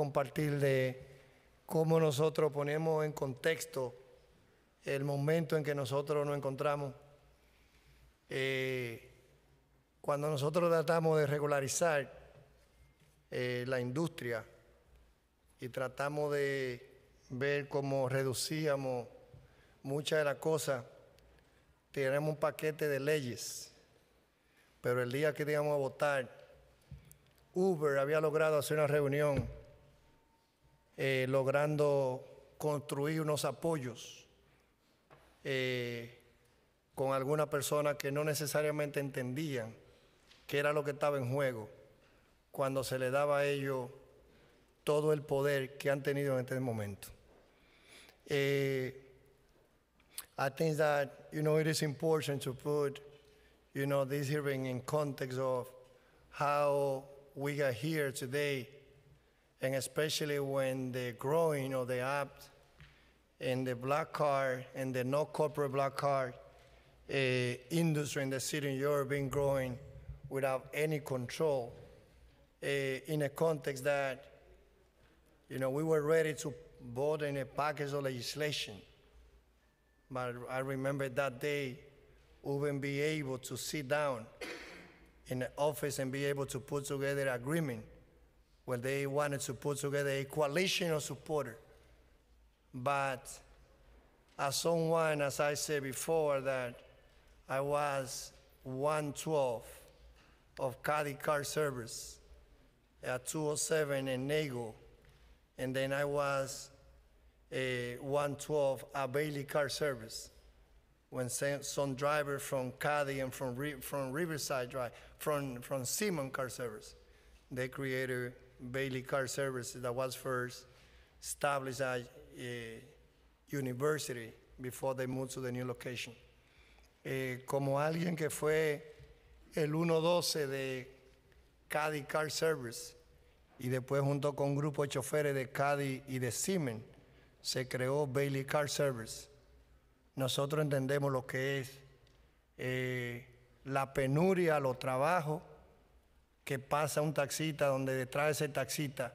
compartir de cómo nosotros ponemos en contexto el momento en que nosotros nos encontramos. Eh, cuando nosotros tratamos de regularizar eh, la industria y tratamos de ver cómo reducíamos mucha de las cosas, tenemos un paquete de leyes, pero el día que íbamos a votar, Uber había logrado hacer una reunión eh, logrando construir unos apoyos eh, con alguna persona que no necesariamente entendían que era lo que estaba en juego cuando se le daba a ellos todo el poder que han tenido en este momento. Eh, I think that you know it is important to put you know this hearing in context of how we are here today. and especially when the growing of the app and the black card and the no corporate black card uh, eh, industry in the city in Europe been growing without any control uh, in a context that, you know, we were ready to vote in a package of legislation. But I remember that day, we wouldn't be able to sit down in the office and be able to put together agreement where they wanted to put together a coalition of supporters. But as someone, as I said before, that I was 112 of Cadi Car Service at 207 in Nago, and then I was a 112 at Bailey Car Service when some driver from Cadi and from, from Riverside Drive, from, from Simon Car Service, they created Bailey Car Service that was first established at eh, university before they moved to the new location. Eh, como alguien que fue el 112 de Caddy Car Service y después junto con un grupo de choferes de Caddy y de Siemens se creó Bailey Car Service. Nosotros entendemos lo que es eh, la penuria, los trabajos que pasa un taxista, donde detrás de ese taxista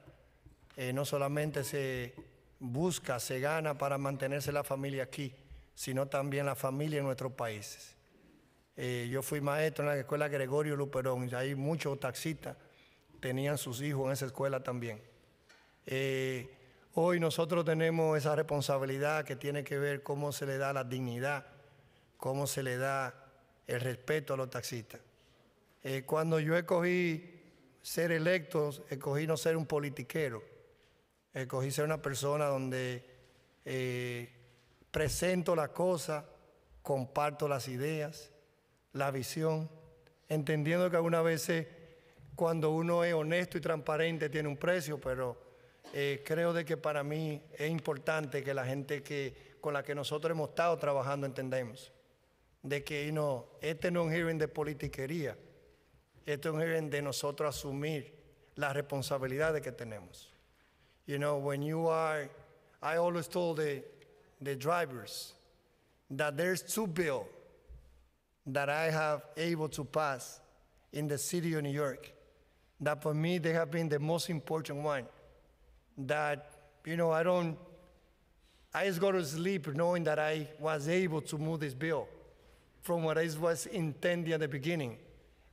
eh, no solamente se busca, se gana para mantenerse la familia aquí, sino también la familia en nuestros países. Eh, yo fui maestro en la escuela Gregorio Luperón y ahí muchos taxistas tenían sus hijos en esa escuela también. Eh, hoy nosotros tenemos esa responsabilidad que tiene que ver cómo se le da la dignidad, cómo se le da el respeto a los taxistas. Eh, cuando yo escogí ser electo, escogí no ser un politiquero, escogí ser una persona donde eh, presento las cosa, comparto las ideas, la visión, entendiendo que algunas veces cuando uno es honesto y transparente tiene un precio, pero eh, creo de que para mí es importante que la gente que, con la que nosotros hemos estado trabajando entendemos de que no, este no es un hearing de politiquería, Esto es even de nosotros asumir la responsabilidad que tenemos. You know, when you are, I always told the, the drivers that there's two bills that I have able to pass in the city of New York. That for me, they have been the most important one. That, you know, I don't, I just go to sleep knowing that I was able to move this bill from what I was intending at the beginning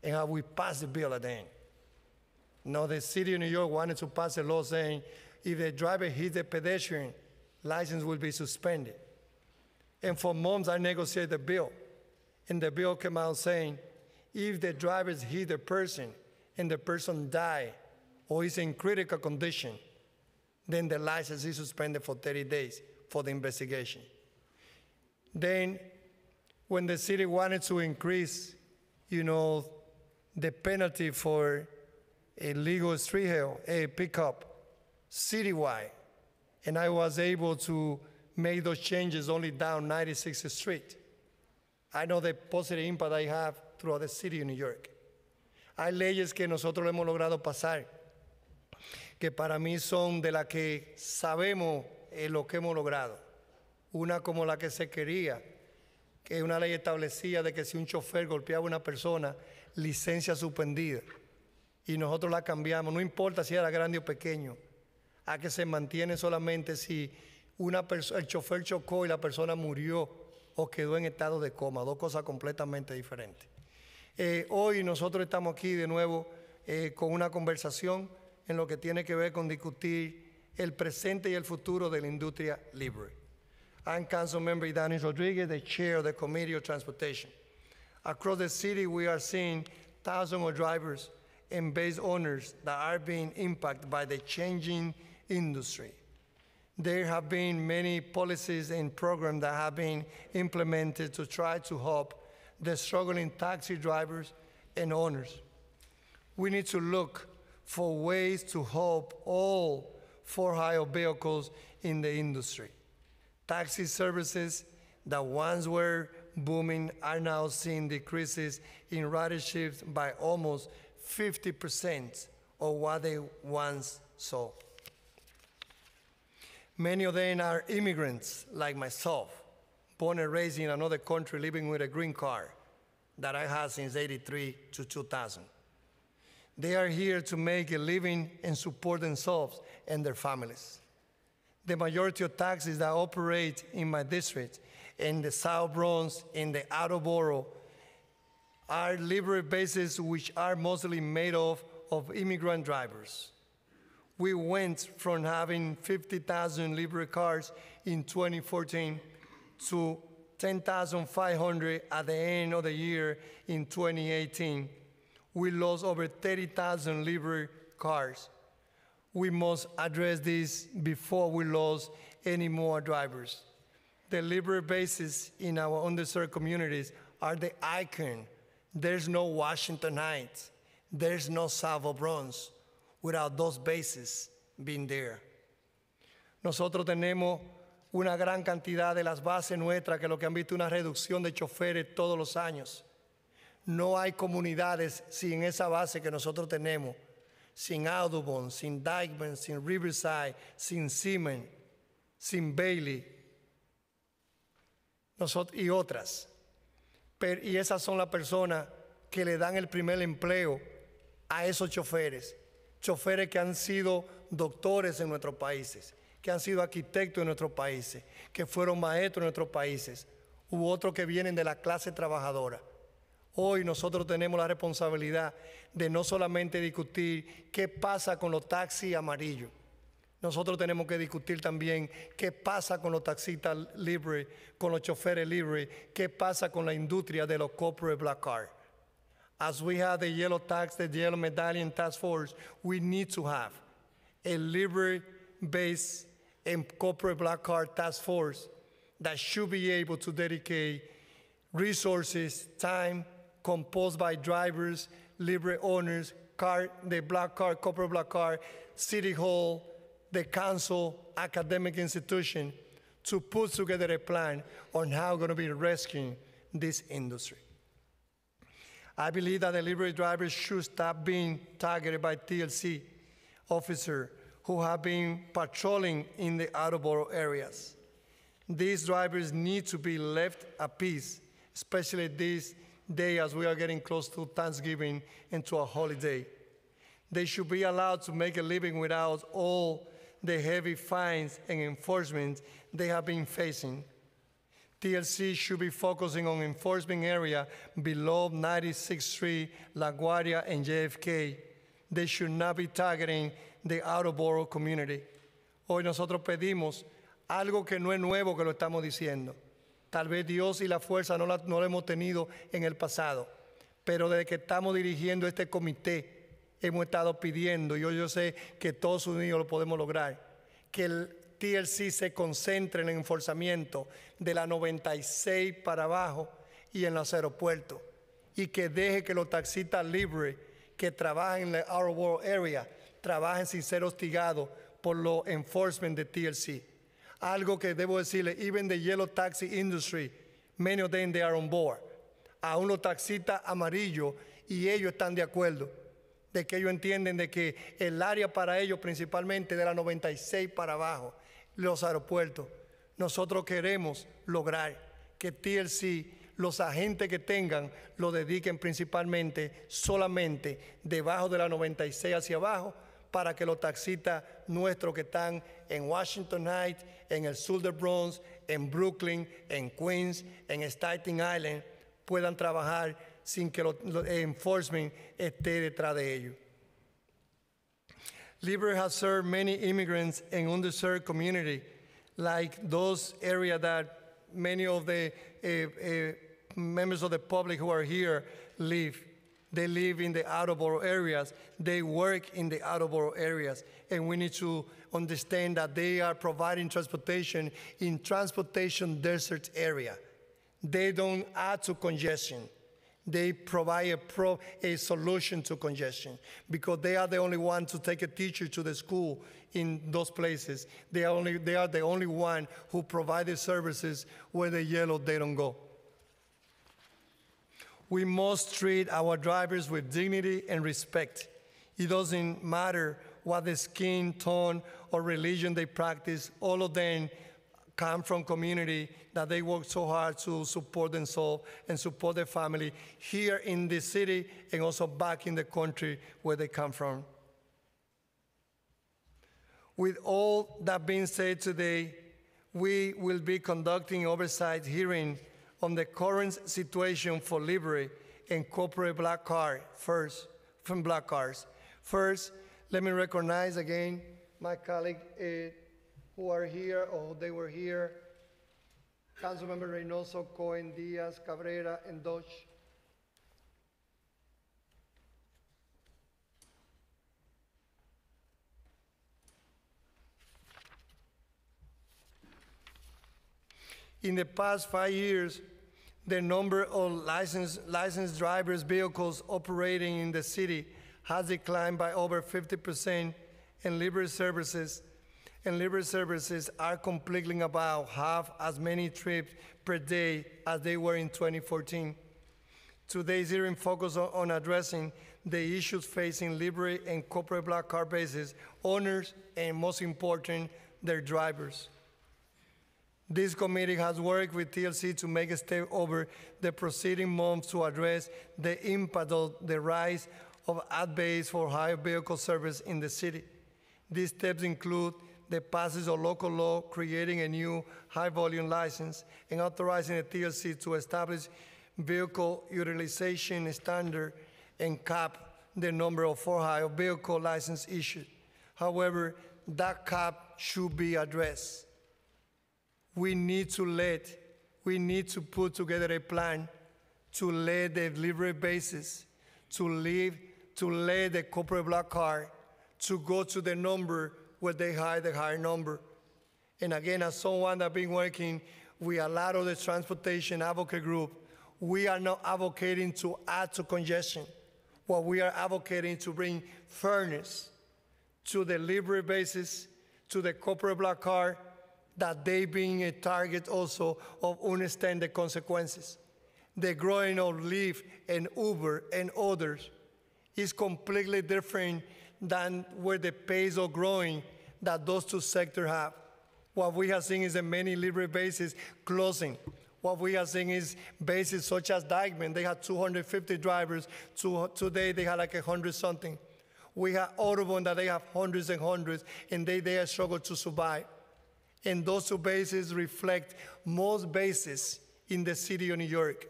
and how we pass the bill at the end. Now, the city of New York wanted to pass a law saying if the driver hits a pedestrian, license will be suspended. And for months, I negotiated the bill. And the bill came out saying if the driver hit a person and the person died or is in critical condition, then the license is suspended for 30 days for the investigation. Then, when the city wanted to increase, you know, the penalty for legal street hail, a pickup citywide. And I was able to make those changes only down 96th Street. I know the positive impact I have throughout the city of New York. Hay leyes que nosotros hemos logrado pasar, que para mí son de las que sabemos eh, lo que hemos logrado. Una como la que se quería, que una ley establecía de que si un chofer golpeaba a una persona, licencia suspendida y nosotros la cambiamos, no importa si era grande o pequeño, a que se mantiene solamente si una el chofer chocó y la persona murió o quedó en estado de coma, dos cosas completamente diferentes. Eh, hoy nosotros estamos aquí de nuevo eh, con una conversación en lo que tiene que ver con discutir el presente y el futuro de la industria libre. I'm Council Member Daniel Rodriguez, the Chair of the Committee of Transportation. Across the city, we are seeing thousands of drivers and base owners that are being impacted by the changing industry. There have been many policies and programs that have been implemented to try to help the struggling taxi drivers and owners. We need to look for ways to help all 4 hire vehicles in the industry. Taxi services that once were booming are now seeing decreases in ridership by almost 50% of what they once saw. Many of them are immigrants like myself, born and raised in another country living with a green card that I had since 83 to 2000. They are here to make a living and support themselves and their families. The majority of taxis that operate in my district in the South Bronx, in the outer borough, are liberal bases which are mostly made of, of immigrant drivers. We went from having 50,000 liberal cars in 2014 to 10,500 at the end of the year in 2018. We lost over 30,000 liberal cars. We must address this before we lose any more drivers. deliberate bases in our underserved communities are the icon. There's no Washington Heights, there's no Savo Bronze without those bases being there. Nosotros tenemos una gran cantidad de las bases nuestras que lo que han visto una reducción de choferes todos los años. No hay comunidades sin esa base que nosotros tenemos, sin Audubon, sin Dykeman, sin Riverside, sin Siemens, sin Bailey, y otras. y esas son las personas que le dan el primer empleo a esos choferes, choferes que han sido doctores en nuestros países, que han sido arquitectos en nuestros países, que fueron maestros en nuestros países, u otros que vienen de la clase trabajadora. Hoy nosotros tenemos la responsabilidad de no solamente discutir qué pasa con los taxis amarillos, nosotros tenemos que discutir también qué pasa con los taxistas libres, con los choferes libres, qué pasa con la industria de los corporate black car. As we have the yellow tax, the yellow medallion task force, we need to have a libre-based and corporate black car task force that should be able to dedicate resources, time composed by drivers, libre owners, car, the black car, corporate black car, city hall, the council academic institution to put together a plan on how we're going to be rescuing this industry. I believe that delivery drivers should stop being targeted by TLC officers who have been patrolling in the out-of-borough areas. These drivers need to be left at peace, especially this day as we are getting close to Thanksgiving and to a holiday. They should be allowed to make a living without all the heavy fines and enforcement they have been facing. TLC should be focusing on enforcement area below 96th Street, Guardia, and JFK. They should not be targeting the out-of-borough community. Hoy nosotros pedimos algo que no es nuevo que lo estamos diciendo. Tal vez Dios y la fuerza no la, no hemos tenido en el pasado, pero desde que estamos dirigiendo este comité, hemos estado pidiendo. Yo, yo sé que todos unidos lo podemos lograr. Que el TLC se concentre en el enforzamiento de la 96 para abajo y en los aeropuertos. Y que deje que los taxistas libres que trabajan en la Outer World Area trabajen sin ser hostigados por los enforcement de TLC. Algo que debo decirle, even the yellow taxi industry, many of them they are on board. Aún los taxistas amarillos y ellos están de acuerdo de que ellos entienden de que el área para ellos principalmente de la 96 para abajo, los aeropuertos, nosotros queremos lograr que TLC, los agentes que tengan, lo dediquen principalmente solamente debajo de la 96 hacia abajo para que los taxistas nuestros que están en Washington Heights, en el sur de Bronx, en Brooklyn, en Queens, en Staten Island, puedan trabajar sin que lo, eh, enforcement esté detrás de ellos. has served many immigrants and underserved community, like those areas that many of the uh, uh, members of the public who are here live. They live in the out of borough areas. They work in the out of borough areas. And we need to understand that they are providing transportation in transportation desert area. They don't add to congestion. They provide a, pro, a solution to congestion because they are the only one to take a teacher to the school in those places. They are, only, they are the only one who provide the services where the yellow they don't go. We must treat our drivers with dignity and respect. It doesn't matter what the skin tone or religion they practice, all of them come from community that they work so hard to support themselves and support their family here in the city and also back in the country where they come from. With all that being said today, we will be conducting oversight hearing on the current situation for livery and corporate black car first from black cars. First, let me recognize again my colleague uh, who are here or they were here, Councilmember Reynoso, Cohen, Diaz, Cabrera, and Dodge. In the past five years, the number of licensed, licensed drivers' vehicles operating in the city has declined by over 50%, and livery services and livery services are completing about half as many trips per day as they were in 2014. Today's hearing focuses on addressing the issues facing livery and corporate black car bases, owners, and most important, their drivers. This committee has worked with TLC to make a step over the preceding months to address the impact of the rise of ad-base for higher vehicle service in the city. These steps include the passage of local law creating a new high volume license and authorizing the TLC to establish vehicle utilization standard and cap the number of for hire vehicle license issued. However, that cap should be addressed. We need to let, we need to put together a plan to let the delivery basis, to leave, to let the corporate black card, to go to the number where they had the higher number. And again, as someone that's been working with a lot of the transportation advocate group, we are not advocating to add to congestion. What we are advocating to bring fairness to the delivery basis, to the corporate black car, that they being a target also of understand the consequences. The growing of Lyft and Uber and others is completely different than where the pace of growing that those two sectors have. What we have seen is in many Libre bases closing. What we have seen is bases such as Diamond. they had 250 drivers. To, today they had like 100 something. We have Audubon that they have hundreds and hundreds, and they, they struggle to survive. And those two bases reflect most bases in the city of New York.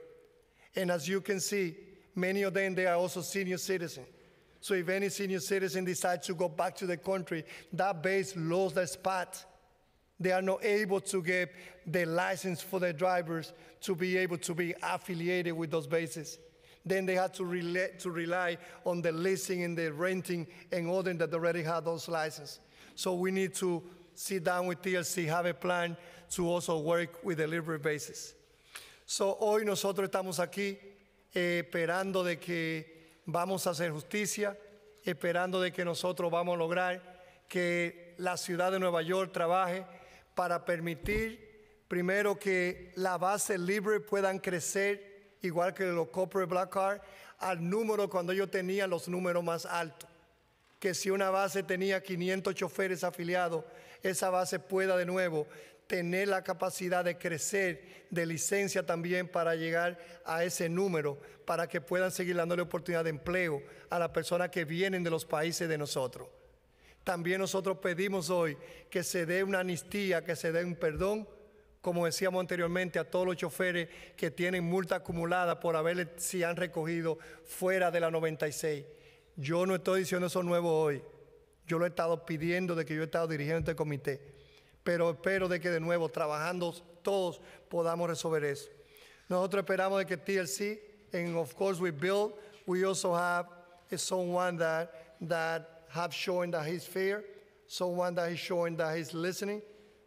And as you can see, many of them, they are also senior citizens. So if any senior citizen decides to go back to the country, that base loses their spot. They are not able to get the license for their drivers to be able to be affiliated with those bases. Then they had to, to rely on the leasing and the renting and others that already had those licenses. So we need to sit down with TLC, have a plan to also work with delivery bases. So hoy nosotros estamos aquí eh, esperando de que vamos a hacer justicia, esperando de que nosotros vamos a lograr que la ciudad de Nueva York trabaje para permitir primero que la base libre puedan crecer, igual que los corporate black card, al número cuando ellos tenían los números más altos. Que si una base tenía 500 choferes afiliados, esa base pueda de nuevo tener la capacidad de crecer, de licencia también para llegar a ese número, para que puedan seguir dándole oportunidad de empleo a las personas que vienen de los países de nosotros. También nosotros pedimos hoy que se dé una amnistía, que se dé un perdón, como decíamos anteriormente, a todos los choferes que tienen multa acumulada por haberle, si han recogido fuera de la 96. Yo no estoy diciendo eso nuevo hoy. Yo lo he estado pidiendo de que yo he estado dirigiendo este comité. pero espero de que de nuevo trabajando todos podamos resolver eso. Nosotros esperamos de que TLC, and of course we build, we also have someone that, that have shown that he's fair, someone that is showing that he's listening,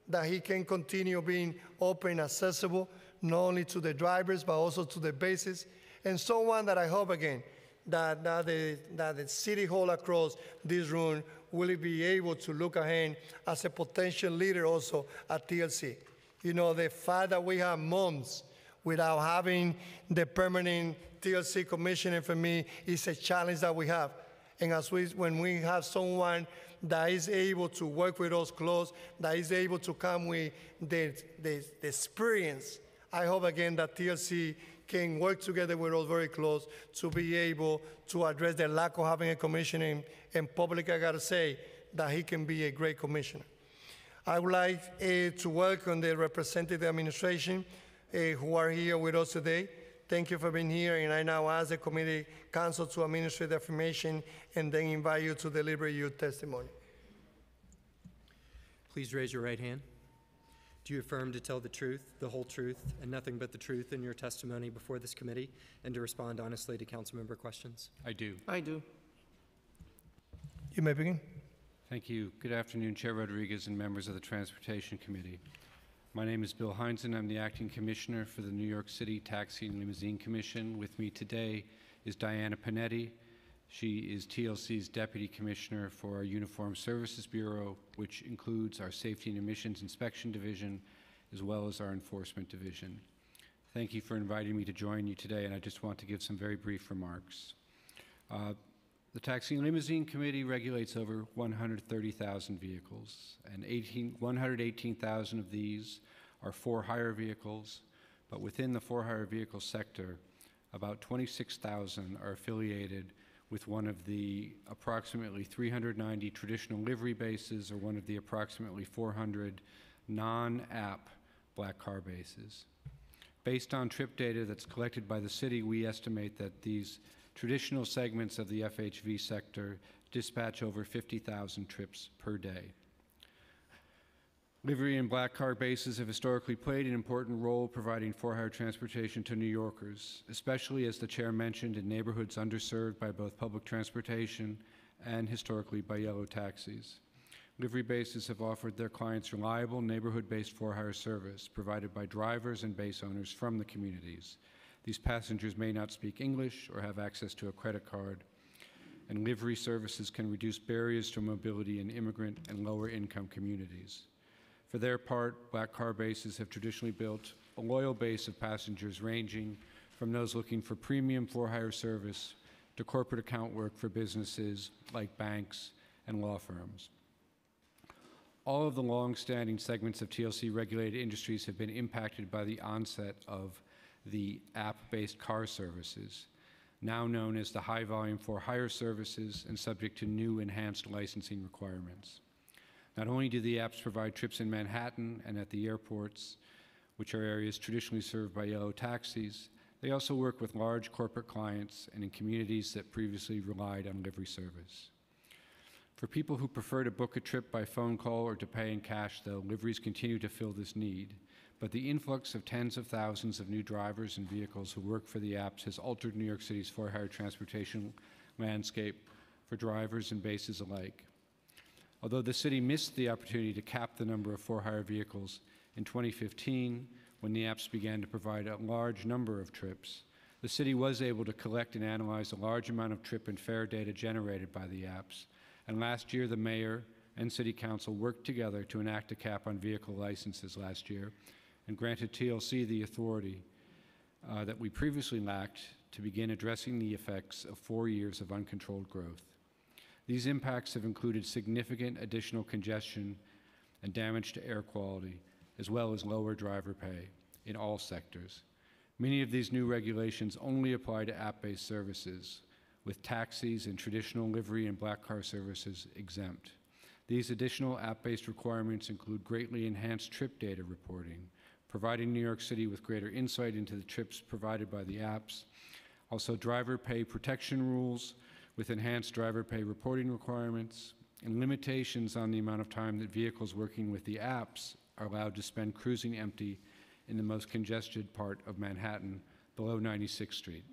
that he can continue being open and accessible, not only to the drivers, but also to the bases, and someone that I hope again, that, that, the, that the city hall across this room will he be able to look ahead as a potential leader also at TLC? You know, the fact that we have months without having the permanent TLC commissioner for me is a challenge that we have. And as we, when we have someone that is able to work with us close, that is able to come with the, the, the experience, I hope again that TLC can work together. We're all very close to be able to address the lack of having a commissioner in, in public. I gotta say that he can be a great commissioner. I would like uh, to welcome the representative administration uh, who are here with us today. Thank you for being here, and I now ask the committee council to administer the affirmation and then invite you to deliver your testimony. Please raise your right hand. Do you affirm to tell the truth, the whole truth, and nothing but the truth in your testimony before this committee and to respond honestly to council member questions? I do. I do. You may begin. Thank you. Good afternoon, Chair Rodriguez and members of the Transportation Committee. My name is Bill and I'm the Acting Commissioner for the New York City Taxi and Limousine Commission. With me today is Diana Panetti, she is TLC's Deputy Commissioner for our Uniform Services Bureau, which includes our Safety and Emissions Inspection Division, as well as our Enforcement Division. Thank you for inviting me to join you today, and I just want to give some very brief remarks. Uh, the Taxi and Limousine Committee regulates over 130,000 vehicles, and 18, 118,000 of these are for-hire vehicles, but within the for-hire vehicle sector, about 26,000 are affiliated with one of the approximately 390 traditional livery bases or one of the approximately 400 non-app black car bases. Based on trip data that's collected by the city, we estimate that these traditional segments of the FHV sector dispatch over 50,000 trips per day. Livery and black car bases have historically played an important role providing for-hire transportation to New Yorkers, especially as the chair mentioned in neighborhoods underserved by both public transportation and historically by yellow taxis. Livery bases have offered their clients reliable neighborhood-based for-hire service provided by drivers and base owners from the communities. These passengers may not speak English or have access to a credit card, and livery services can reduce barriers to mobility in immigrant and lower-income communities. For their part, black car bases have traditionally built a loyal base of passengers ranging from those looking for premium for-hire service to corporate account work for businesses like banks and law firms. All of the long-standing segments of TLC-regulated industries have been impacted by the onset of the app-based car services, now known as the high-volume for-hire services and subject to new enhanced licensing requirements. Not only do the apps provide trips in Manhattan and at the airports, which are areas traditionally served by yellow taxis, they also work with large corporate clients and in communities that previously relied on livery service. For people who prefer to book a trip by phone call or to pay in cash, though, liveries continue to fill this need. But the influx of tens of thousands of new drivers and vehicles who work for the apps has altered New York City's for hire transportation landscape for drivers and bases alike. Although the city missed the opportunity to cap the number of for-hire vehicles in 2015, when the apps began to provide a large number of trips, the city was able to collect and analyze a large amount of trip and fare data generated by the apps, and last year the mayor and city council worked together to enact a cap on vehicle licenses last year and granted TLC the authority uh, that we previously lacked to begin addressing the effects of four years of uncontrolled growth. These impacts have included significant additional congestion and damage to air quality, as well as lower driver pay in all sectors. Many of these new regulations only apply to app-based services, with taxis and traditional livery and black car services exempt. These additional app-based requirements include greatly enhanced trip data reporting, providing New York City with greater insight into the trips provided by the apps, also driver pay protection rules, with enhanced driver pay reporting requirements and limitations on the amount of time that vehicles working with the apps are allowed to spend cruising empty in the most congested part of Manhattan below 96th Street.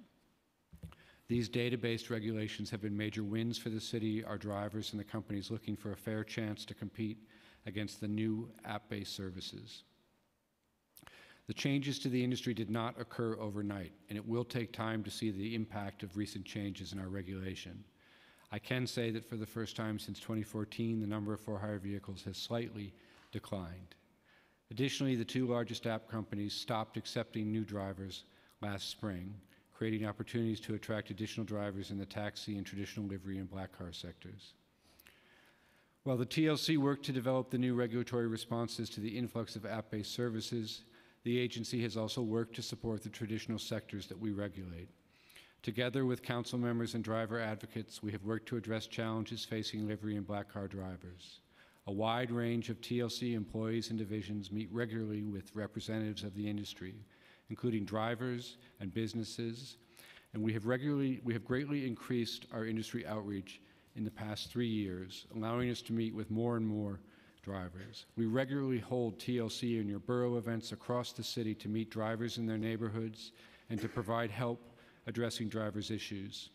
These data-based regulations have been major wins for the city, our drivers, and the companies looking for a fair chance to compete against the new app-based services. The changes to the industry did not occur overnight, and it will take time to see the impact of recent changes in our regulation. I can say that for the first time since 2014, the number of for-hire vehicles has slightly declined. Additionally, the two largest app companies stopped accepting new drivers last spring, creating opportunities to attract additional drivers in the taxi and traditional livery and black car sectors. While the TLC worked to develop the new regulatory responses to the influx of app-based services, the agency has also worked to support the traditional sectors that we regulate. Together with council members and driver advocates, we have worked to address challenges facing livery and black car drivers. A wide range of TLC employees and divisions meet regularly with representatives of the industry, including drivers and businesses, and we have regularly we have greatly increased our industry outreach in the past three years, allowing us to meet with more and more drivers. We regularly hold TLC and your borough events across the city to meet drivers in their neighborhoods and to provide help addressing drivers' issues.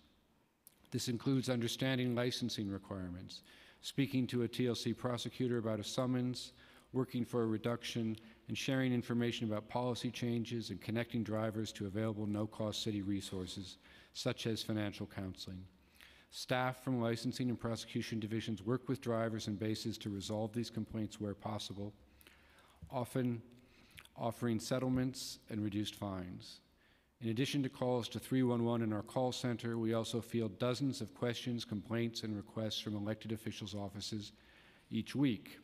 This includes understanding licensing requirements, speaking to a TLC prosecutor about a summons, working for a reduction, and sharing information about policy changes and connecting drivers to available no-cost city resources, such as financial counseling. Staff from licensing and prosecution divisions work with drivers and bases to resolve these complaints where possible, often offering settlements and reduced fines. In addition to calls to 311 in our call center, we also field dozens of questions, complaints, and requests from elected officials' offices each week.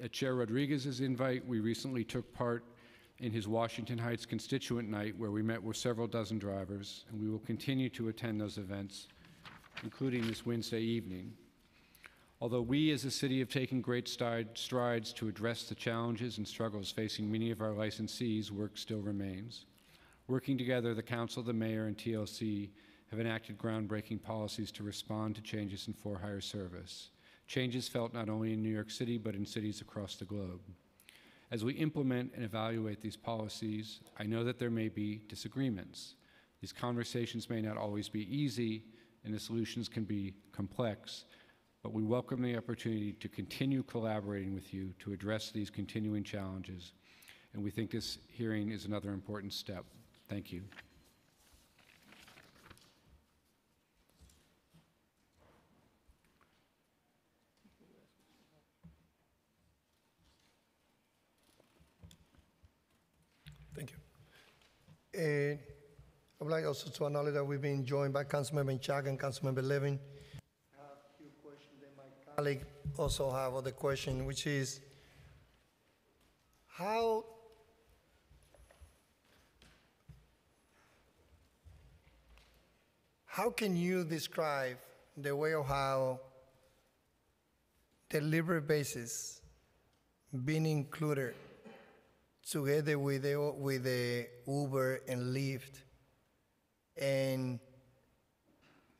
At Chair Rodriguez's invite, we recently took part in his Washington Heights constituent night where we met with several dozen drivers, and we will continue to attend those events, including this Wednesday evening. Although we as a city have taken great strides to address the challenges and struggles facing many of our licensees, work still remains. Working together, the council, the mayor, and TLC have enacted groundbreaking policies to respond to changes in for-hire service. Changes felt not only in New York City, but in cities across the globe. As we implement and evaluate these policies, I know that there may be disagreements. These conversations may not always be easy, and the solutions can be complex, but we welcome the opportunity to continue collaborating with you to address these continuing challenges, and we think this hearing is another important step. Thank you. And I would like also to acknowledge that we've been joined by Councilmember Chag and Councilmember Levin. I have a few questions, that my colleague also have other question, which is how how can you describe the way of how deliberate basis being included together with the, with the Uber and Lyft and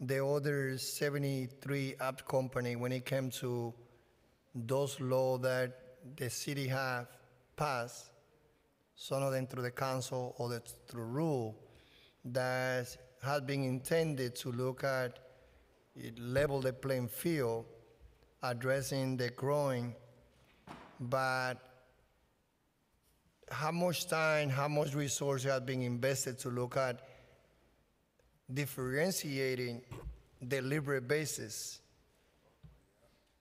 the other 73 app company when it came to those laws that the city have passed, some of them through the council, or through rule, that had been intended to look at level the playing field, addressing the growing but how much time, how much resource has been invested to look at differentiating deliberate basis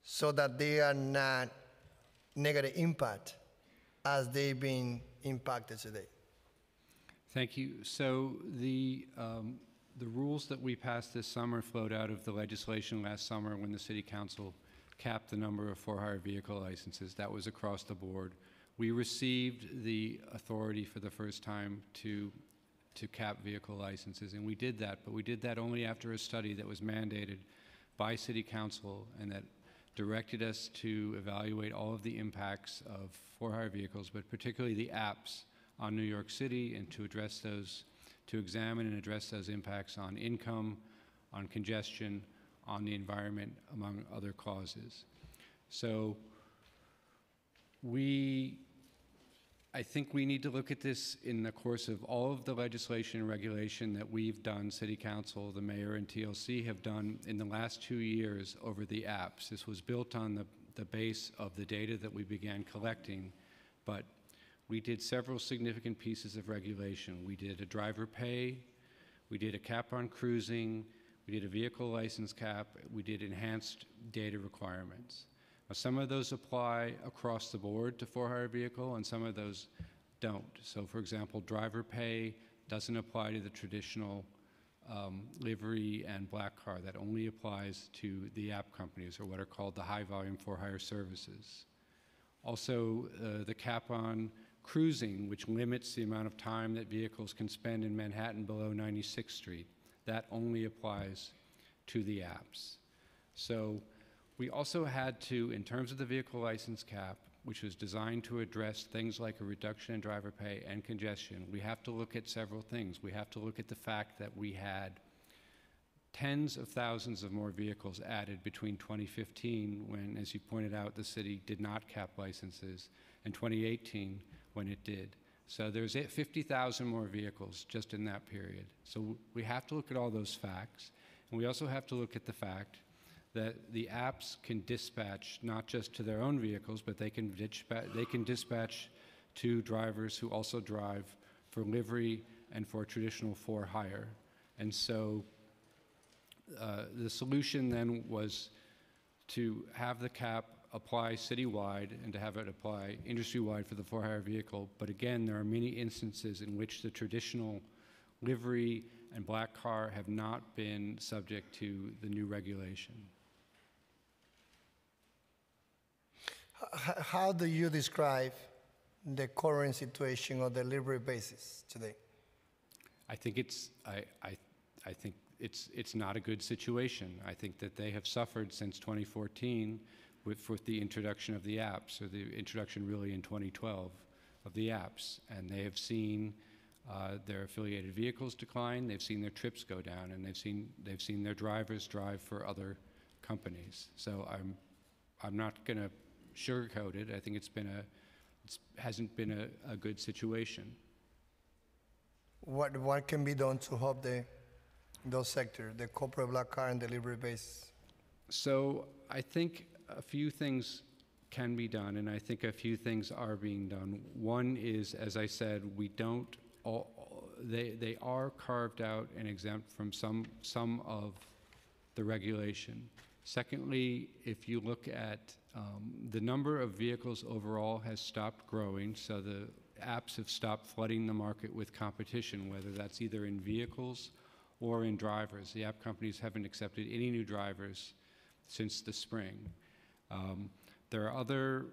so that they are not negative impact as they've been impacted today. Thank you. So the um, the rules that we passed this summer flowed out of the legislation last summer when the city council capped the number of for-hire vehicle licenses. That was across the board. We received the authority for the first time to, to cap vehicle licenses, and we did that, but we did that only after a study that was mandated by City Council and that directed us to evaluate all of the impacts of for-hire vehicles, but particularly the apps on New York City and to address those, to examine and address those impacts on income, on congestion, on the environment, among other causes. So we I think we need to look at this in the course of all of the legislation and regulation that we've done, City Council, the Mayor, and TLC have done in the last two years over the apps. This was built on the, the base of the data that we began collecting, but we did several significant pieces of regulation. We did a driver pay, we did a cap on cruising, we did a vehicle license cap, we did enhanced data requirements. Some of those apply across the board to for-hire vehicle, and some of those don't. So, for example, driver pay doesn't apply to the traditional um, livery and black car. That only applies to the app companies, or what are called the high-volume for-hire services. Also, uh, the cap on cruising, which limits the amount of time that vehicles can spend in Manhattan below 96th Street, that only applies to the apps. So we also had to, in terms of the vehicle license cap, which was designed to address things like a reduction in driver pay and congestion, we have to look at several things. We have to look at the fact that we had tens of thousands of more vehicles added between 2015, when, as you pointed out, the city did not cap licenses, and 2018, when it did. So there's 50,000 more vehicles just in that period. So we have to look at all those facts. And we also have to look at the fact that the apps can dispatch not just to their own vehicles, but they can dispatch, they can dispatch to drivers who also drive for livery and for traditional for hire. And so uh, the solution then was to have the cap apply citywide and to have it apply industry-wide for the for-hire vehicle. But again, there are many instances in which the traditional livery and black car have not been subject to the new regulation. How do you describe the current situation on a delivery basis today? I think it's I, I, I think it's it's not a good situation. I think that they have suffered since 2014 with, with the introduction of the apps, or the introduction really in 2012 of the apps, and they have seen uh, their affiliated vehicles decline. They've seen their trips go down, and they've seen they've seen their drivers drive for other companies. So I'm I'm not going to sugarcoated. I think it's been a, it hasn't been a, a good situation. What, what can be done to help the, those sectors, the corporate black car and delivery base? So I think a few things can be done, and I think a few things are being done. One is, as I said, we don't all, they they are carved out and exempt from some some of the regulation. Secondly, if you look at um, the number of vehicles overall has stopped growing, so the apps have stopped flooding the market with competition, whether that's either in vehicles or in drivers. The app companies haven't accepted any new drivers since the spring. Um, there are other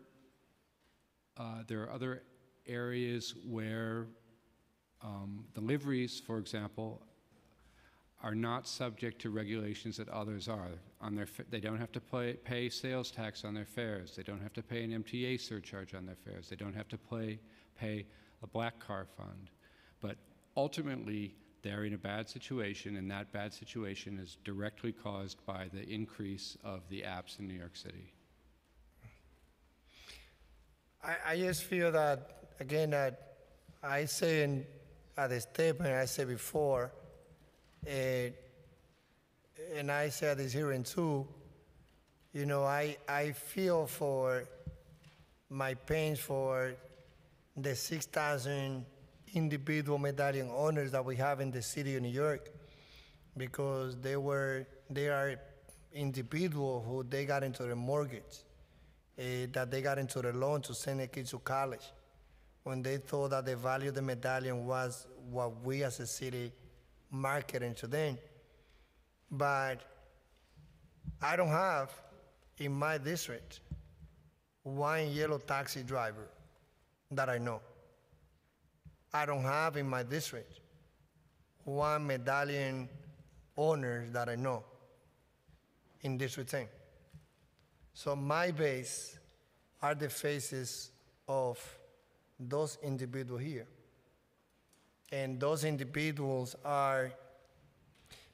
uh, there are other areas where um, deliveries, for example, are not subject to regulations that others are. On their, they don't have to pay sales tax on their fares. They don't have to pay an MTA surcharge on their fares. They don't have to pay a black car fund. But ultimately, they're in a bad situation, and that bad situation is directly caused by the increase of the apps in New York City. I, I just feel that, again, that I say in, at the statement I said before, and, uh, and I said this here and too, you know, I, I feel for my pains for the 6,000 individual medallion owners that we have in the city of New York because they were, they are individual who they got into the mortgage, uh, that they got into the loan to send their kids to college when they thought that the value of the medallion was what we as a city market in them, But I don't have in my district one yellow taxi driver that I know. I don't have in my district one medallion owner that I know in District 10. So my base are the faces of those individuals here. And those individuals are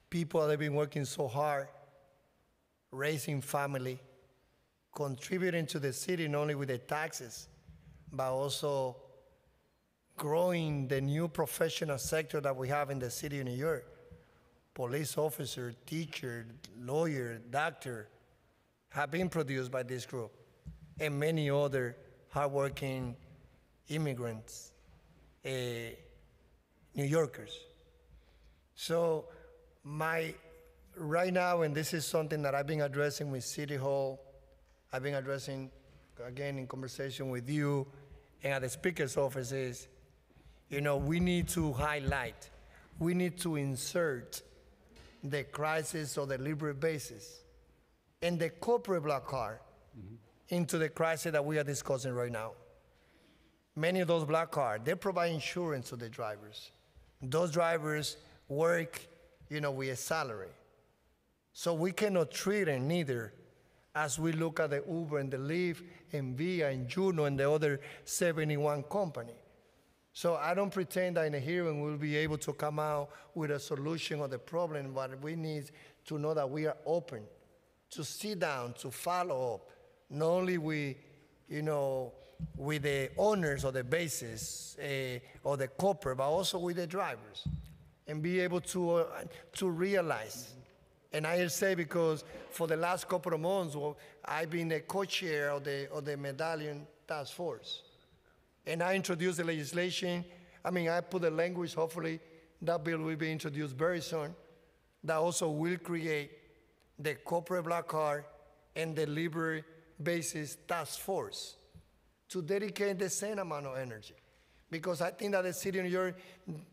people that have been working so hard, raising family, contributing to the city not only with the taxes, but also growing the new professional sector that we have in the city of New York. Police officer, teacher, lawyer, doctor have been produced by this group and many other hardworking immigrants. Uh, New Yorkers. So my right now, and this is something that I've been addressing with City Hall, I've been addressing again in conversation with you and at the speaker's office is, you know, we need to highlight, we need to insert the crisis of the liberal basis and the corporate black card mm-hmm. into the crisis that we are discussing right now. Many of those black cards, they provide insurance to the drivers. Those drivers work, you know, with a salary. So we cannot treat them neither as we look at the Uber and the Lyft and Via and Juno and the other 71 company. So I don't pretend that in a hearing we'll be able to come out with a solution of the problem, but we need to know that we are open to sit down, to follow up, not only we, you know, with the owners eh, or the bases uh, or the corporate, but also with the drivers, and be able to uh, to realize. And I say because for the last couple of months, well, I've been a co-chair of the of the medallion task force, and I introduced the legislation. I mean, I put the language. Hopefully, that bill will be introduced very soon. That also will create the corporate black card and the liberty basis task force to dedicate the same amount of energy. Because I think that the city of New York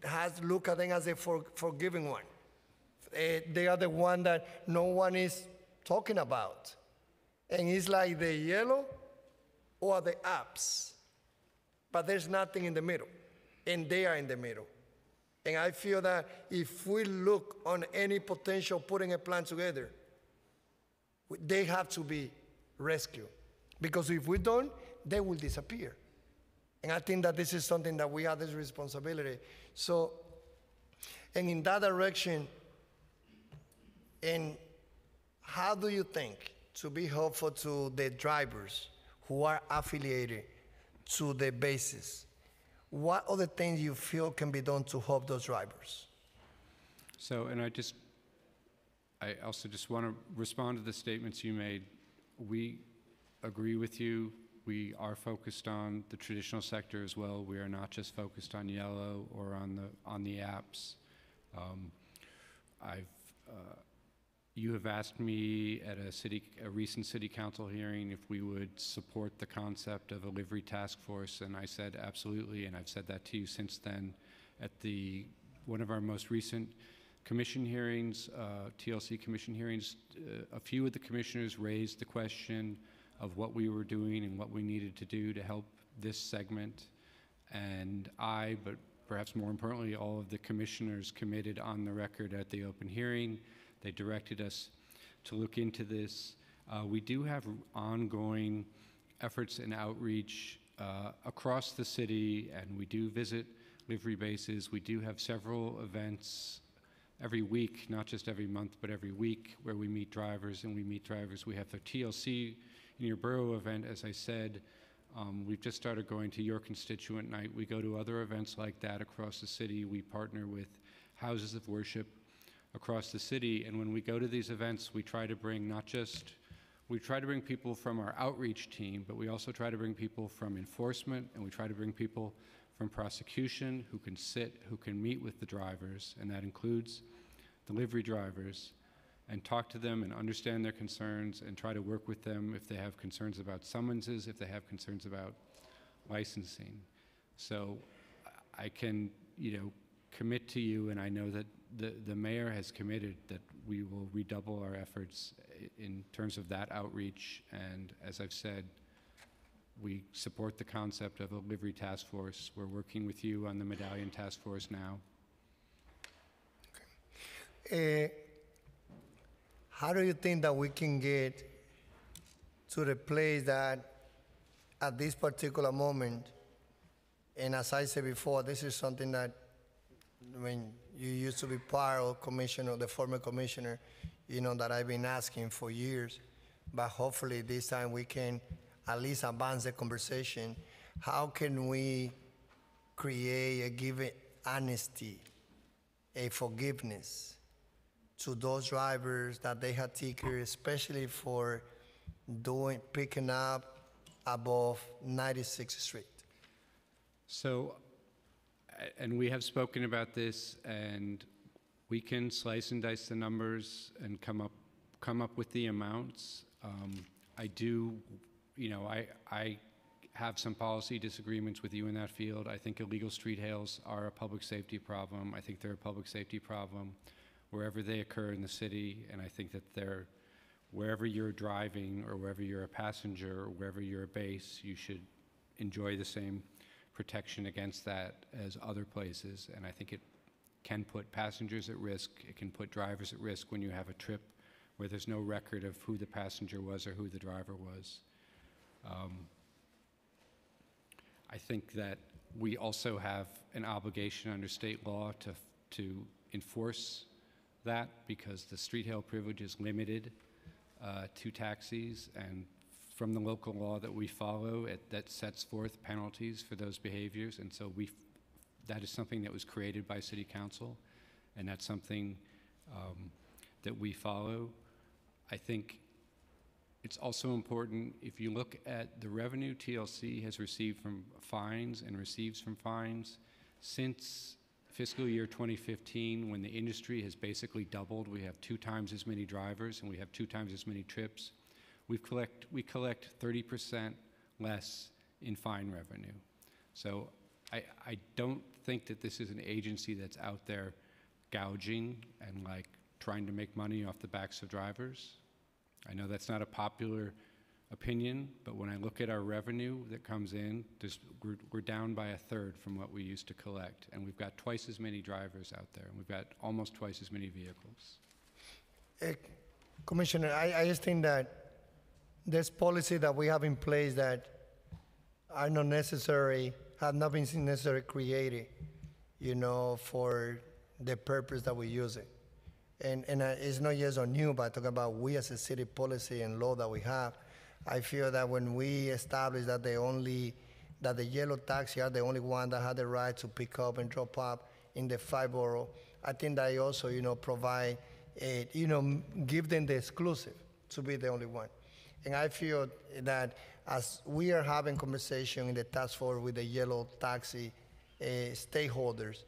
has looked at them as a for, forgiving one. Uh, they are the one that no one is talking about. And it's like the yellow or the apps, but there's nothing in the middle. And they are in the middle. And I feel that if we look on any potential putting a plan together, they have to be rescued. Because if we don't, they will disappear. And I think that this is something that we have this responsibility. So, and in that direction, and how do you think to be helpful to the drivers who are affiliated to the bases? What other things you feel can be done to help those drivers? So, and I just, I also just want to respond to the statements you made. We agree with you we are focused on the traditional sector as well. We are not just focused on Yellow or on the on the apps. Um, I've uh, you have asked me at a city a recent city council hearing if we would support the concept of a livery task force, and I said absolutely, and I've said that to you since then. At the one of our most recent commission hearings, uh, TLC commission hearings, uh, a few of the commissioners raised the question of what we were doing and what we needed to do to help this segment. And I, but perhaps more importantly, all of the commissioners committed on the record at the open hearing. They directed us to look into this. Uh, we do have ongoing efforts and outreach uh, across the city, and we do visit livery bases. We do have several events every week, not just every month, but every week, where we meet drivers and we meet drivers. We have the TLC in your borough event, as I said, um, we've just started going to your constituent night. We go to other events like that across the city. We partner with houses of worship across the city. And when we go to these events, we try to bring not just we try to bring people from our outreach team, but we also try to bring people from enforcement, and we try to bring people from prosecution who can sit, who can meet with the drivers, and that includes delivery drivers, and talk to them and understand their concerns and try to work with them if they have concerns about summonses, if they have concerns about licensing. So I can, you know, commit to you, and I know that the, the mayor has committed that we will redouble our efforts in terms of that outreach. And as I've said, we support the concept of a livery task force. We're working with you on the medallion task force now. Okay. Uh, how do you think that we can get to the place that at this particular moment, and as I said before, this is something that when you used to be part of commissioner, the former commissioner, you know, that I've been asking for years, but hopefully this time we can at least advance the conversation. How can we create a given honesty, a forgiveness, to those drivers that they had tickets, especially for doing picking up above 96th Street. So, and we have spoken about this, and we can slice and dice the numbers and come up come up with the amounts. Um, I do, you know, I I have some policy disagreements with you in that field. I think illegal street hails are a public safety problem. I think they're a public safety problem wherever they occur in the city, and I think that they're wherever you're driving or wherever you're a passenger or wherever you're a base, you should enjoy the same protection against that as other places. And I think it can put passengers at risk. It can put drivers at risk when you have a trip where there's no record of who the passenger was or who the driver was. Um, I think that we also have an obligation under state law to, to enforce that because the street hail privilege is limited uh, to taxis and from the local law that we follow it, that sets forth penalties for those behaviors. And so we, that is something that was created by City Council, and that's something um, that we follow. I think it's also important if you look at the revenue TLC has received from fines and receives from fines since fiscal year 2015, when the industry has basically doubled, we have two times as many drivers and we have two times as many trips. we collect, we collect 30% less in fine revenue. So I, I don't think that this is an agency that's out there gouging and like trying to make money off the backs of drivers. I know that's not a popular opinion, but when I look at our revenue that comes in, just, we're, we're down by a third from what we used to collect, and we've got twice as many drivers out there, and we've got almost twice as many vehicles. Uh, Commissioner, I, I just think that this policy that we have in place that are not necessary, have not been necessarily created, you know, for the purpose that we use it. And, and uh, it's not just on you, but i talking about we as a city policy and law that we have I feel that when we establish that the only that the yellow taxi are the only one that had the right to pick up and drop up in the five borough, I think that also you know provide a, eh, you know give them the exclusive to be the only one. And I feel that as we are having conversation in the task force with the yellow taxi uh, stakeholders,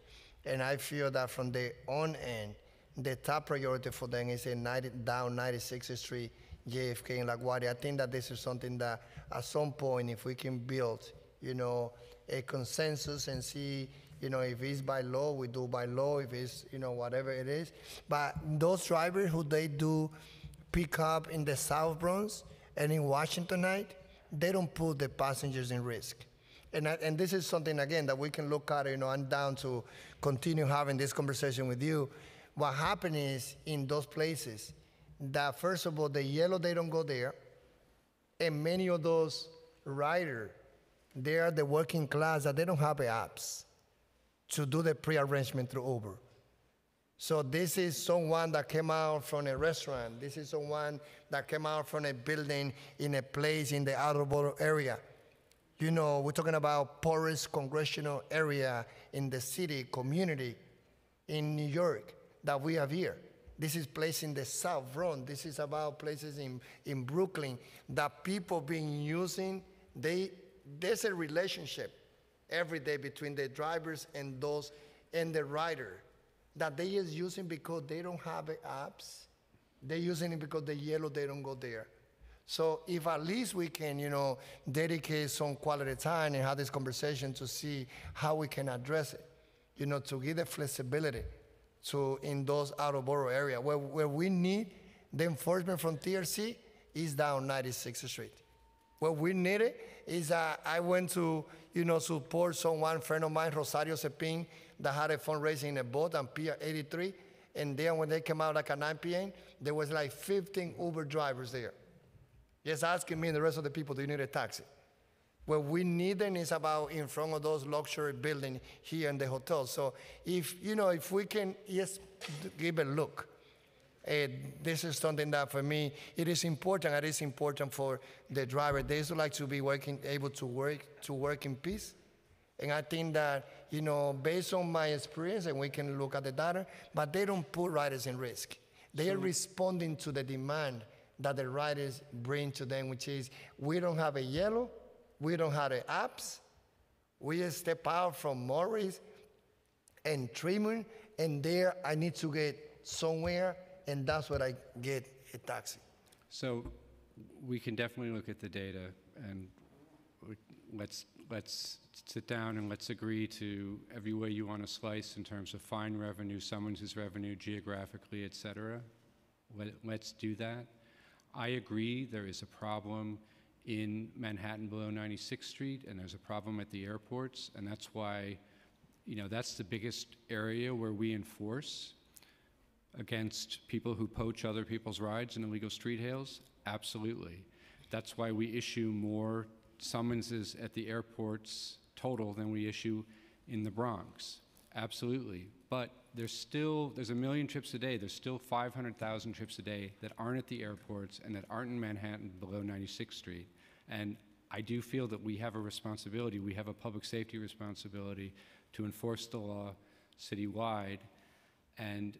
and I feel that from the on end, the top priority for them is a 90, down 96th Street JFK and LaGuardia. I think that this is something that at some point, if we can build, you know, a consensus and see, you know, if it's by law, we do by law, if it's, you know, whatever it is. But those drivers who they do pick up in the South Bronx and in Washington night, they don't put the passengers in risk. And, I, and this is something, again, that we can look at, you know, I'm down to continue having this conversation with you. What happened is in those places, that first of all the yellow they don't go there and many of those riders they are the working class that they don't have apps to do the pre-arrangement through uber so this is someone that came out from a restaurant this is someone that came out from a building in a place in the outer border area you know we're talking about poorest congressional area in the city community in new york that we have here this is place in the South Bronx. This is about places in, in Brooklyn that people been using. They, there's a relationship every day between the drivers and those and the rider that they is using because they don't have apps. They're using it because the yellow, they don't go there. So if at least we can, you know, dedicate some quality time and have this conversation to see how we can address it, you know, to give the flexibility to in those out of borough area where, where we need the enforcement from TRC is down 96th Street. What we needed is uh, I went to you know support someone friend of mine Rosario Sepin, that had a fundraising in a boat on Pier 83, and then when they came out like at 9 p.m. there was like 15 Uber drivers there, just asking me and the rest of the people, do you need a taxi? What we need them is about in front of those luxury buildings here in the hotel. So if, you know, if we can just give a look, uh, this is something that for me, it is important. It is important for the driver. They would like to be working, able to work, to work in peace. And I think that, you know, based on my experience, and we can look at the data, but they don't put riders in risk. They so, are responding to the demand that the riders bring to them, which is we don't have a yellow, we don't have the apps. We step out from Morris and Tremont, and there I need to get somewhere, and that's where I get a taxi. So we can definitely look at the data, and let's let's sit down and let's agree to every way you want to slice in terms of fine revenue, someone's revenue, geographically, et cetera. Let, let's do that. I agree there is a problem in Manhattan below 96th Street, and there's a problem at the airports, and that's why, you know, that's the biggest area where we enforce against people who poach other people's rides and illegal street hails? Absolutely. That's why we issue more summonses at the airports total than we issue in the Bronx. Absolutely. But there's still there's a million trips a day. There's still 500,000 trips a day that aren't at the airports and that aren't in Manhattan below 96th Street. And I do feel that we have a responsibility, we have a public safety responsibility to enforce the law citywide. And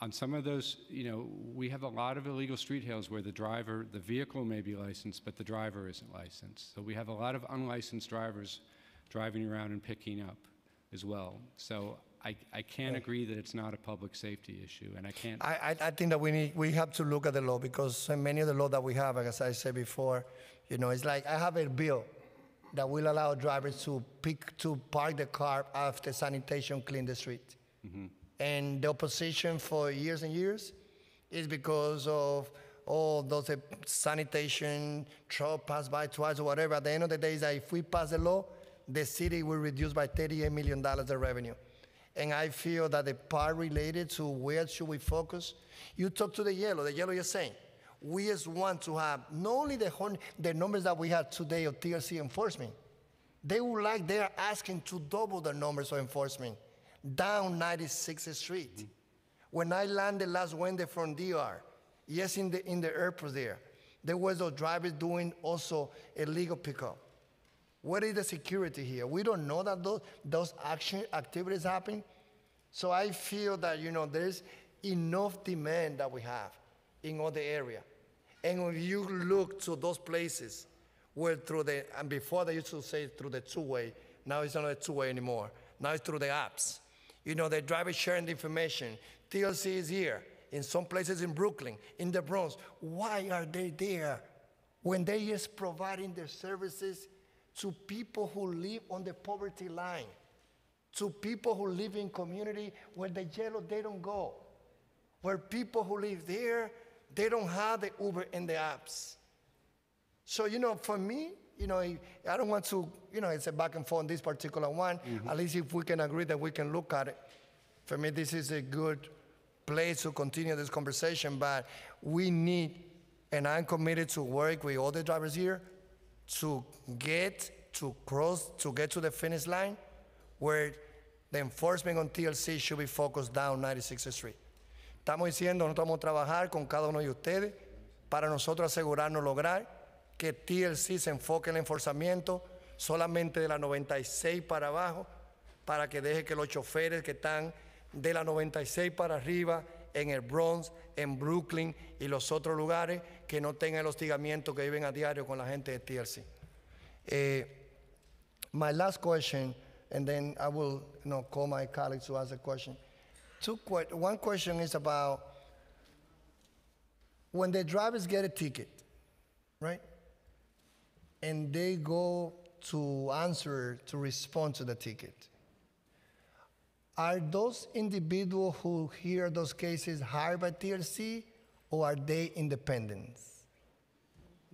on some of those, you know, we have a lot of illegal street hails where the driver, the vehicle may be licensed, but the driver isn't licensed. So we have a lot of unlicensed drivers driving around and picking up as well. So I, I can't agree that it's not a public safety issue, and I can't. I, I, I think that we need we have to look at the law because many of the law that we have, as I said before, you know, it's like I have a bill that will allow drivers to pick to park the car after sanitation clean the street. Mm-hmm. And the opposition for years and years is because of all those uh, sanitation truck pass by twice or whatever. At the end of the day, is that if we pass the law, the city will reduce by 38 million dollars the revenue. And I feel that the part related to where should we focus, you talk to the yellow. The yellow you're saying we just want to have not only the, the numbers that we have today of TLC enforcement, they would like, they are asking to double the numbers of enforcement down 96th Street. Mm-hmm. When I landed last Wednesday from DR, yes, in the, in the airport there, there was a driver doing also illegal pickup. What is the security here? We don't know that those, those action activities happen. So I feel that, you know, there's enough demand that we have in all the area. And when you look to those places where through the, and before they used to say through the two way, now it's not a two way anymore. Now it's through the apps. You know, they driver sharing the information. TLC is here, in some places in Brooklyn, in the Bronx. Why are they there when they is providing their services to people who live on the poverty line, to people who live in community where the yellow they don't go, where people who live there they don't have the Uber in the apps. So, you know, for me, you know, I don't want to, you know, it's a back and forth on this particular one. Mm-hmm. At least if we can agree that we can look at it. For me, this is a good place to continue this conversation, but we need, and I'm committed to work with all the drivers here to get to cross, to get to the finish line where the enforcement on TLC should be focused down 96th Street. Estamos diciendo, nosotros vamos a trabajar con cada uno de ustedes para nosotros asegurarnos lograr que TLC se enfoque en el enforzamiento solamente de la 96 para abajo, para que deje que los choferes que están de la 96 para arriba, en el Bronx, en Brooklyn y los otros lugares, que no tengan el hostigamiento que viven a diario con la gente de TLC. Eh, my last question, and then I will call my colleagues to ask a question. Two que- one question is about when the drivers get a ticket, right? And they go to answer to respond to the ticket. Are those individuals who hear those cases hired by TLC or are they independents?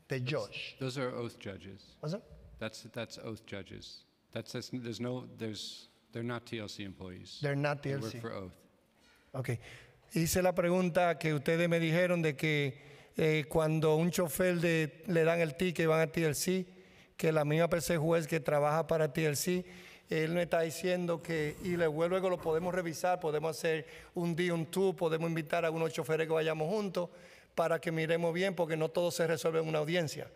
The judge. Those are oath judges. What's that? That's, that's oath judges. That's, that's, there's no, there's, they're not TLC employees. They're not TLC. They work for oath. Ok. Hice la pregunta que ustedes me dijeron de que eh, cuando un chofer le dan el ticket y van a TLC, que la misma PC juez que trabaja para TLC, él me está diciendo que, y luego, luego lo podemos revisar, podemos hacer un día, un tour, podemos invitar a unos choferes que vayamos juntos para que miremos bien, porque no todo se resuelve en una audiencia.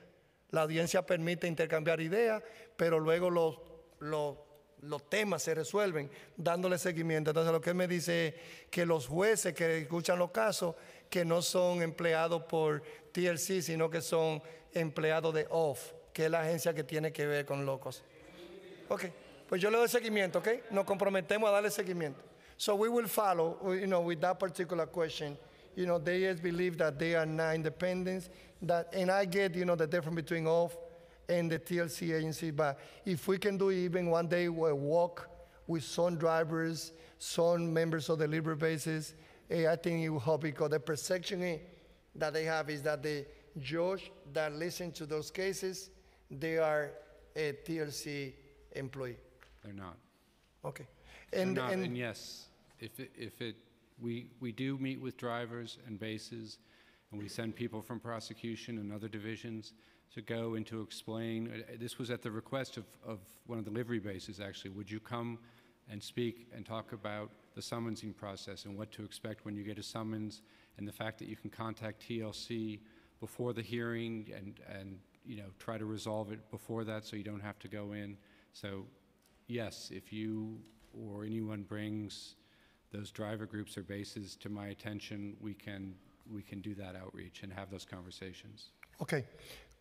La audiencia permite intercambiar ideas, pero luego los, los los temas se resuelven dándole seguimiento. Entonces lo que me dice es que los jueces que escuchan los casos, que no son empleados por TLC, sino que son empleados de OFF, que es la agencia que tiene que ver con locos. Ok, pues yo le doy seguimiento, ok? Nos comprometemos a darle seguimiento. So we will follow, you know, with that particular question. You know, they believe that they are not independent, that, and I get, you know, the difference between OFF and the TLC agency. But if we can do even one day a walk with some drivers, some members of the Liberal bases, eh, I think it will help because the perception eh, that they have is that the judge that listen to those cases, they are a TLC employee. They're not. Okay. And, not, and, and, yes, if it, if it we, we do meet with drivers and bases, and we send people from prosecution and other divisions, to go and to explain. Uh, this was at the request of, of one of the livery bases, actually. Would you come and speak and talk about the summonsing process and what to expect when you get a summons and the fact that you can contact TLC before the hearing and, and you know, try to resolve it before that so you don't have to go in. So yes, if you or anyone brings those driver groups or bases to my attention, we can, we can do that outreach and have those conversations. Okay,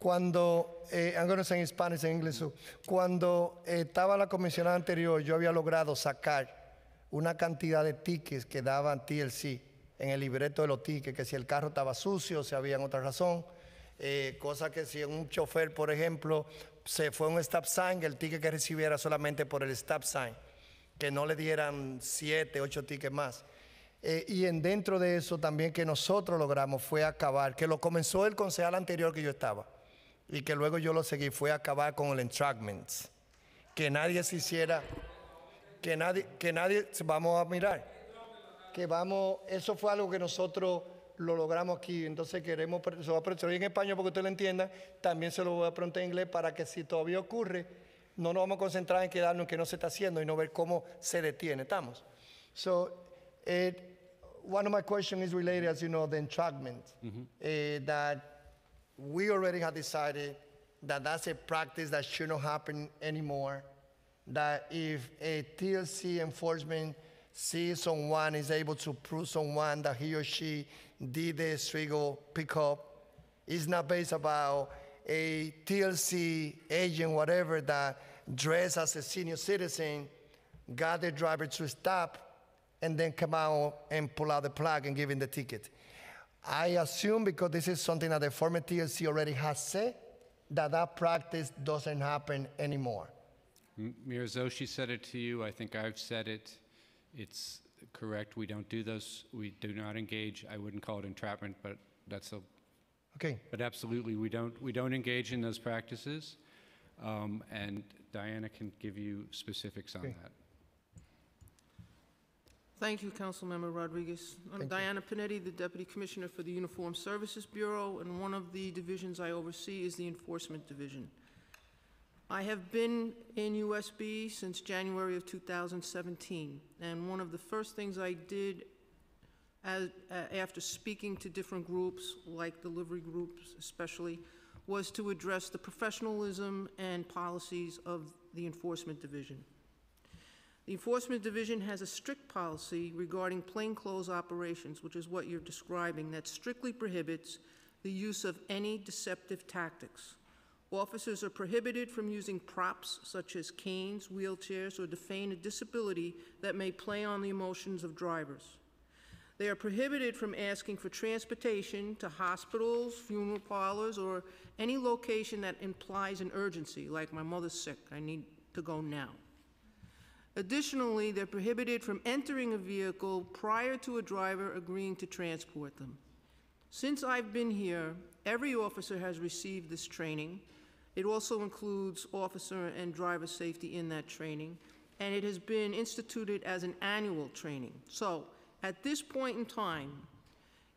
Cuando, en eh, en inglés, cuando eh, estaba la comisionada anterior, yo había logrado sacar una cantidad de tickets que daban TLC en el libreto de los tickets, que si el carro estaba sucio, si había otra razón, eh, cosa que si un chofer, por ejemplo, se fue un stop sign, el ticket que recibiera solamente por el stop sign, que no le dieran siete, ocho tickets más. y en dentro de eso también que nosotros logramos fue acabar, que lo comenzó el concejal anterior que yo estaba y que luego yo lo seguí fue acabar con el entrapment. Que nadie se hiciera, que nadie, que nadie, vamos a mirar, que vamos, eso fue algo que nosotros lo logramos aquí, entonces queremos, se lo voy a en español porque usted lo entienda, también se lo voy a preguntar en inglés para que si todavía ocurre, no nos vamos a concentrar en quedarnos en que no se está haciendo y no ver cómo se detiene, ¿estamos? So, eh, one of my questions is related, as you know, the entrapment, mm-hmm. eh, that we already have decided that that's a practice that should not happen anymore. That if a TLC enforcement sees someone is able to prove someone that he or she did a illegal pickup, it's not based about a TLC agent, whatever, that dressed as a senior citizen, got the driver to stop, and then come out and pull out the plug and give him the ticket. I assume because this is something that the former TLC already has said, that that practice doesn't happen anymore. M- Mirazoshi said it to you. I think I've said it. It's correct. We don't do those. We do not engage. I wouldn't call it entrapment, but that's a. Okay. But absolutely, we don't we don't engage in those practices, um, and Diana can give you specifics on okay. that. Thank you, Councilmember Rodriguez. I'm Thank you. Diana Panetti, the Deputy Commissioner for the Uniform Services Bureau, and one of the divisions I oversee is the Enforcement Division. I have been in USB since January of 2017, and one of the first things I did as, uh, after speaking to different groups, like delivery groups especially, was to address the professionalism and policies of the Enforcement Division. The Enforcement Division has a strict policy regarding plainclothes operations, which is what you're describing, that strictly prohibits the use of any deceptive tactics. Officers are prohibited from using props such as canes, wheelchairs, or to feign a disability that may play on the emotions of drivers. They are prohibited from asking for transportation to hospitals, funeral parlors, or any location that implies an urgency, like my mother's sick, I need to go now. Additionally, they're prohibited from entering a vehicle prior to a driver agreeing to transport them. Since I've been here, every officer has received this training. It also includes officer and driver safety in that training, and it has been instituted as an annual training. So, at this point in time,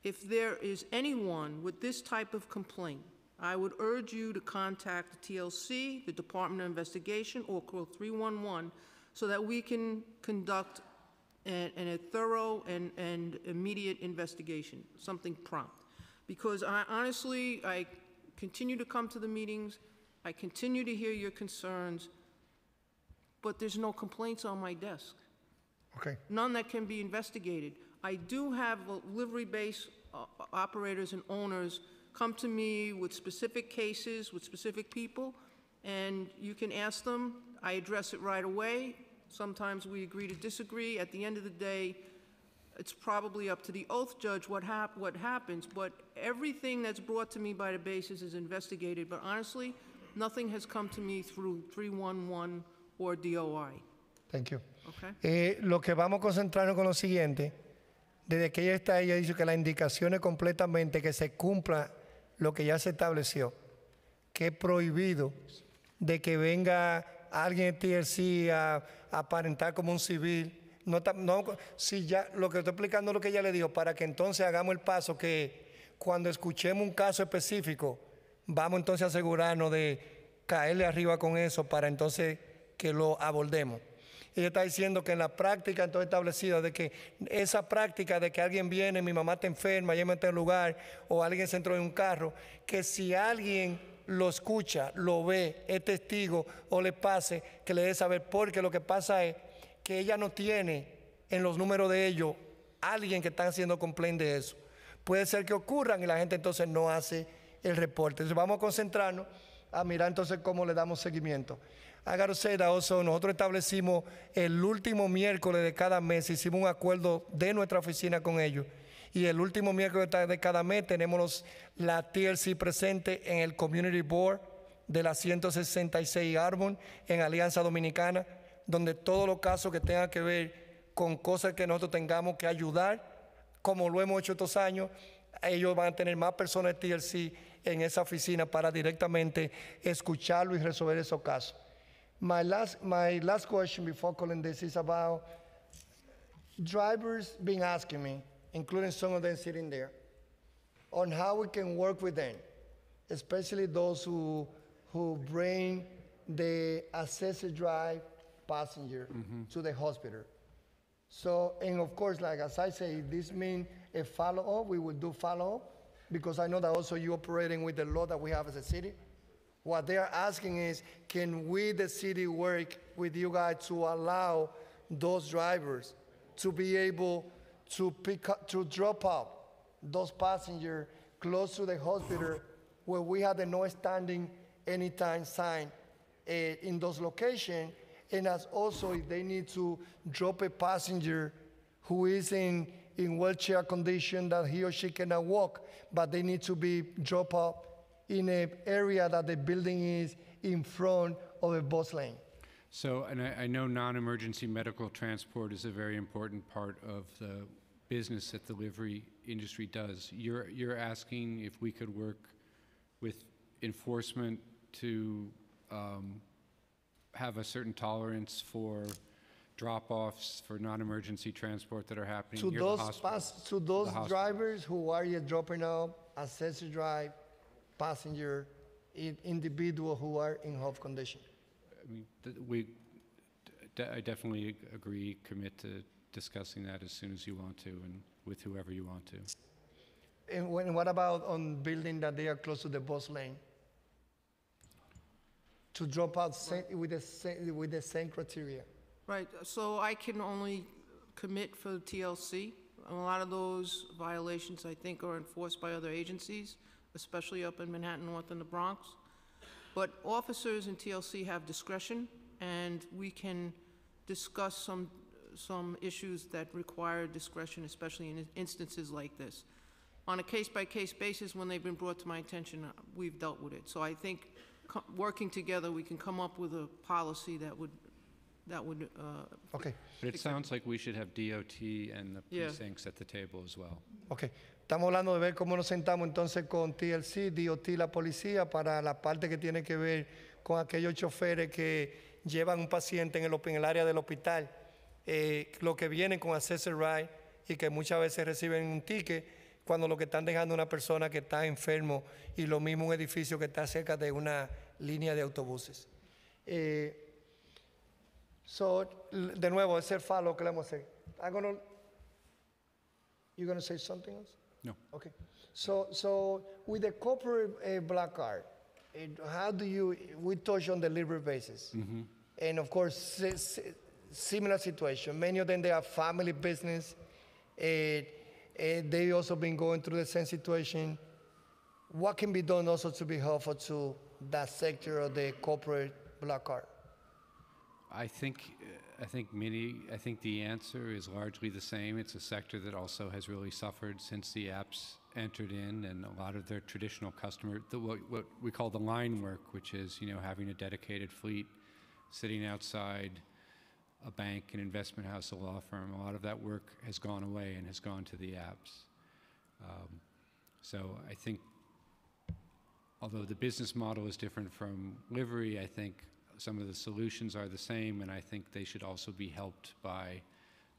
if there is anyone with this type of complaint, I would urge you to contact the TLC, the Department of Investigation, or Call 311 so that we can conduct an, an a thorough and, and immediate investigation, something prompt. Because I honestly, I continue to come to the meetings, I continue to hear your concerns, but there's no complaints on my desk, Okay, none that can be investigated. I do have livery-based uh, operators and owners come to me with specific cases, with specific people, and you can ask them, I address it right away, Sometimes we agree to disagree. At the end of the day, it's probably up to the oath judge what, hap what happens, but everything that's brought to me by the basis is investigated. But honestly, nothing has come to me through 311 or DOI. Thank you. Okay. Eh, lo que vamos a concentrarnos con lo siguiente. Desde que ella está, ella dice que la indicación es completamente que se cumpla lo que ya se estableció, que es prohibido de que venga alguien de TRC a aparentar como un civil. No, si ya lo que estoy explicando es lo que ella le dijo, para que entonces hagamos el paso que cuando escuchemos un caso específico, vamos entonces a asegurarnos de caerle arriba con eso para entonces que lo abordemos. Ella está diciendo que en la práctica entonces establecida de que esa práctica de que alguien viene, mi mamá está enferma, llévate en lugar, o alguien se entró en un carro, que si alguien lo escucha, lo ve, es testigo o le pase, que le dé saber, porque lo que pasa es que ella no tiene en los números de ellos alguien que está haciendo complaint de eso. Puede ser que ocurran y la gente entonces no hace el reporte. Entonces vamos a concentrarnos a mirar entonces cómo le damos seguimiento. garcía Oso, oh, nosotros establecimos el último miércoles de cada mes, hicimos un acuerdo de nuestra oficina con ellos y el último miércoles de cada mes tenemos la TLC presente en el Community Board de la 166 Arbon en Alianza Dominicana, donde todos los casos que tengan que ver con cosas que nosotros tengamos que ayudar, como lo hemos hecho estos años, ellos van a tener más personas de TLC en esa oficina para directamente escucharlo y resolver esos casos. My last, my last question before calling this is about drivers being asking me, including some of them sitting there, on how we can work with them, especially those who, who bring the accessory drive passenger mm-hmm. to the hospital. So, and of course, like as I say, this means a follow up. We will do follow up because I know that also you operating with the law that we have as a city. What they are asking is, can we, the city, work with you guys to allow those drivers to be able to, pick up, to drop off those passengers close to the hospital where we had the no standing anytime sign uh, in those locations. And as also if they need to drop a passenger who is in, in wheelchair condition that he or she cannot walk, but they need to be dropped off in an area that the building is in front of a bus lane. So, and I, I know non-emergency medical transport is a very important part of the business that the livery industry does. You're, you're asking if we could work with enforcement to um, have a certain tolerance for drop-offs for non-emergency transport that are happening to near those the hospital. Pass, to those drivers who are yet dropping out, accessory drive, passenger, individual who are in health condition. I mean, we, I definitely agree, commit to discussing that as soon as you want to and with whoever you want to. And when, what about on building that they are close to the bus lane? To drop out with the same, with the same criteria. Right, so I can only commit for TLC. A lot of those violations, I think, are enforced by other agencies, especially up in Manhattan North and the Bronx. But officers in TLC have discretion, and we can discuss some some issues that require discretion, especially in instances like this. On a case-by-case basis, when they've been brought to my attention, uh, we've dealt with it. So I think working together, we can come up with a policy that would that would. Uh, okay. But it sounds like we should have DOT and the precincts yeah. at the table as well. Okay. Estamos hablando de ver cómo nos sentamos entonces con TLC, DOT, la policía, para la parte que tiene que ver con aquellos choferes que llevan un paciente en el, en el área del hospital Eh, lo que vienen con Access Right y que muchas veces reciben un ticket cuando lo que están dejando una persona que está enfermo y lo mismo un edificio que está cerca de una línea de autobuses. Eh, so, de nuevo, ese follow que le vamos a hacer. gonna, you gonna say something else? No. Okay. So, so with the corporate eh, black card, uh, how do you, we touch on the liberal basis. Mm-hmm. And of course, similar situation. Many of them, they have family business. And, uh, and uh, they also been going through the same situation. What can be done also to be helpful to that sector of the corporate black art? I think, I think many, I think the answer is largely the same. It's a sector that also has really suffered since the apps entered in, and a lot of their traditional customer, the, what, what we call the line work, which is you know having a dedicated fleet, sitting outside a bank, an investment house, a law firm. A lot of that work has gone away and has gone to the apps. Um, so I think, although the business model is different from livery, I think some of the solutions are the same, and I think they should also be helped by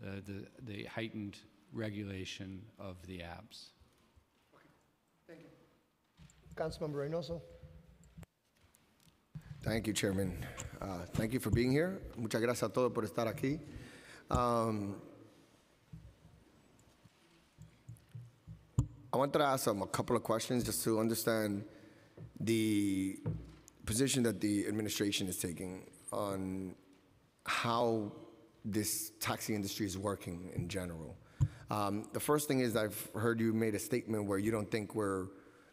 uh, the, the heightened regulation of the apps. Okay. Thank you. Councilmember Reynoso. Thank you, Chairman. Uh, thank you for being here. Muchas gracias a todos por estar aquí. Um, I wanted to ask um, a couple of questions just to understand the position that the administration is taking on how this taxi industry is working in general. Um, the first thing is I've heard you made a statement where you don't think we're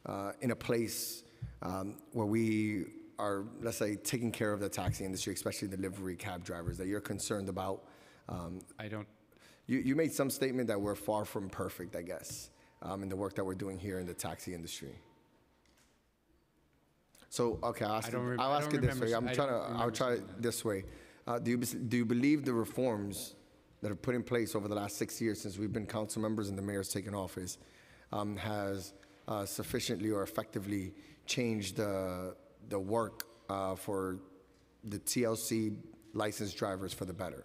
uh, in a place um, where we are, let's say, taking care of the taxi industry, especially the livery cab drivers that you're concerned about? Um, I don't. You, you made some statement that we're far from perfect, I guess, um, in the work that we're doing here in the taxi industry. So okay, I'll ask, I don't it, I'll I it this way. I'm trying to. I'll try it this way. Uh, do you do you believe the reforms that are put in place over the last six years since we've been council members and the mayor's taken office um, has uh, sufficiently or effectively changed the the work uh, for the TLC licensed drivers for the better?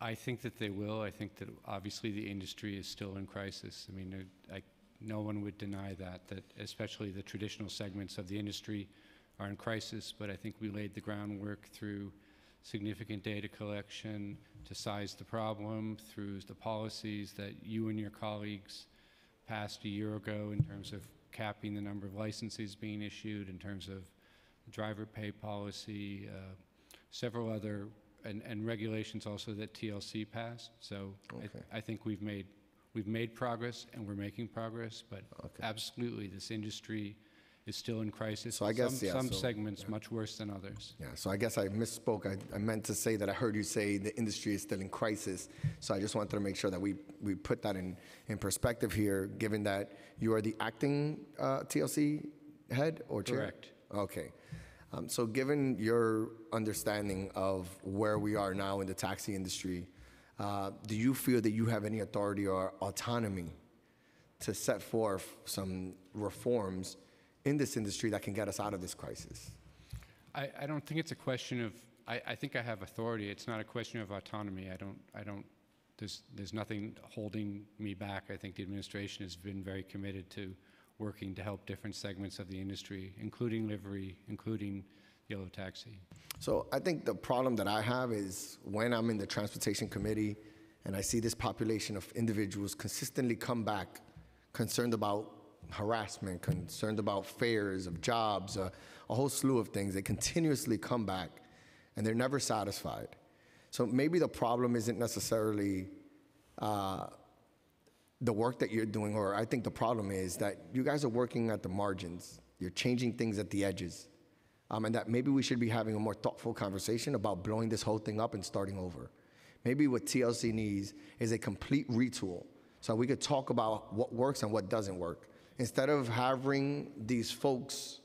I think that they will. I think that obviously the industry is still in crisis. I mean, I, no one would deny that, that especially the traditional segments of the industry are in crisis, but I think we laid the groundwork through significant data collection to size the problem, through the policies that you and your colleagues passed a year ago in terms of capping the number of licenses being issued, in terms of driver pay policy, uh, several other, and, and regulations also that TLC passed. So okay. I, I, think we've made we've made progress, and we're making progress. But okay. absolutely, this industry is still in crisis. So I guess, some, yeah, some so- segments much worse than others. Yeah, so I guess I misspoke. I, I meant to say that I heard you say the industry is still in crisis. So I just wanted to make sure that we, we put that in, in perspective here, given that you are the acting uh, TLC head or chair? Correct. Okay. Um, so given your understanding of where we are now in the taxi industry, uh, do you feel that you have any authority or autonomy to set forth some reforms in this industry that can get us out of this crisis? I, I don't think it's a question of, I, I think I have authority. It's not a question of autonomy. I don't, I don't there's, there's nothing holding me back. I think the administration has been very committed to working to help different segments of the industry, including livery, including yellow taxi. So I think the problem that I have is when I'm in the transportation committee and I see this population of individuals consistently come back concerned about harassment, concerned about fairs of jobs, uh, a whole slew of things. They continuously come back and they're never satisfied. So maybe the problem isn't necessarily uh, the work that you're doing, or I think the problem is that you guys are working at the margins. You're changing things at the edges. Um, and that maybe we should be having a more thoughtful conversation about blowing this whole thing up and starting over. Maybe what TLC needs is a complete retool so we could talk about what works and what doesn't work instead of having these folks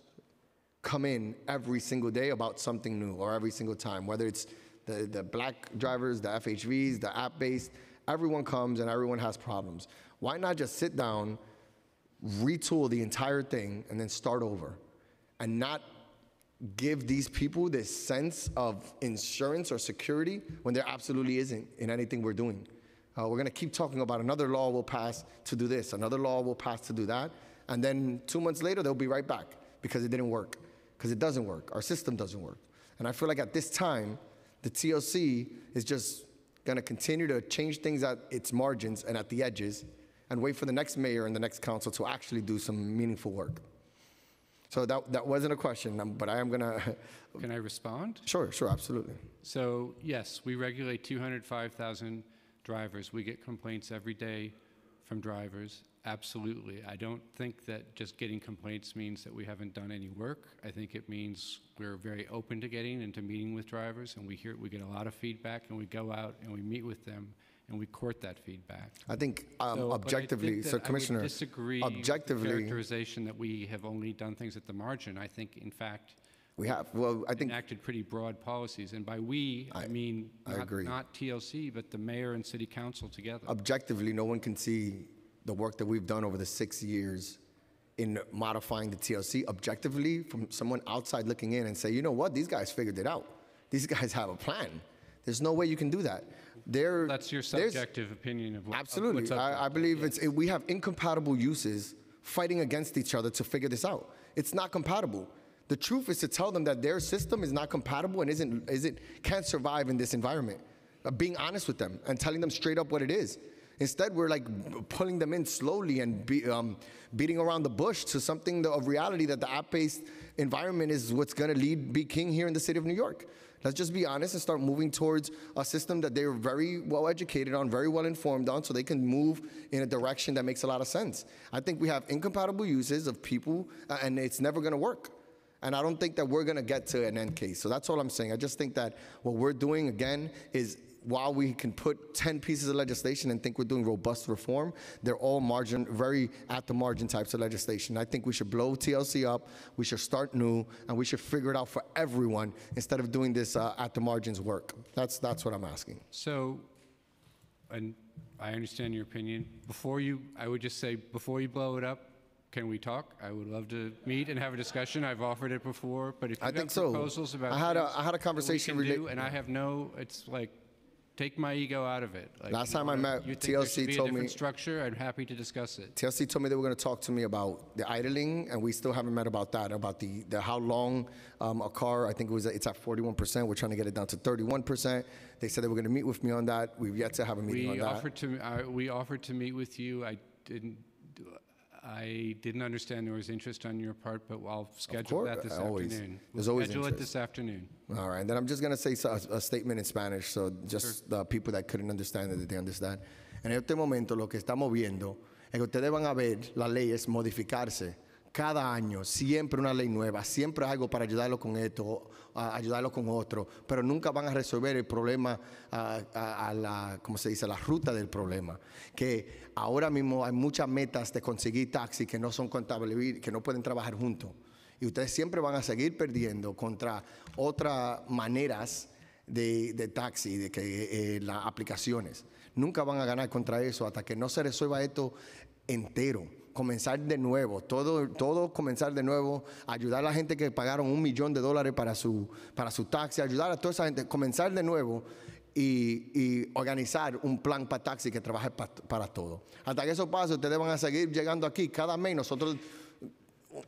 come in every single day about something new or every single time, whether it's the, the black drivers, the FHVs, the app based, everyone comes and everyone has problems. Why not just sit down, retool the entire thing, and then start over and not give these people this sense of insurance or security when there absolutely isn't in anything we're doing? Uh, we're going to keep talking about another law will pass to do this, another law will pass to do that. And then two months later, they'll be right back because it didn't work, because it doesn't work. Our system doesn't work. And I feel like at this time, the TOC is just going to continue to change things at its margins and at the edges and wait for the next mayor and the next council to actually do some meaningful work. So that, that wasn't a question, um, but I am going to. Can I respond? Sure, sure, absolutely. So, yes, we regulate 205,000 drivers. We get complaints every day from drivers, absolutely. I don't think that just getting complaints means that we haven't done any work. I think it means we're very open to getting into meeting with drivers, and we hear we get a lot of feedback, and we go out and we meet with them, and we court that feedback. I think um, so, objectively, I think so Commissioner, I disagree objectively, with the characterization that we have only done things at the margin. I think, in fact, we have, well, I think. Enacted pretty broad policies, and by we, I, I mean I not, agree. not TLC, but the mayor and city council together. Objectively, no one can see the work that we've done over the six years in modifying the TLC objectively from someone outside looking in and say, you know what, these guys figured it out. These guys have a plan. There's no way you can do that. There, That's your subjective opinion of what, absolutely. Of I, I, believe yes. it's we have incompatible uses fighting against each other to figure this out. It's not compatible. The truth is to tell them that their system is not compatible and isn't, isn't, can't survive in this environment. Uh, being honest with them and telling them straight up what it is. Instead, we're like pulling them in slowly and be, um, beating around the bush to something of reality that the app-based environment is what's going to lead be king here in the city of New York. Let's just be honest and start moving towards a system that they're very well educated on, very well informed on, so they can move in a direction that makes a lot of sense. I think we have incompatible uses of people, uh, and it's never going to work. And I don't think that we're going to get to an end case. So that's all I'm saying. I just think that what we're doing, again, is while we can put 10 pieces of legislation and think we're doing robust reform, they're all margin, very at the margin types of legislation. I think we should blow TLC up, we should start new, and we should figure it out for everyone instead of doing this uh, at the margins work. That's, that's what I'm asking. So, and I understand your opinion. Before you, I would just say, before you blow it up, can we talk? I would love to meet and have a discussion. I've offered it before, but if you I have think so. proposals about I had a, I had a conversation with can do, and I have no, it's like, take my ego out of it. Like, Last time I met, you think TLC be a told me- Structure, I'm happy to discuss it. TLC told me they were going to talk to me about the idling, and we still haven't met about that, about the, the how long um, a car, I think it was, it's at 41%. We're trying to get it down to 31%. They said they were going to meet with me on that. We've yet to have a meeting on We offered to, uh, we offered to meet with you. I didn't I didn't understand there was interest on your part, but I'll schedule course, that this always. afternoon. We'll There's always schedule interest. it this afternoon. All right. Then I'm just going to say a, a, statement in Spanish, so just sure. the people that couldn't understand it, they understand. En este momento lo que estamos viendo es que ustedes van a ver las leyes modificarse cada año, siempre una ley nueva, siempre algo para ayudarlo con esto, a ayudarlo con otro, pero nunca van a resolver el problema a, la, como se dice?, la ruta del problema. Que ahora mismo hay muchas metas de conseguir taxis que no son contables, que no pueden trabajar juntos. Y ustedes siempre van a seguir perdiendo contra otras maneras de, de taxi, de que eh, eh, las aplicaciones. Nunca van a ganar contra eso hasta que no se resuelva esto entero comenzar de nuevo, todo, todo comenzar de nuevo, ayudar a la gente que pagaron un millón de dólares para su, para su taxi, ayudar a toda esa gente, comenzar de nuevo y, organizar un plan para taxi que trabaje para, todo. Hasta que eso pase, ustedes van a seguir llegando aquí cada mes, nosotros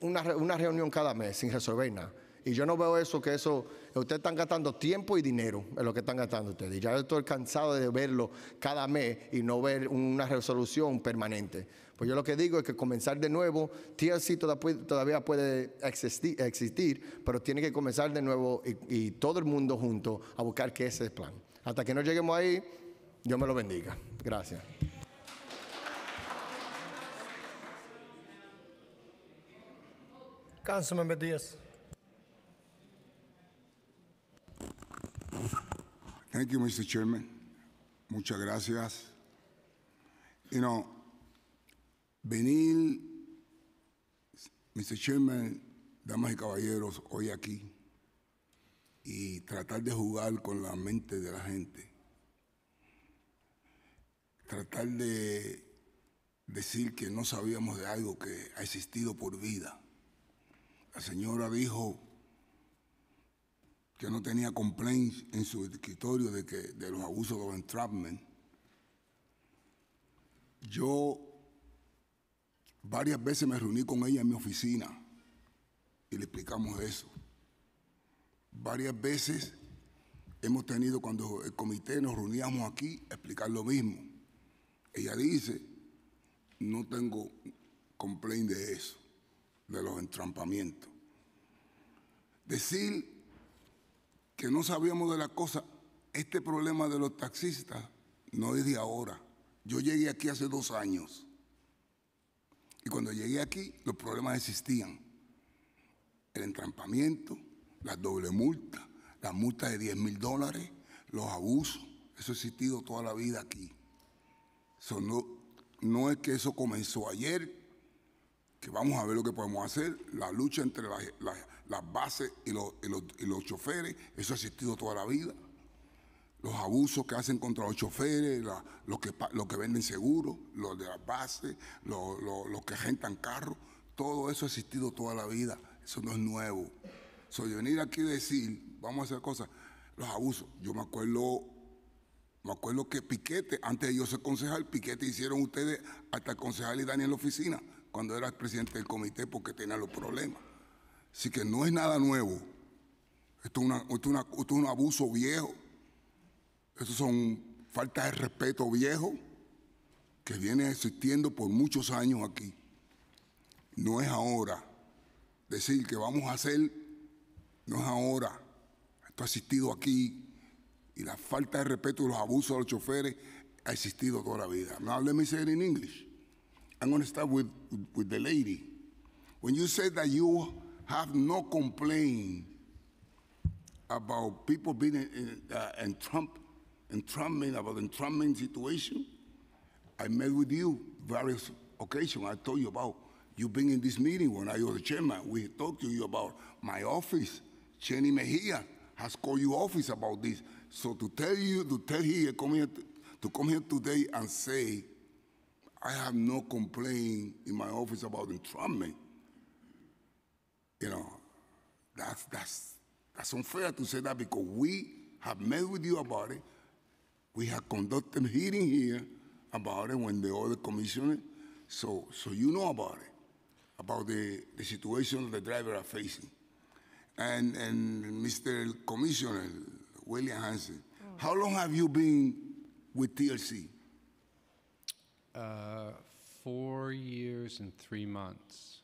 una, una reunión cada mes sin resolver nada. Y yo no veo eso, que eso, ustedes están gastando tiempo y dinero en lo que están gastando ustedes. Y ya estoy cansado de verlo cada mes y no ver una resolución permanente. Pues yo lo que digo es que comenzar de nuevo, TLC todavía puede existir, pero tiene que comenzar de nuevo y, todo el mundo junto a buscar que ese es el plan. Hasta que no lleguemos ahí, Dios me lo bendiga. Gracias. Councilmember Diaz. Thank you, Mr. Chairman. Muchas gracias. You venir, Mr. Chairman, damas y caballeros, hoy aquí y tratar de jugar con la mente de la gente, tratar de decir que no sabíamos de algo que ha existido por vida. La señora dijo que no tenía complaints en su escritorio de, que, de los abusos de los entrapment. Yo Varias veces me reuní con ella en mi oficina y le explicamos eso. Varias veces hemos tenido, cuando el comité nos reuníamos aquí, explicar lo mismo. Ella dice, no tengo complaint de eso, de los entrampamientos. Decir que no sabíamos de la cosa, este problema de los taxistas no es de ahora. Yo llegué aquí hace dos años cuando llegué aquí, los problemas existían. El entrampamiento, la doble multa, la multa de 10 mil dólares, los abusos. Eso ha existido toda la vida aquí. Eso no, no es que eso comenzó ayer, que vamos a ver lo que podemos hacer. La lucha entre las, bases y los, y los choferes, eso ha existido toda la vida los abusos que hacen contra los choferes, los, que, que venden seguros, los de la bases, los, los, que rentan carros, todo eso ha existido toda la vida, eso no es nuevo. Soy venir aquí a decir, vamos a hacer cosas, los abusos, yo me acuerdo, me acuerdo que Piquete, antes de yo ser concejal, Piquete hicieron ustedes hasta el concejal y Daniel en la oficina, cuando era el presidente del comité porque tenía los problemas. Así que no es nada nuevo, esto esto es un abuso viejo. Esos son falta de respeto viejo que viene existiendo por muchos años aquí. No es ahora decir que vamos a hacer, no es ahora. Esto ha existido aquí y la falta de respeto y los abusos a los choferes ha existido toda la vida. No let me say it in English. I'm going to start with, with the lady. When you say that you have no complaint about people being in eh, eh, Trump entrapment, about entrapment situation. I met with you various occasions. I told you about you being in this meeting when I was the chairman. We talked to you about my office. Cheney Mejia has called you office about this. So to tell you, to tell here, come here, to come here today and say, I have no complaint in my office about entrapment. You know, that's that's that's unfair to say that because we have met with you about it. We have conducted hearing here about it when the other commissioner, so, so you know about it, about the, the situation the driver are facing. And, and Mr. Commissioner, William Hansen, how long have you been with TLC? Uh, four years and three months.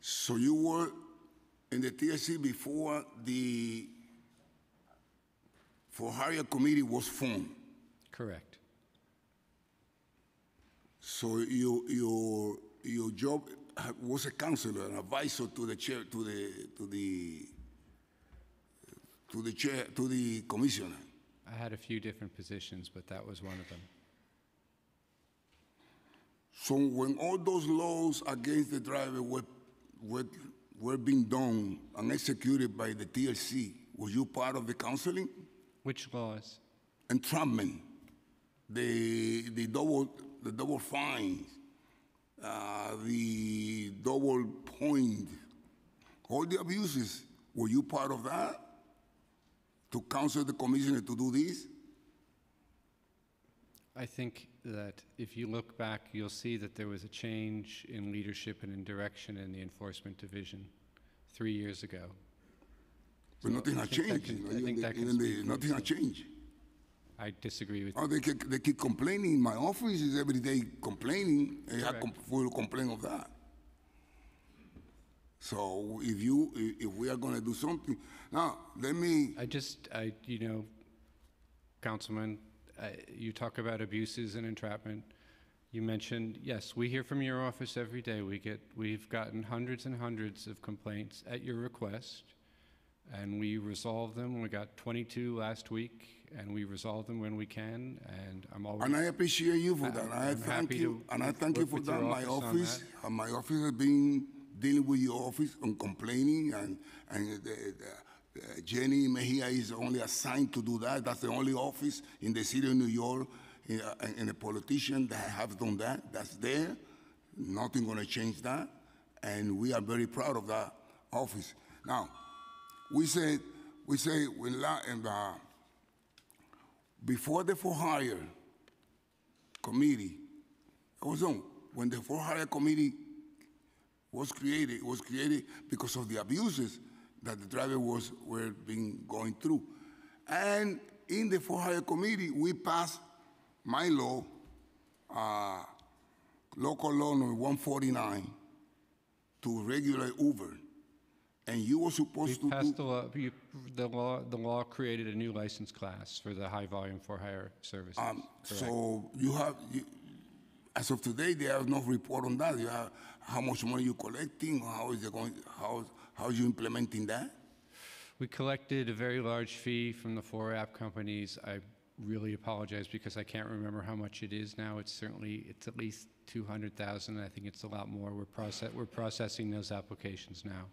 So you were in the TLC before the for higher committee was formed. Correct. So your your your job was a counselor, an advisor to the chair, to the to the to the chair, to the commissioner. I had a few different positions, but that was one of them. So when all those laws against the driver were were were being done and executed by the TLC, were you part of the counseling? Which laws? Entrapment, the, the, double, the double fines, uh, the double point, all the abuses. Were you part of that? To counsel the commissioner to do this? I think that if you look back, you'll see that there was a change in leadership and in direction in the enforcement division three years ago. But nothing has changed. Can, you know, nothing has changed. I disagree with. Oh, they keep, they keep complaining. My office is every day complaining. They will complain of that. So if you if we are going to do something now, let me. I just I you know, Councilman, I, uh, you talk about abuses and entrapment. You mentioned yes, we hear from your office every day. We get we've gotten hundreds and hundreds of complaints at your request and we resolve them. We got 22 last week, and we resolve them when we can. And I'm always and I appreciate you for that. I, I thank you, and I thank you for that. Office my office, and uh, my office has been dealing with your office on complaining, and and uh, the, the, the uh, Jenny Mejia is only assigned to do that. That's the only office in the city of New York, in, in a politician that have done that. That's there. Nothing gonna change that, and we are very proud of that office. Now we said, we say when la, and, uh, before the for hire committee, it was on when the for hire committee was created. It was created because of the abuses that the driver was were being going through, and in the for hire committee we passed my law, uh, local law number 149, to regulate Uber and you were supposed we to pass do... the law. You, the law. The law created a new license class for the high volume for hire services. Um, so you have, you, as of today, there is no report on that. You have how much money you collecting? How is it going? How how you implementing that? We collected a very large fee from the four app companies. I really apologize because I can't remember how much it is now. It's certainly it's at least two hundred thousand. I think it's a lot more. We're process we're processing those applications now.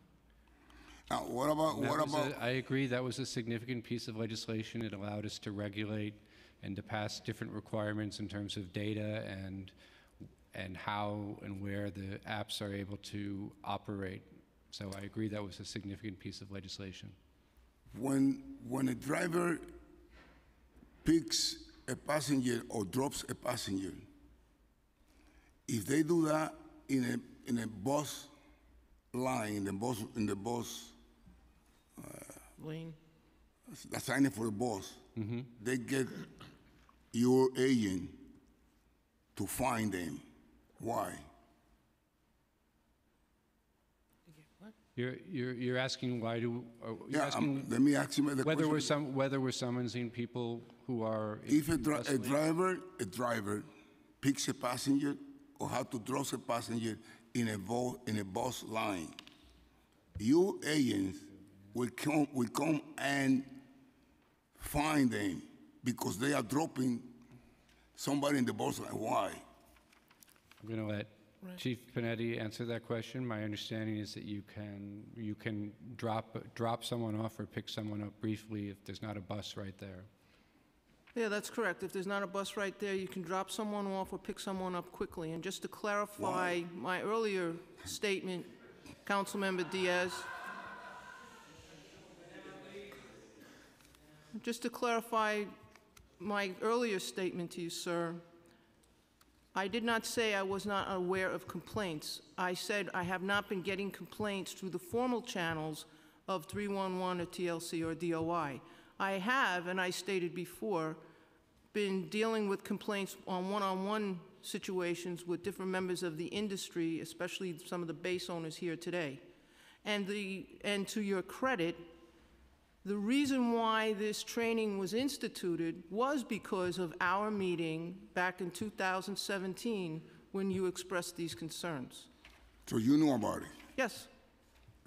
Now, what about, That what about? a- I agree, that was a significant piece of legislation. It allowed us to regulate and to pass different requirements in terms of data and, and how and where the apps are able to operate. So I agree, that was a significant piece of legislation. When, when a driver picks a passenger or drops a passenger, if they do that in a, in a bus line, in the bus, in the bus Lane? assigning for the boss, mm-hmm. they get your agent to find them. Why? You're, you're, you're asking why do, are uh, you Yeah, asking um, let me ask you the whether we're some, whether we're summoning people who are. If a, dri- a driver, a driver picks a passenger or how to drop a passenger in a, vo- in a bus line, you agents will come, will come and find them because they are dropping somebody in the bus. Why? I'm going to let right. Chief Panetti answer that question. My understanding is that you can you can drop drop someone off or pick someone up briefly if there's not a bus right there. Yeah, that's correct. If there's not a bus right there, you can drop someone off or pick someone up quickly. And just to clarify Why? my earlier statement, Councilmember Diaz. just to clarify my earlier statement to you, sir, I did not say I was not aware of complaints. I said I have not been getting complaints through the formal channels of 311 or TLC or DOI. I have, and I stated before, been dealing with complaints on one-on-one -on -one situations with different members of the industry, especially some of the base owners here today. And, the, and to your credit, the reason why this training was instituted was because of our meeting back in 2017 when you expressed these concerns. So you knew about it? Yes.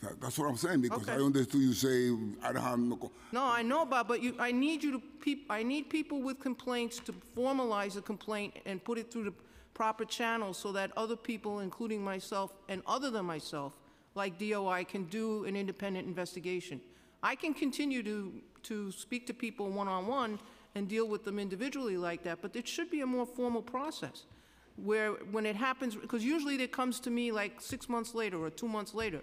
That, that's what I'm saying because okay. I understood you say I don't have no. No, I know about, but you, I need you to. I need people with complaints to formalize a complaint and put it through the proper channels so that other people, including myself and other than myself, like DOI, can do an independent investigation. I can continue to, to speak to people one-on-one and deal with them individually like that, but it should be a more formal process where, when it happens, because usually it comes to me like six months later or two months later.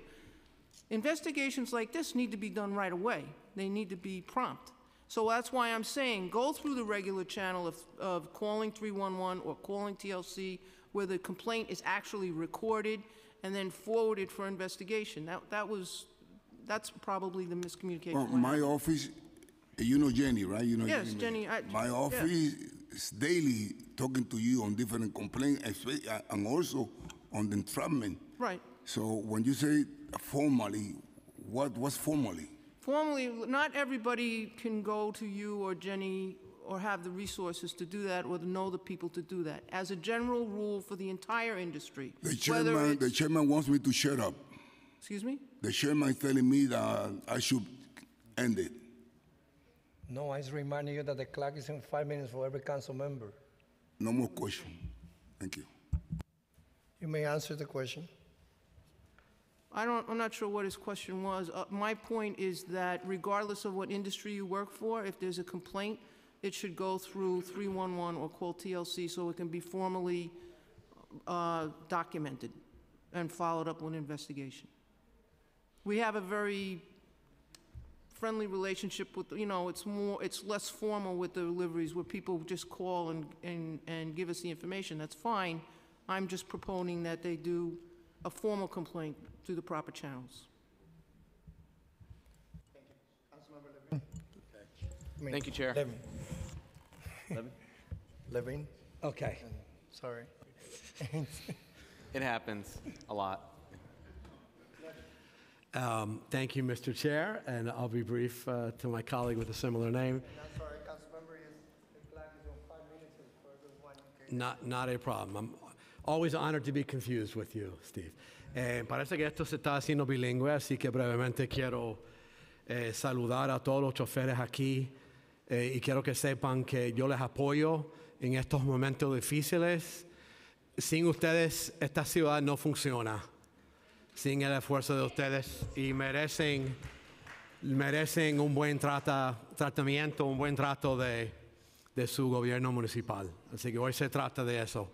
Investigations like this need to be done right away. They need to be prompt. So that's why I'm saying go through the regular channel of, of calling 311 or calling TLC where the complaint is actually recorded and then forwarded for investigation. That, that was that's probably the miscommunication. Well, my office, you know Jenny, right? You know Yes, Jenny, I- my yeah. office is daily talking to you on different complaints uh, and also on the entrapment. Right. So when you say formally, what was formally? Formally, not everybody can go to you or Jenny or have the resources to do that or know the people to do that. As a general rule for the entire industry. The chairman, the chairman wants me to shut up. Excuse me? The chairman is telling me that I should end it. No, I just reminding you that the clock is in five minutes for every council member. No more question. Thank you. You may answer the question. I don't, I'm not sure what his question was. Uh, my point is that regardless of what industry you work for, if there's a complaint, it should go through 311 or call TLC so it can be formally uh, documented and followed up with an investigation we have a very friendly relationship with, you know, it's more, it's less formal with the deliveries where people just call and, and, and give us the information, that's fine. I'm just proponing that they do a formal complaint through the proper channels. Thank you, Chair. Levin. Levin? Levin? Okay. Sorry. It happens a lot. Um, Thank you, Mr. Chair, and I'll be brief uh, to my colleague with a similar name. Not, not a problem. I'm always honored to be confused with you, Steve. Eh, parece que esto se está haciendo bilingüe, así que brevemente quiero eh, saludar a todos los choferes aquí eh, y quiero que sepan que yo les apoyo en estos momentos difíciles. Sin ustedes, esta ciudad no funciona sin el esfuerzo de ustedes y merecen, merecen un buen trata, tratamiento, un buen trato de, de, su gobierno municipal. Así que hoy se trata de eso.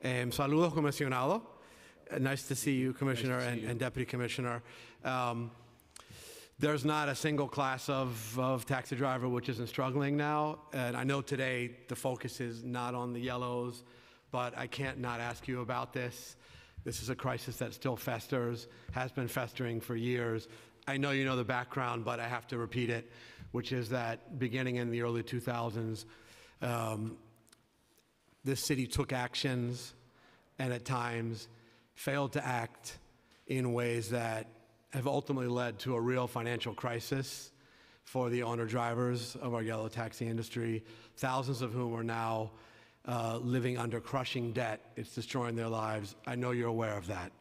Eh, saludos, comisionado. Nice to see you, Commissioner nice see and, and, Deputy Commissioner. Um, there's not a single class of, of taxi driver which isn't struggling now. And I know today the focus is not on the yellows, but I can't not ask you about this. This is a crisis that still festers, has been festering for years. I know you know the background, but I have to repeat it, which is that beginning in the early 2000s, um, this city took actions and at times failed to act in ways that have ultimately led to a real financial crisis for the owner drivers of our yellow taxi industry, thousands of whom are now uh, living under crushing debt. It's destroying their lives. I know you're aware of that.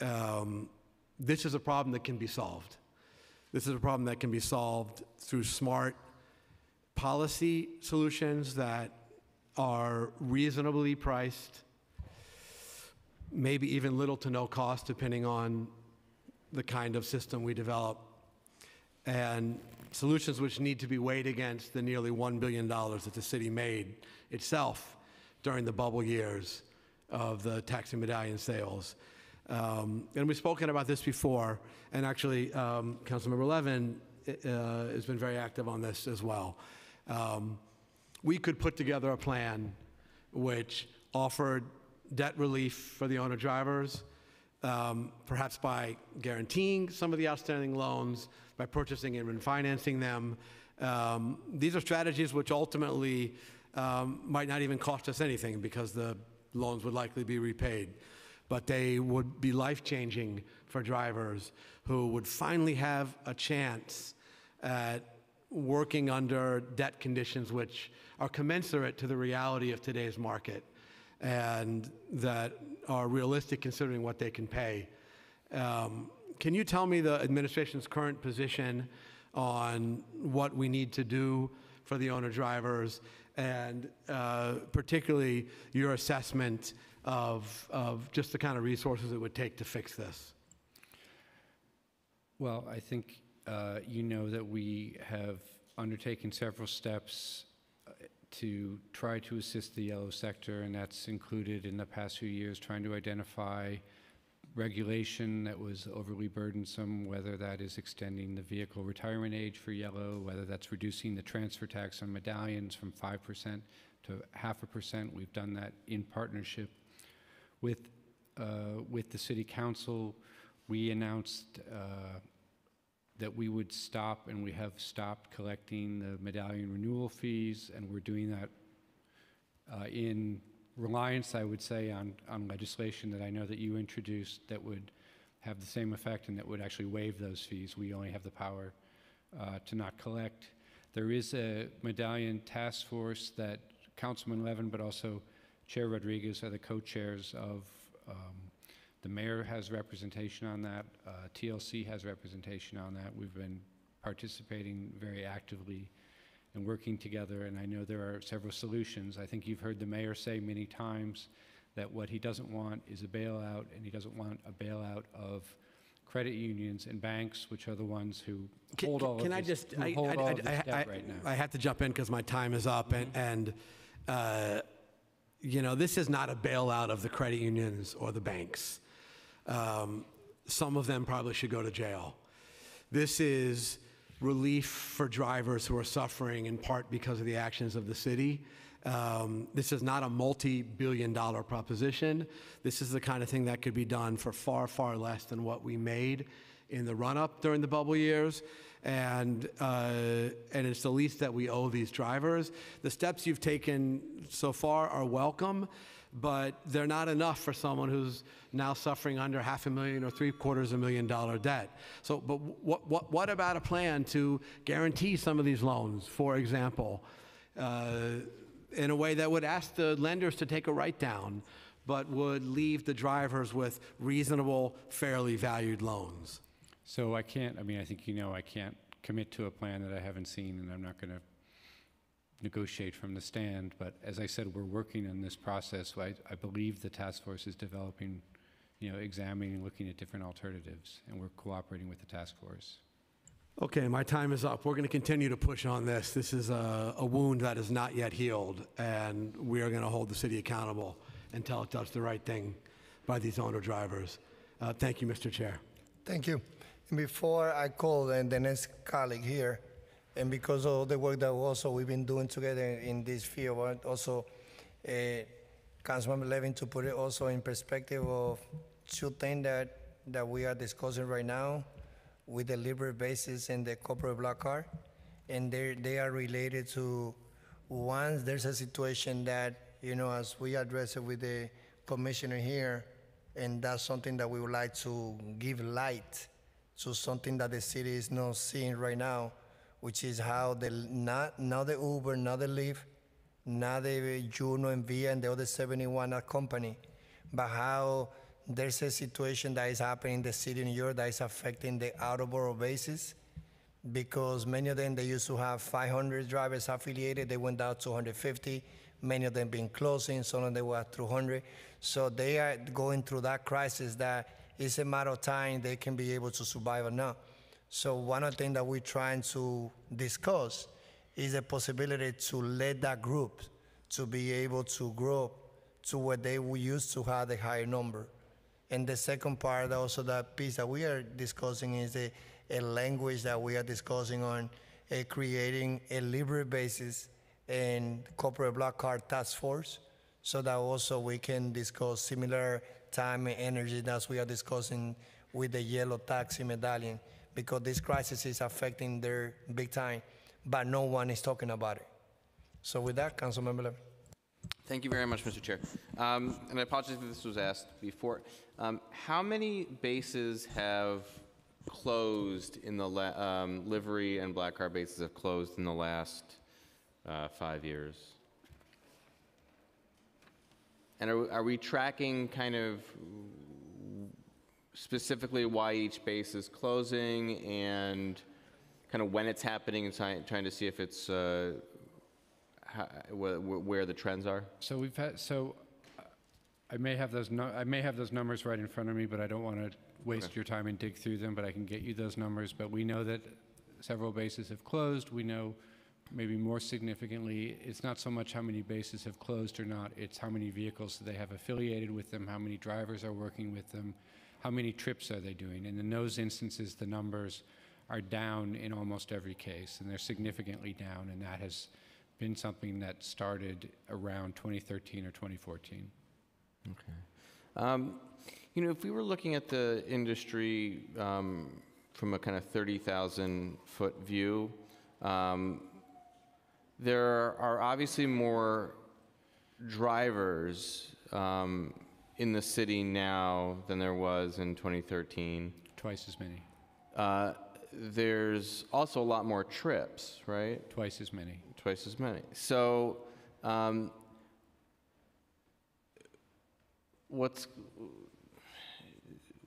Um, this is a problem that can be solved. This is a problem that can be solved through smart policy solutions that are reasonably priced, maybe even little to no cost, depending on the kind of system we develop, and solutions which need to be weighed against the nearly $1 billion that the city made itself during the bubble years of the taxi medallion sales. Um, and we've spoken about this before, and actually, um, Councilmember Levin uh, uh has been very active on this as well. Um, we could put together a plan which offered debt relief for the owner drivers, um, perhaps by guaranteeing some of the outstanding loans, by purchasing and refinancing them. Um, these are strategies which ultimately um, might not even cost us anything because the loans would likely be repaid. But they would be life changing for drivers who would finally have a chance at working under debt conditions which are commensurate to the reality of today's market and that are realistic considering what they can pay. Um, Can you tell me the administration's current position on what we need to do for the owner-drivers, and uh, particularly your assessment of, of just the kind of resources it would take to fix this? Well, I think uh, you know that we have undertaken several steps to try to assist the yellow sector, and that's included in the past few years trying to identify regulation that was overly burdensome, whether that is extending the vehicle retirement age for yellow, whether that's reducing the transfer tax on medallions from 5% to half a percent. We've done that in partnership with, uh, with the City Council. We announced uh, that we would stop, and we have stopped collecting the medallion renewal fees, and we're doing that uh, in reliance, I would say, on, on legislation that I know that you introduced that would have the same effect and that would actually waive those fees. We only have the power uh, to not collect. There is a medallion task force that Councilman Levin, but also Chair Rodriguez are the co-chairs of um, the mayor has representation on that. Uh, TLC has representation on that. We've been participating very actively and working together. And I know there are several solutions. I think you've heard the mayor say many times that what he doesn't want is a bailout, and he doesn't want a bailout of credit unions and banks, which are the ones who can, hold all can of I this, just, I, I, all I, of this I, debt right now. I have to jump in because my time is up, mm -hmm. and, mm-hmm. and uh, you know, this is not a bailout of the credit unions or the banks. Um, some of them probably should go to jail. This is relief for drivers who are suffering in part because of the actions of the city. Um, this is not a multi billion dollar proposition. This is the kind of thing that could be done for far, far less than what we made in the run up during the bubble years. And, uh, and it's the least that we owe these drivers. The steps you've taken so far are welcome but they're not enough for someone who's now suffering under half a million or three quarters of a million dollar debt. So, but what, what, what about a plan to guarantee some of these loans, for example, uh, in a way that would ask the lenders to take a write down, but would leave the drivers with reasonable, fairly valued loans? So I can't, I mean, I think you know I can't commit to a plan that I haven't seen, and I'm not going to negotiate from the stand. But as I said, we're working on this process. I, I believe the task force is developing, you know, examining and looking at different alternatives, and we're cooperating with the task force. Okay, my time is up. We're going to continue to push on this. This is a, a wound that is not yet healed, and we are going to hold the city accountable until it does the right thing by these owner drivers. Uh, thank you, Mr. Chair. Thank you. And before I call the next colleague here, and because of the work that also we've been doing together in this field, uh, also uh, Councilman Levin to put it also in perspective of two things that, that we are discussing right now with the Liberal Basis and the corporate black card, and they they are related to once there's a situation that you know as we address it with the commissioner here, and that's something that we would like to give light to something that the city is not seeing right now which is how the not not the Uber, not the Lyft, not the Juno and Via and the other 71 are company, but how there's a situation that is happening in the city in New York that is affecting the outer borough basis because many of them they used to have 500 drivers affiliated they went down to 150 many of them been closing some of them were 300, so they are going through that crisis that it's a matter of time they can be able to survive or not so one of the things that we're trying to discuss is the possibility to let that group to be able to grow to what they used to have a higher number. And the second part, also that piece that we are discussing is a, a language that we are discussing on eh, creating a library basis and corporate black card task force so that also we can discuss similar time and energy that we are discussing with the yellow taxi medallion because this crisis is affecting their big time, but no one is talking about it. So with that, Member Levin. Thank you very much, Mr. Chair. Um, and I apologize if this was asked before. Um, how many bases have closed in the um, livery and black car bases have closed in the last uh, five years? And are, are we tracking kind of specifically why each base is closing and kind of when it's happening and try, trying to see if it's uh, how, wh where the trends are? So we've had so I may have those no, I may have those numbers right in front of me, but I don't want to waste okay. your time and dig through them. But I can get you those numbers. But we know that several bases have closed. We know maybe more significantly, it's not so much how many bases have closed or not. It's how many vehicles they have affiliated with them, how many drivers are working with them, how many trips are they doing? And in those instances, the numbers are down in almost every case, and they're significantly down, and that has been something that started around 2013 or 2014. Okay. Um, you know, if we were looking at the industry um, from a kind of 30,000 foot view, um, there are obviously more drivers um, in the city now than there was in 2013. Twice as many. Uh, there's also a lot more trips, right? Twice as many. Twice as many. So, um, what's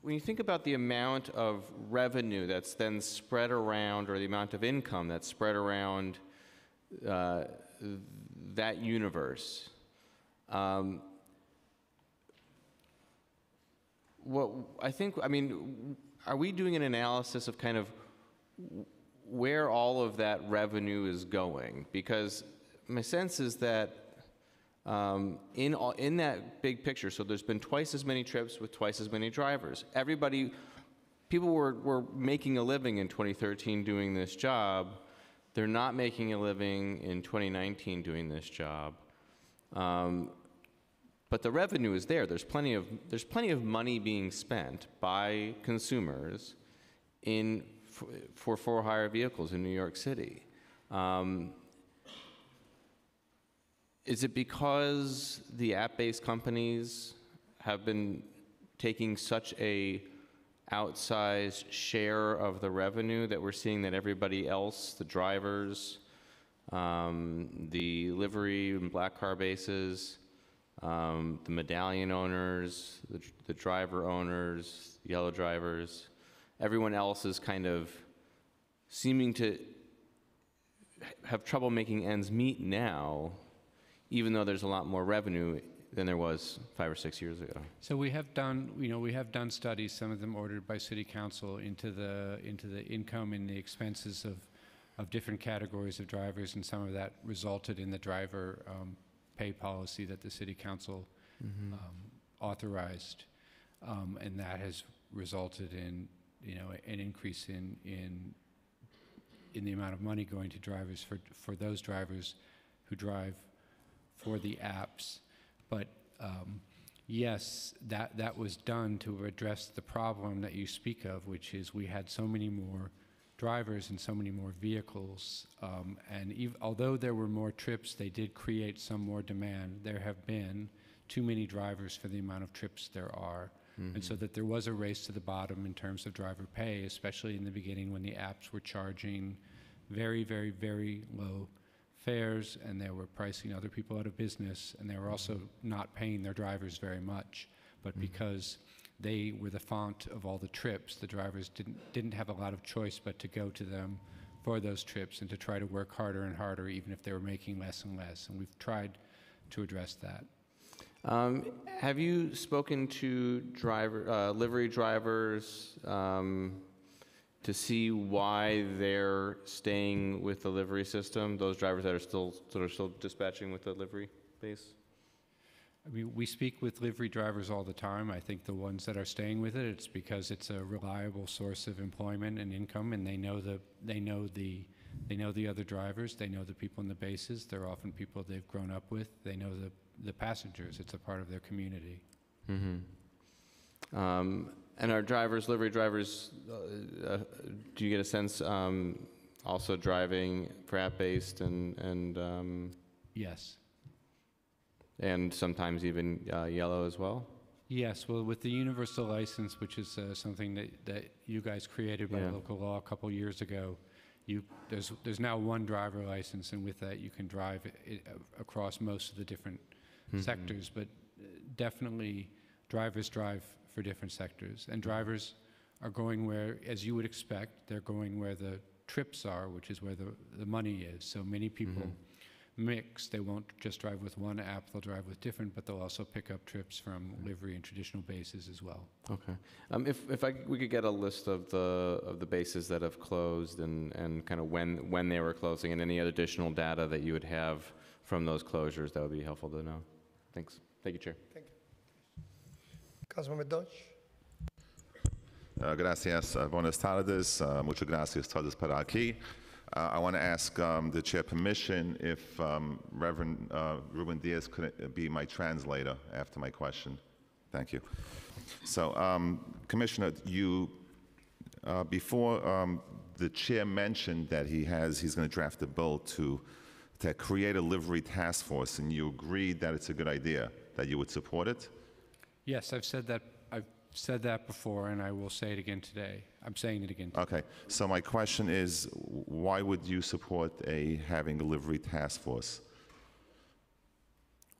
when you think about the amount of revenue that's then spread around, or the amount of income that's spread around uh, that universe, um, what I think, I mean, are we doing an analysis of kind of where all of that revenue is going? Because my sense is that um, in, all, in that big picture, so there's been twice as many trips with twice as many drivers. Everybody, people were, were making a living in 2013 doing this job. They're not making a living in 2019 doing this job. Um, but the revenue is there. There's plenty of, there's plenty of money being spent by consumers in, for for hire vehicles in New York City. Um, is it because the app-based companies have been taking such a outsized share of the revenue that we're seeing that everybody else, the drivers, um, the livery and black car bases, um, the medallion owners, the, the driver owners, the yellow drivers, everyone else is kind of seeming to have trouble making ends meet now, even though there's a lot more revenue than there was five or six years ago. So we have done, you know, we have done studies, some of them ordered by city council into the into the income and the expenses of of different categories of drivers, and some of that resulted in the driver um, pay policy that the city council mm-hmm. um, authorized. Um, and that has resulted in, you know, an increase in, in, in the amount of money going to drivers for, for those drivers who drive for the apps. But um, yes, that, that was done to address the problem that you speak of, which is we had so many more drivers and so many more vehicles. Um, and ev- although there were more trips, they did create some more demand. There have been too many drivers for the amount of trips there are. Mm-hmm. And so mm-hmm. that there was a race to the bottom in terms of driver pay, especially in the beginning when the apps were charging very, very, very low fares and they were pricing other people out of business and they were also mm-hmm. not paying their drivers very much. But mm-hmm. because they were the font of all the trips. The drivers didn't, didn't have a lot of choice but to go to them for those trips and to try to work harder and harder, even if they were making less and less. And we've tried to address that. Um, have you spoken to driver, uh, livery drivers um, to see why they're staying with the livery system? Those drivers that are still that are still dispatching with the livery base we, we speak with livery drivers all the time. I think the ones that are staying with it, it's because it's a reliable source of employment and income, and they know the they know the they know the other drivers. They know the people in the bases. They're often people they've grown up with. They know the the passengers. It's a part of their community. Mm-hmm. Um, and our drivers, livery drivers, uh, uh, do you get a sense um, also driving for app based and and um, yes and sometimes even uh, yellow as well? Yes, well, with the universal license, which is uh, something that, that you guys created by yeah. local law a couple years ago, you, there's, there's now one driver license, and with that, you can drive it, uh, across most of the different mm-hmm. sectors. But uh, definitely, drivers drive for different sectors, and drivers are going where, as you would expect, they're going where the trips are, which is where the, the money is. So many people. Mm-hmm mix. They won't just drive with one app, they'll drive with different, but they'll also pick up trips from livery and traditional bases as well. Okay. Um, if if I, we could get a list of the of the bases that have closed and, and kind of when, when they were closing and any additional data that you would have from those closures, that would be helpful to know. Thanks. Thank you, Chair. Thank you. Councilmember Deutsch. Uh, gracias. Uh, buenas tardes. Uh, muchas gracias. Todos para aquí. Uh, I want to ask um, the chair permission if um, Reverend uh, Ruben Diaz could be my translator after my question. Thank you. So, um, Commissioner, you uh, before um, the chair mentioned that he has he's going to draft a bill to to create a livery task force, and you agreed that it's a good idea that you would support it. Yes, I've said that. I've said that before, and I will say it again today. I'm saying it again. Okay, so my question is, why would you support a, having a livery task force?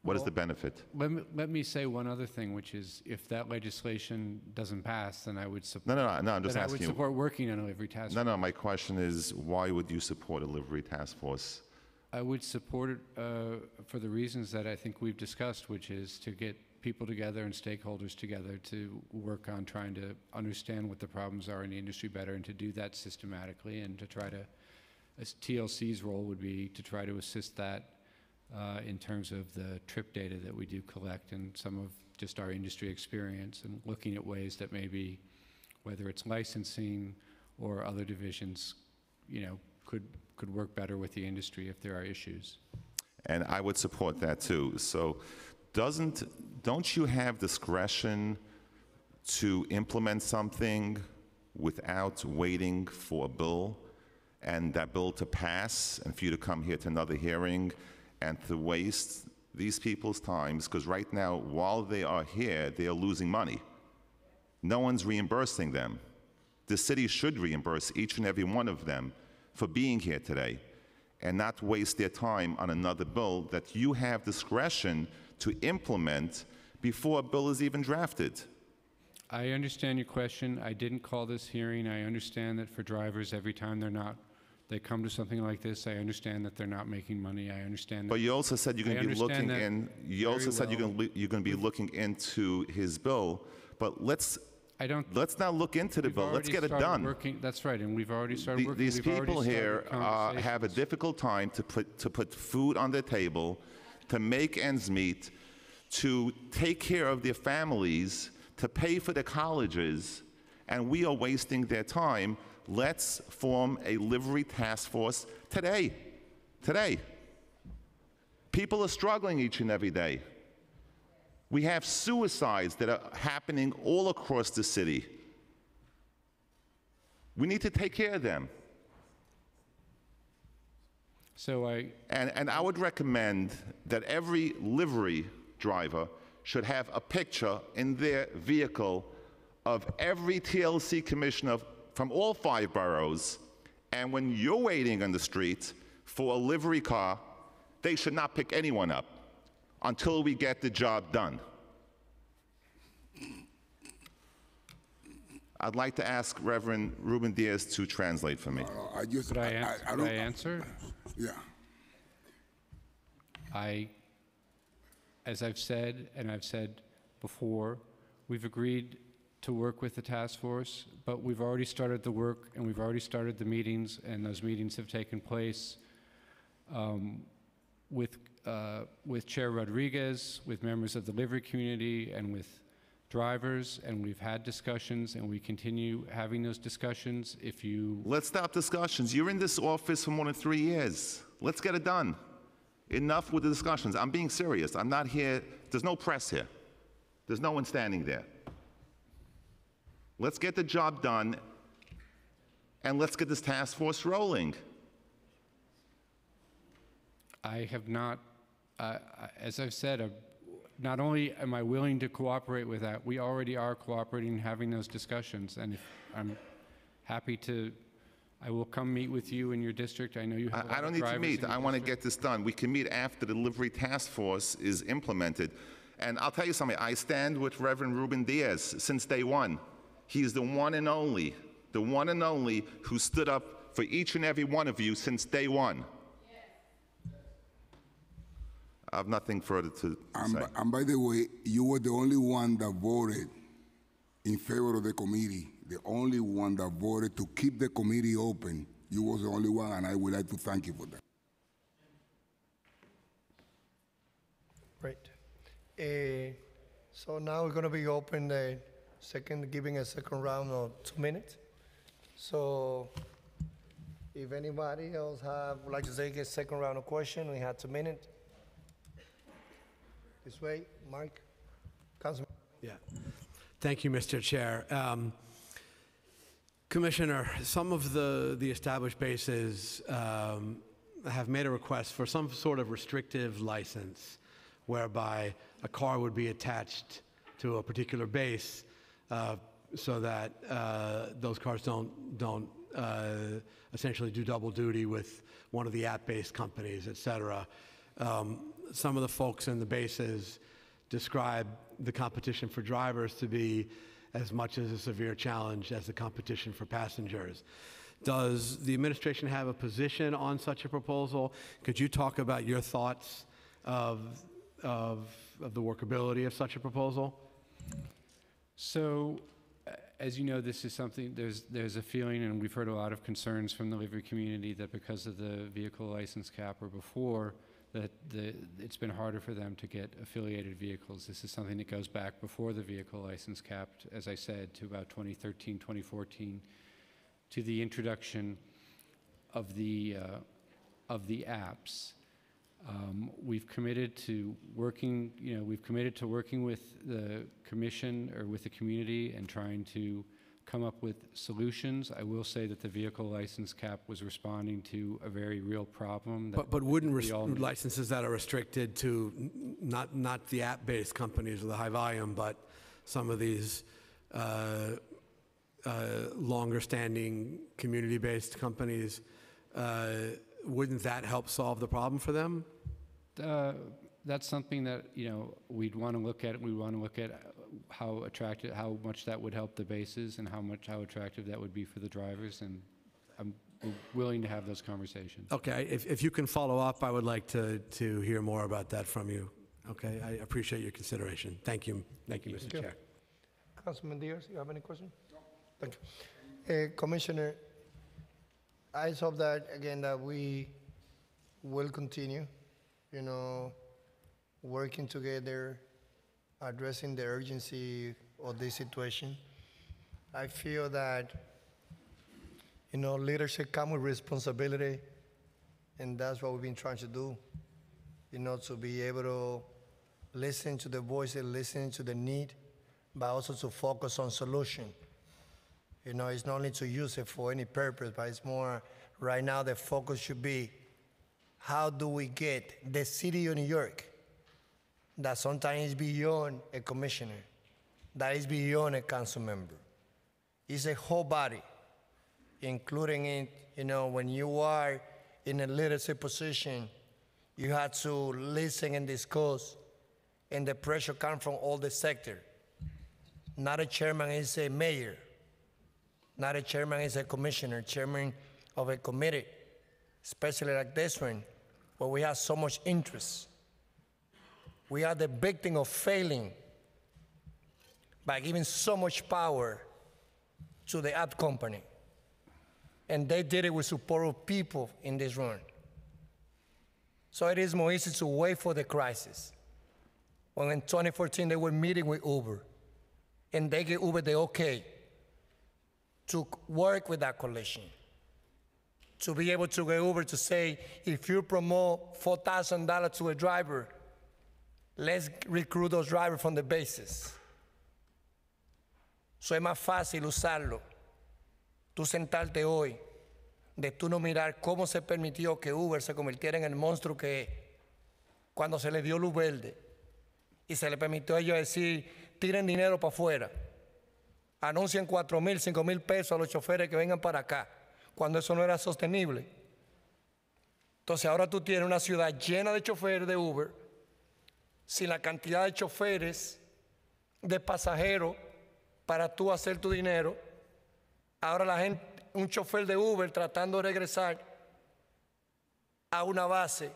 What is the benefit? Let me, let me say one other thing, which is if that legislation doesn't pass, then I would support, no, no, no, I'm just then I asking would you. support working on a livery task. No, no, my question is, why would you support a livery task force? I would support it uh, for the reasons that I think we've discussed, which is to get people together and stakeholders together to work on trying to understand what the problems are in the industry better and to do that systematically and to try to, as TLC's role would be to try to assist that uh, in terms of the trip data that we do collect and some of just our industry experience and looking at ways that maybe, whether it's licensing or other divisions, you know, could, could work better with the industry if there are issues. And I would support that too. So doesn't, don't you have discretion to implement something without waiting for a bill and that bill to pass and for you to come here to another hearing and to waste these people's times because right now while they are here they are losing money no one's reimbursing them the city should reimburse each and every one of them for being here today and not waste their time on another bill that you have discretion to implement before a bill is even drafted. I understand your question. I didn't call this hearing. I understand that for drivers, every time they're not, they come to something like this, I understand that they're not making money. I understand. That but you also said you're going to be looking in. You also said well. you're going to you're going to be looking into his bill. But let's. I don't. Let's not look into the bill. Let's get it done. Working, that's right, and we've already started the, working. These we've people here uh, have a difficult time to put to put food on the table to make ends meet, to take care of their families, to pay for their colleges, and we are wasting their time. Let's form a livery task force today. Today. People are struggling each and every day. We have suicides that are happening all across the city. We need to take care of them. So I and and I would recommend that every livery driver should have a picture in their vehicle of every TLC commissioner from all five boroughs. And when you're waiting on the street for a livery car, they should not pick anyone up until we get the job done. I'd like to ask Reverend Ruben Diaz to translate for me. Uh, I just, Could I, I, I, I could I answer? Yeah. I, as I've said, and I've said before, we've agreed to work with the task force, but we've already started the work and we've already started the meetings, and those meetings have taken place um, with, uh, with Chair Rodriguez, with members of the livery community, and with drivers, and we've had discussions, and we continue having those discussions. If you, Let's stop discussions. You're in this office for more than three years. Let's get it done. Enough with the discussions. I'm being serious. I'm not here. There's no press here. There's no one standing there. Let's get the job done, and let's get this task force rolling. I have not, uh, uh as I've said, I've not only am I willing to cooperate with that, we already are cooperating and having those discussions. And if I'm happy to, I will come meet with you in your district. I know you have. I, I don't need to meet. I want to get this done. We can meet after the delivery task force is implemented. And I'll tell you something. I stand with Reverend Ruben Diaz since day one. He is the one and only, the one and only who stood up for each and every one of you since day one. I have nothing further to And, say. and by the way, you were the only one that voted in favor of the committee, the only one that voted to keep the committee open. You was the only one, and I would like to thank you for that. Right. Eh, so now we're going to be open the second, giving a second round of two minutes. So if anybody else have, would like to take a second round of question, we have two minutes. This way, Mike. Councilman. Yeah. Thank you, Mr. Chair. Um, Commissioner, some of the, the established bases um, have made a request for some sort of restrictive license whereby a car would be attached to a particular base uh, so that uh, those cars don't, don't uh, essentially do double duty with one of the app-based companies, et cetera. Um, some of the folks in the bases describe the competition for drivers to be as much as a severe challenge as the competition for passengers. Does the administration have a position on such a proposal? Could you talk about your thoughts of, of, of the workability of such a proposal? So, as you know, this is something, there's, there's a feeling, and we've heard a lot of concerns from the livery community that because of the vehicle license cap or before, that the, it's been harder for them to get affiliated vehicles. This is something that goes back before the vehicle license capped, as I said, to about 2013, 2014, to the introduction of the, uh, of the apps. Um, we've committed to working, you know, we've committed to working with the commission or with the community and trying to come up with solutions. I will say that the vehicle license cap was responding to a very real problem. But, but wouldn't licenses that are restricted to not, not the app-based companies or the high volume, but some of these uh, uh, longer-standing community-based companies, uh, wouldn't that help solve the problem for them? Uh, that's something that you know we'd want to look at. We want to look at how attractive, how much that would help the bases and how much, how attractive that would be for the drivers, and I'm willing to have those conversations. Okay, if, if you can follow up, I would like to, to hear more about that from you. Okay, I appreciate your consideration. Thank you, thank you, Mr. Thank you. Chair. Councilman Diaz, you have any question? No. Thank you. Uh, Commissioner, I hope that, again, that we will continue, you know, working together addressing the urgency of this situation. I feel that, you know, leadership comes with responsibility, and that's what we've been trying to do, you know, to be able to listen to the voices, listen to the need, but also to focus on solution. You know, it's not only to use it for any purpose, but it's more right now the focus should be how do we get the city of New York that sometimes is beyond a commissioner, that is beyond a council member. It's a whole body, including it, you know, when you are in a leadership position, you have to listen and discuss, and the pressure comes from all the sector. Not a chairman is a mayor. Not a chairman is a commissioner, chairman of a committee, especially like this one, where we have so much interest. We are the victim of failing by giving so much power to the ad company. And they did it with support of people in this room. So it is more easy to wait for the crisis. When in 2014 they were meeting with Uber, and they gave Uber the okay to work with that coalition, to be able to get Uber to say, if you promote $4,000 to a driver, let's recruit those drivers from the bases. Eso es más fácil usarlo. Tú sentarte hoy, de tú no mirar cómo se permitió que Uber se convirtiera en el monstruo que es, cuando se le dio luz verde y se le permitió a ellos decir, tiren dinero para afuera, anuncien 4 mil, 5 mil pesos a los choferes que vengan para acá, cuando eso no era sostenible. Entonces ahora tú tienes una ciudad llena de choferes de Uber sin la cantidad de choferes, de pasajeros, para tú hacer tu dinero. Ahora la gente, un chofer de Uber tratando de regresar a una base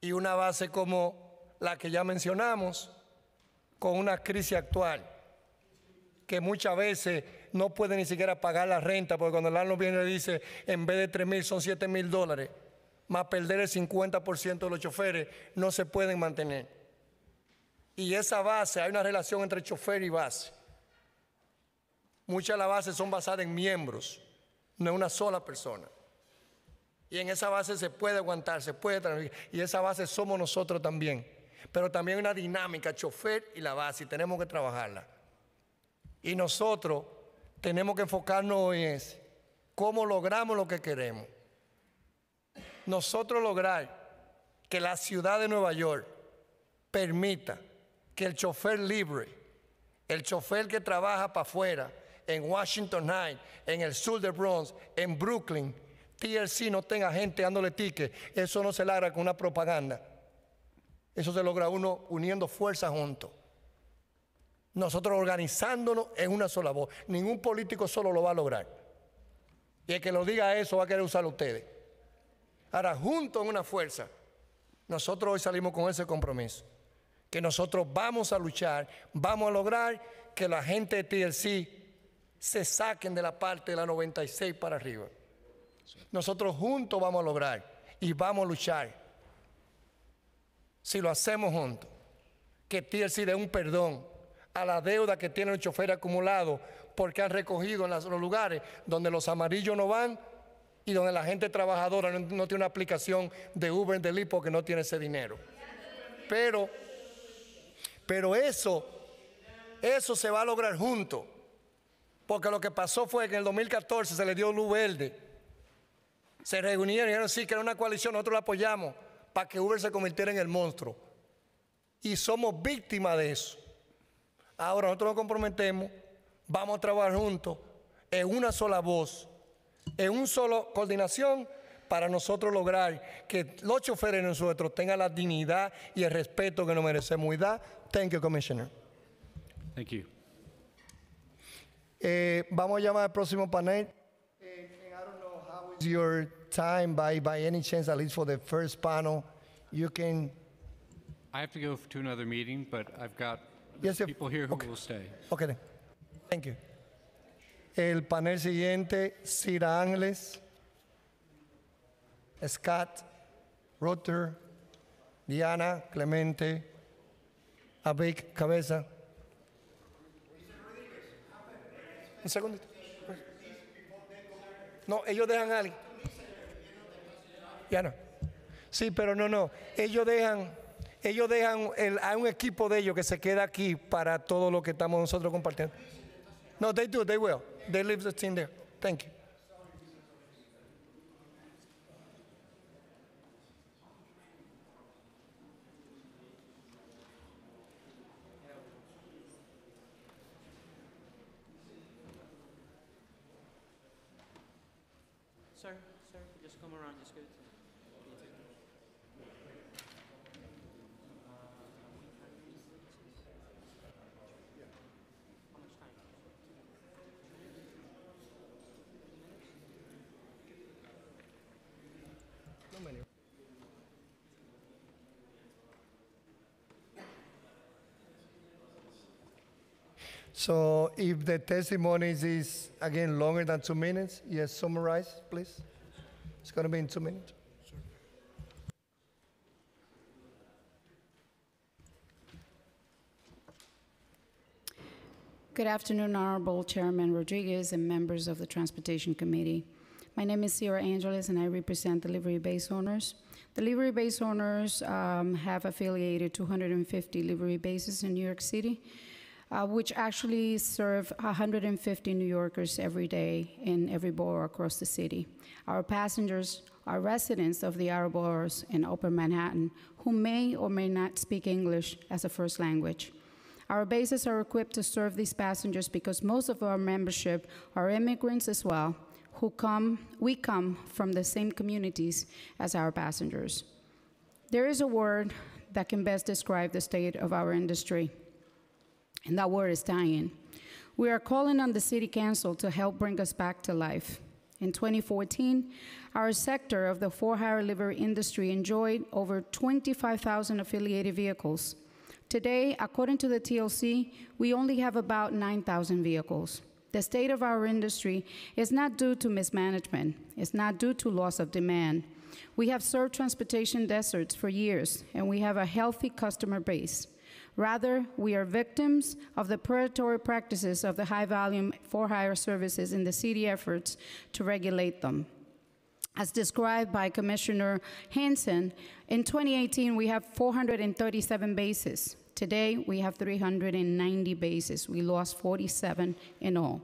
y una base como la que ya mencionamos, con una crisis actual, que muchas veces no puede ni siquiera pagar la renta, porque cuando el año viene y dice, en vez de 3 mil son 7 mil dólares, más perder el 50% de los choferes, no se pueden mantener y esa base, hay una relación entre chofer y base. Muchas de las bases son basadas en miembros, no en una sola persona. Y en esa base se puede aguantar, se puede transmitir. Y esa base somos nosotros también. Pero también hay una dinámica, chofer y la base, y tenemos que trabajarla. Y nosotros tenemos que enfocarnos en cómo logramos lo que queremos. Nosotros lograr que la ciudad de Nueva York permita que el chofer libre, el chofer que trabaja para afuera, en Washington Heights, en el sur de Bronx, en Brooklyn, TLC no tenga gente dándole tickets. Eso no se logra con una propaganda. Eso se logra uno uniendo fuerzas juntos. Nosotros organizándonos en una sola voz. Ningún político solo lo va a lograr. Y el que lo diga eso va a querer usarlo ustedes. Ahora, juntos en una fuerza, nosotros hoy salimos con ese compromiso que nosotros vamos a luchar, vamos a lograr que la gente de TLC se saquen de la parte de la 96 para arriba. Nosotros juntos vamos a lograr y vamos a luchar. Si lo hacemos juntos, que TLC dé un perdón a la deuda que tiene el chofer acumulado porque han recogido en los lugares donde los amarillos no van y donde la gente trabajadora no, tiene una aplicación de Uber, de Lipo, que no tiene ese dinero. Pero pero eso, eso se va a lograr junto. Porque lo que pasó fue que en el 2014 se le dio luz verde. Se reunieron y dijeron, sí, que era una coalición, nosotros la apoyamos para que Uber se convirtiera en el monstruo. Y somos víctimas de eso. Ahora nosotros nos comprometemos, vamos a trabajar juntos, en una sola voz, en una sola coordinación para nosotros lograr que los choferes nosotros tengan la dignidad y el respeto que nos merecemos. Y Thank you, Commissioner. Thank you. Eh, vamos a llamar al próximo panel. Eh, and I don't know how is your time by, by any chance, at least for the first panel, you can. I have to go to another meeting, but I've got yes, people here who okay. will stay. Okay, then. thank you. El panel siguiente, Cira Ángeles, Scott, Rutter, Diana, Clemente, big cabeza. Un segundito. No, ellos dejan a alguien. Ya no. Sí, pero no, no. Ellos dejan, ellos dejan a un equipo de ellos que se queda aquí para todo lo que estamos nosotros compartiendo. No, they do, they will. They leave the team there. Thank you. So if the testimonies is again longer than two minutes, yes, summarize, please. It's going to be in two minutes. Good afternoon, Honorable Chairman Rodriguez and members of the Transportation Committee. My name is Sierra Angeles and I represent delivery base owners. Delivery base owners um, have affiliated 250 delivery bases in New York City uh, which actually serve 150 New Yorkers every day in every borough across the city. Our passengers are residents of the outer boroughs in Upper Manhattan who may or may not speak English as a first language. Our bases are equipped to serve these passengers because most of our membership are immigrants as well, who come, we come from the same communities as our passengers. There is a word that can best describe the state of our industry and that word is dying. We are calling on the City Council to help bring us back to life. In 2014, our sector of the for hire livery industry enjoyed over 25,000 affiliated vehicles. Today, according to the TLC, we only have about 9,000 vehicles. The state of our industry is not due to mismanagement, it's not due to loss of demand. We have served transportation deserts for years, and we have a healthy customer base. Rather, we are victims of the predatory practices of the high volume for hire services in the city efforts to regulate them. As described by Commissioner Hansen, in 2018 we have 437 bases. Today we have 390 bases. We lost 47 in all.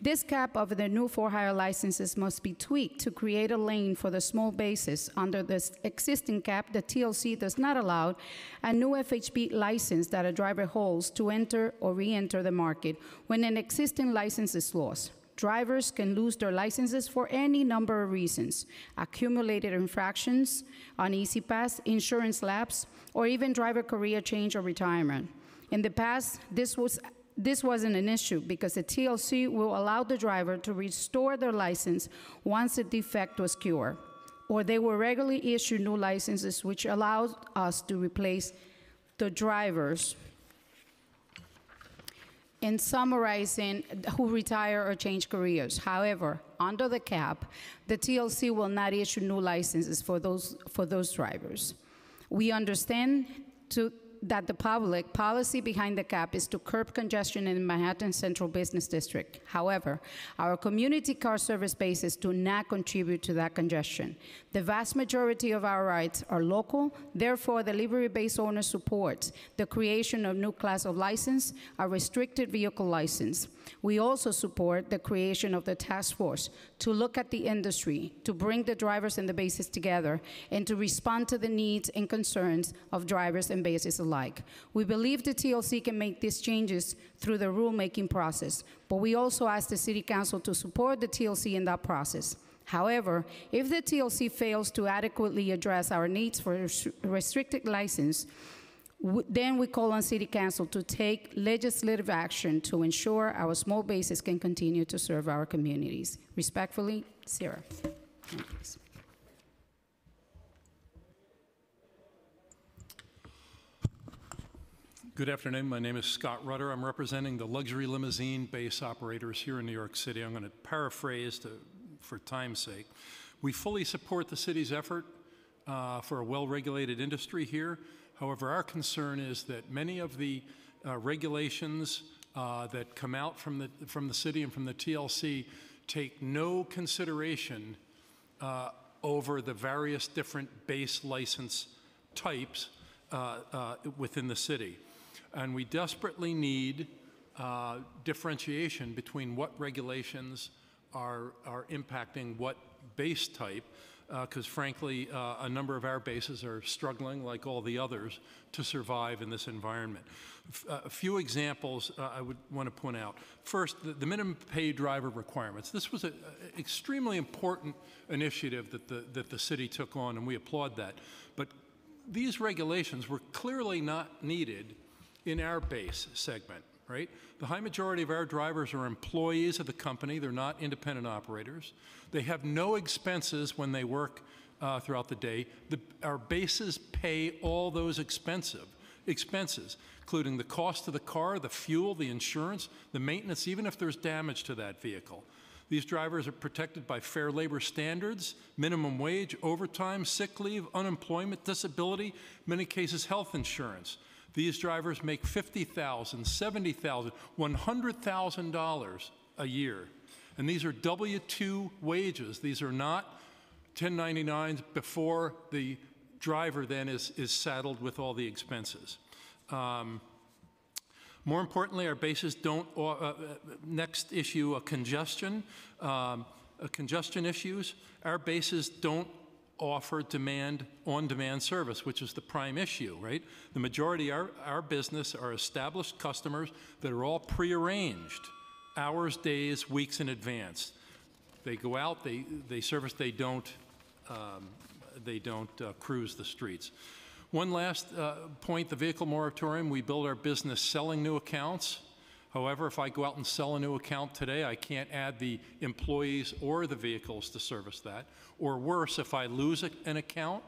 This cap of the new for-hire licenses must be tweaked to create a lane for the small bases. Under the existing cap, the TLC does not allow a new FHP license that a driver holds to enter or re-enter the market when an existing license is lost. Drivers can lose their licenses for any number of reasons accumulated infractions, uneasy pass, insurance lapse, or even driver career change or retirement. In the past, this was this wasn't an issue because the TLC will allow the driver to restore their license once the defect was cured, or they will regularly issue new licenses, which allows us to replace the drivers in summarizing who retire or change careers. However, under the cap, the TLC will not issue new licenses for those, for those drivers. We understand to, that the public policy behind the cap is to curb congestion in Manhattan Central Business District. However, our community car service bases do not contribute to that congestion. The vast majority of our rides are local, therefore the livery base owner supports the creation of new class of license, a restricted vehicle license. We also support the creation of the task force to look at the industry, to bring the drivers and the bases together, and to respond to the needs and concerns of drivers and bases alike like. We believe the TLC can make these changes through the rulemaking process, but we also ask the City Council to support the TLC in that process. However, if the TLC fails to adequately address our needs for restricted license, then we call on City Council to take legislative action to ensure our small bases can continue to serve our communities. Respectfully, Sarah. Good afternoon. My name is Scott Rudder. I'm representing the luxury limousine base operators here in New York City. I'm going to paraphrase to, for time's sake. We fully support the city's effort uh, for a well-regulated industry here. However, our concern is that many of the uh, regulations uh, that come out from the, from the city and from the TLC take no consideration uh, over the various different base license types uh, uh, within the city. And we desperately need uh, differentiation between what regulations are, are impacting what base type, because uh, frankly, uh, a number of our bases are struggling, like all the others, to survive in this environment. Uh, a few examples uh, I would want to point out. First, the, the, minimum pay driver requirements. This was an extremely important initiative that the, that the city took on, and we applaud that. But these regulations were clearly not needed in our base segment, right? The high majority of our drivers are employees of the company. They're not independent operators. They have no expenses when they work uh, throughout the day. The, our bases pay all those expensive expenses, including the cost of the car, the fuel, the insurance, the maintenance, even if there's damage to that vehicle. These drivers are protected by fair labor standards, minimum wage, overtime, sick leave, unemployment, disability, many cases health insurance. These drivers make $50,000, $70,000, $100,000 a year. And these are W 2 wages. These are not 1099s before the driver then is, is saddled with all the expenses. Um, more importantly, our bases don't, uh, uh next issue, a congestion, um, a congestion issues. Our bases don't offer demand on-demand service, which is the prime issue, right? The majority of our, our business are established customers that are all prearranged, hours, days, weeks in advance. They go out, they, they service, they don't, um, they don't uh, cruise the streets. One last uh, point, the vehicle moratorium, we build our business selling new accounts. However, if I go out and sell a new account today, I can't add the employees or the vehicles to service that. Or worse, if I lose an account,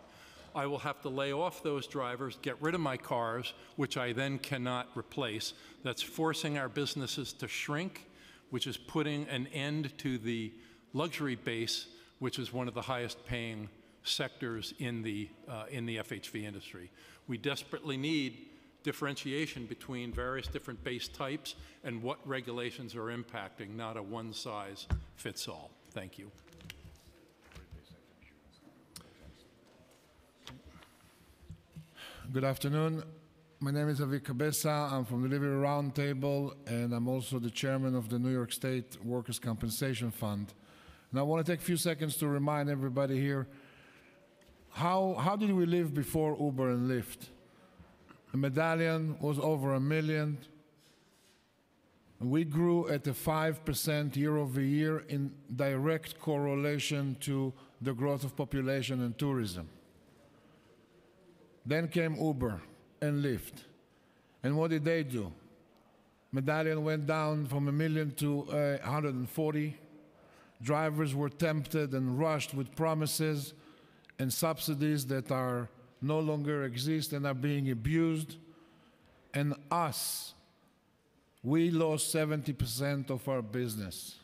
I will have to lay off those drivers, get rid of my cars, which I then cannot replace. That's forcing our businesses to shrink, which is putting an end to the luxury base, which is one of the highest paying sectors in the, uh, in the FHV industry. We desperately need differentiation between various different base types and what regulations are impacting, not a one-size-fits-all. Thank you. Good afternoon. My name is Avi Cabeza. I'm from the Liberty Roundtable, and I'm also the chairman of the New York State Workers' Compensation Fund. And I want to take a few seconds to remind everybody here how, how did we live before Uber and Lyft? The medallion was over a million. We grew at a 5% year-over-year in direct correlation to the growth of population and tourism. Then came Uber and Lyft. And what did they do? Medallion went down from a million to uh, 140. Drivers were tempted and rushed with promises and subsidies that are no longer exist and are being abused. And us, we lost 70% of our business.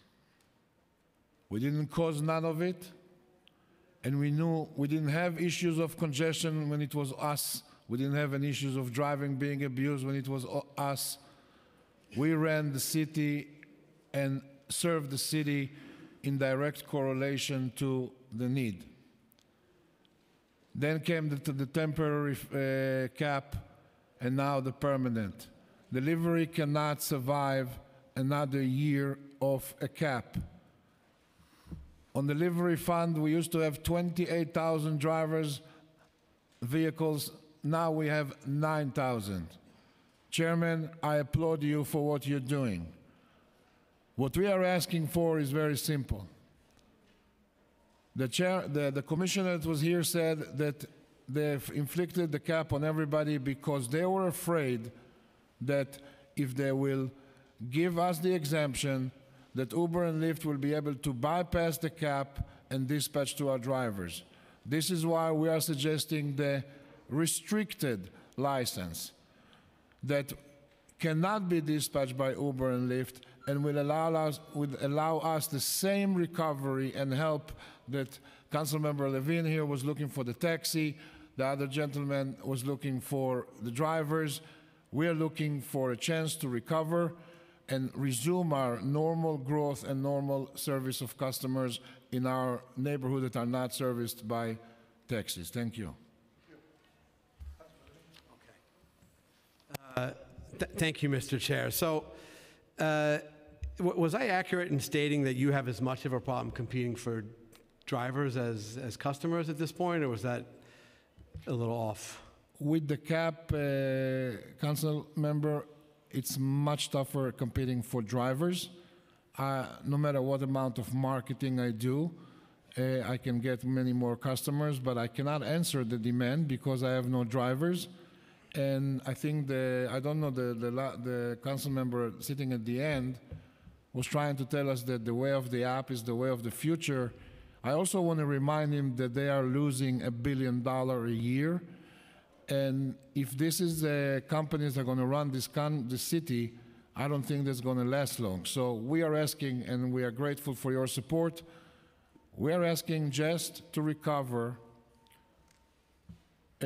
We didn't cause none of it. And we knew we didn't have issues of congestion when it was us. We didn't have any issues of driving being abused when it was us. We ran the city and served the city in direct correlation to the need. Then came the, the temporary uh, cap and now the permanent. Delivery cannot survive another year of a cap. On delivery fund, we used to have 28,000 drivers vehicles. Now we have 9,000. Chairman, I applaud you for what you're doing. What we are asking for is very simple. The, chair, the, the commissioner that was here said that they've inflicted the cap on everybody because they were afraid that if they will give us the exemption, that Uber and Lyft will be able to bypass the cap and dispatch to our drivers. This is why we are suggesting the restricted license that cannot be dispatched by Uber and Lyft and will allow us, will allow us the same recovery and help that Council Member Levine here was looking for the taxi, the other gentleman was looking for the drivers. We are looking for a chance to recover and resume our normal growth and normal service of customers in our neighborhood that are not serviced by taxis. Thank you. Uh, th thank you, Mr. Chair. So, uh, was I accurate in stating that you have as much of a problem competing for drivers as, as customers at this point, or was that a little off? With the CAP uh, council member, it's much tougher competing for drivers. Uh, no matter what amount of marketing I do, uh, I can get many more customers, but I cannot answer the demand because I have no drivers. And I think the I don't know the the, the council member sitting at the end was trying to tell us that the way of the app is the way of the future, I also want to remind him that they are losing a billion dollar a year. And if this is the companies that are going to run this, con- this city, I don't think that's going to last long. So we are asking, and we are grateful for your support. We are asking just to recover uh,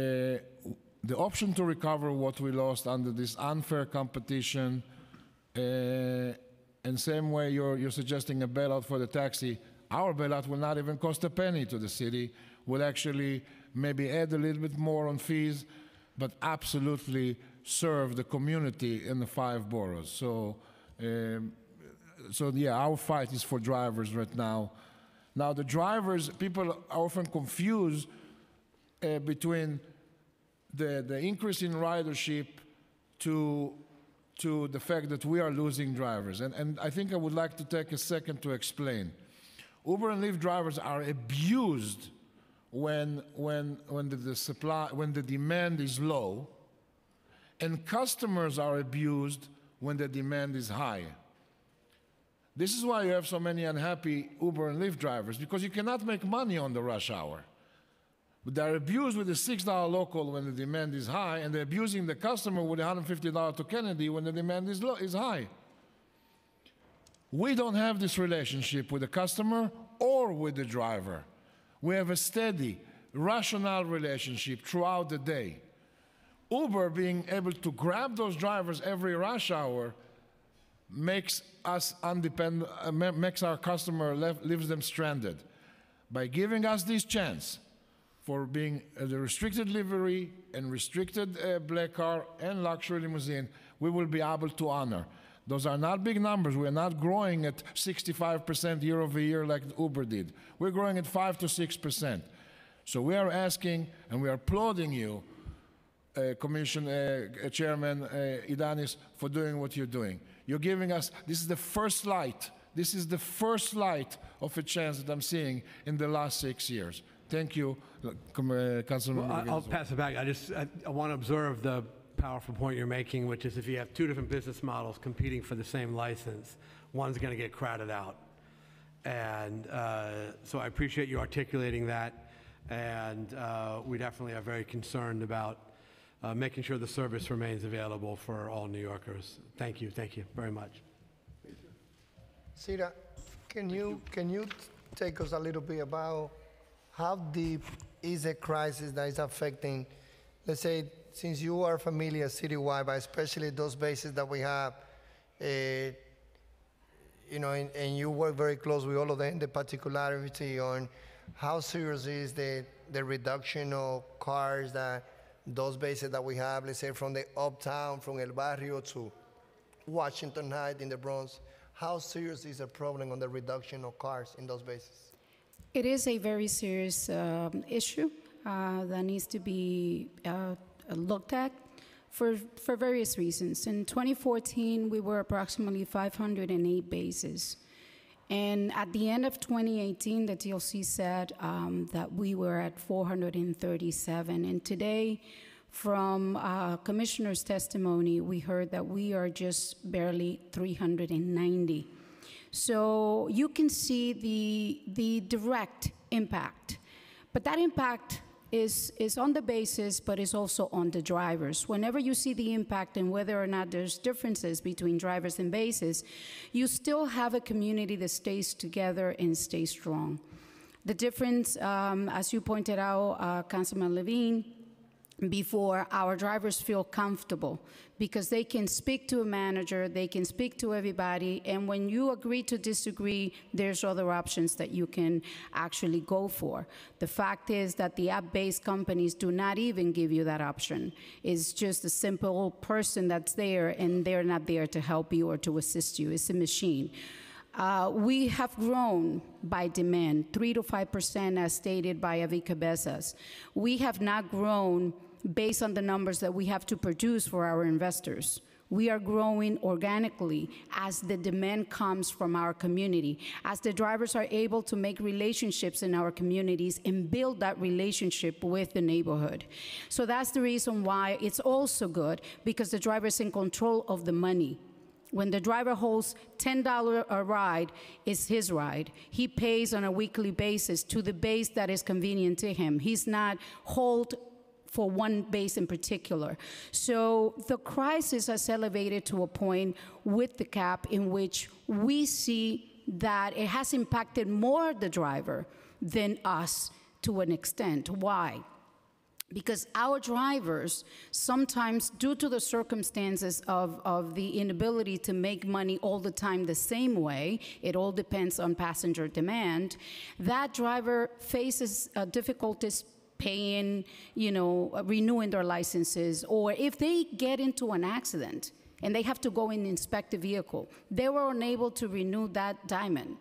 the option to recover what we lost under this unfair competition uh, and same way you're, you're suggesting a bailout for the taxi, our bailout will not even cost a penny to the city, will actually maybe add a little bit more on fees, but absolutely serve the community in the five boroughs. So, um, so yeah, our fight is for drivers right now. Now the drivers, people are often confused uh, between the, the increase in ridership to to the fact that we are losing drivers. And, and I think I would like to take a second to explain. Uber and Lyft drivers are abused when, when, when, the, the, supply, when the demand is low, and customers are abused when the demand is high. This is why you have so many unhappy Uber and Lyft drivers, because you cannot make money on the rush hour they're abused with the $6 local when the demand is high, and they're abusing the customer with $150 to Kennedy when the demand is, low, is high. We don't have this relationship with the customer or with the driver. We have a steady, rational relationship throughout the day. Uber being able to grab those drivers every rush hour makes us independent, uh, makes our customer leaves them stranded. By giving us this chance, for being uh, the restricted livery and restricted uh, black car and luxury limousine, we will be able to honor. Those are not big numbers. We are not growing at 65% year over year like Uber did. We're growing at 5 to 6%. So we are asking and we are applauding you, uh, Commission uh, uh Chairman uh, Idanis, for doing what you're doing. You're giving us, this is the first light. This is the first light of a chance that I'm seeing in the last six years. Thank you, uh, Councilman. I- I'll pass it back. I just, I want to observe the powerful point you're making, which is if you have two different business models competing for the same license, one's going to get crowded out. And uh, so I appreciate you articulating that, and uh, we definitely are very concerned about uh, making sure the service remains available for all New Yorkers. Thank you, thank you very much. Sira, can you, can you take us a little bit about how deep is a crisis that is affecting, let's say, since you are familiar citywide, but especially those bases that we have, uh, you know, and, and, you work very close with all of them, the particularity on how serious is the, the reduction of cars that those bases that we have, let's say from the uptown, from El Barrio to Washington Heights in the Bronx, how serious is the problem on the reduction of cars in those bases? It is a very serious um, issue uh, that needs to be uh, looked at for, for various reasons. In 2014, we were approximately 508 bases. And at the end of 2018, the TLC said um, that we were at 437. And today, from uh, Commissioner's testimony, we heard that we are just barely 390. So you can see the, the direct impact. But that impact is, is on the basis, but is also on the drivers. Whenever you see the impact and whether or not there's differences between drivers and bases, you still have a community that stays together and stays strong. The difference, um, as you pointed out, uh, Councilman Levine, before our drivers feel comfortable because they can speak to a manager, they can speak to everybody, and when you agree to disagree, there's other options that you can actually go for. The fact is that the app-based companies do not even give you that option. It's just a simple person that's there and they're not there to help you or to assist you. It's a machine. Uh, we have grown by demand, 3 to 5% as stated by Avi Cabezas. We have not grown based on the numbers that we have to produce for our investors. We are growing organically as the demand comes from our community, as the drivers are able to make relationships in our communities and build that relationship with the neighborhood. So that's the reason why it's also good because the driver is in control of the money. When the driver holds $10 a ride, it's his ride. He pays on a weekly basis to the base that is convenient to him. He's not hold for one base in particular. So the crisis has elevated to a point with the cap in which we see that it has impacted more the driver than us to an extent. Why? because our drivers sometimes due to the circumstances of, of the inability to make money all the time the same way it all depends on passenger demand that driver faces uh, difficulties paying, you know, uh, renewing their licenses, or if they get into an accident and they have to go and inspect the vehicle, they were unable to renew that diamond.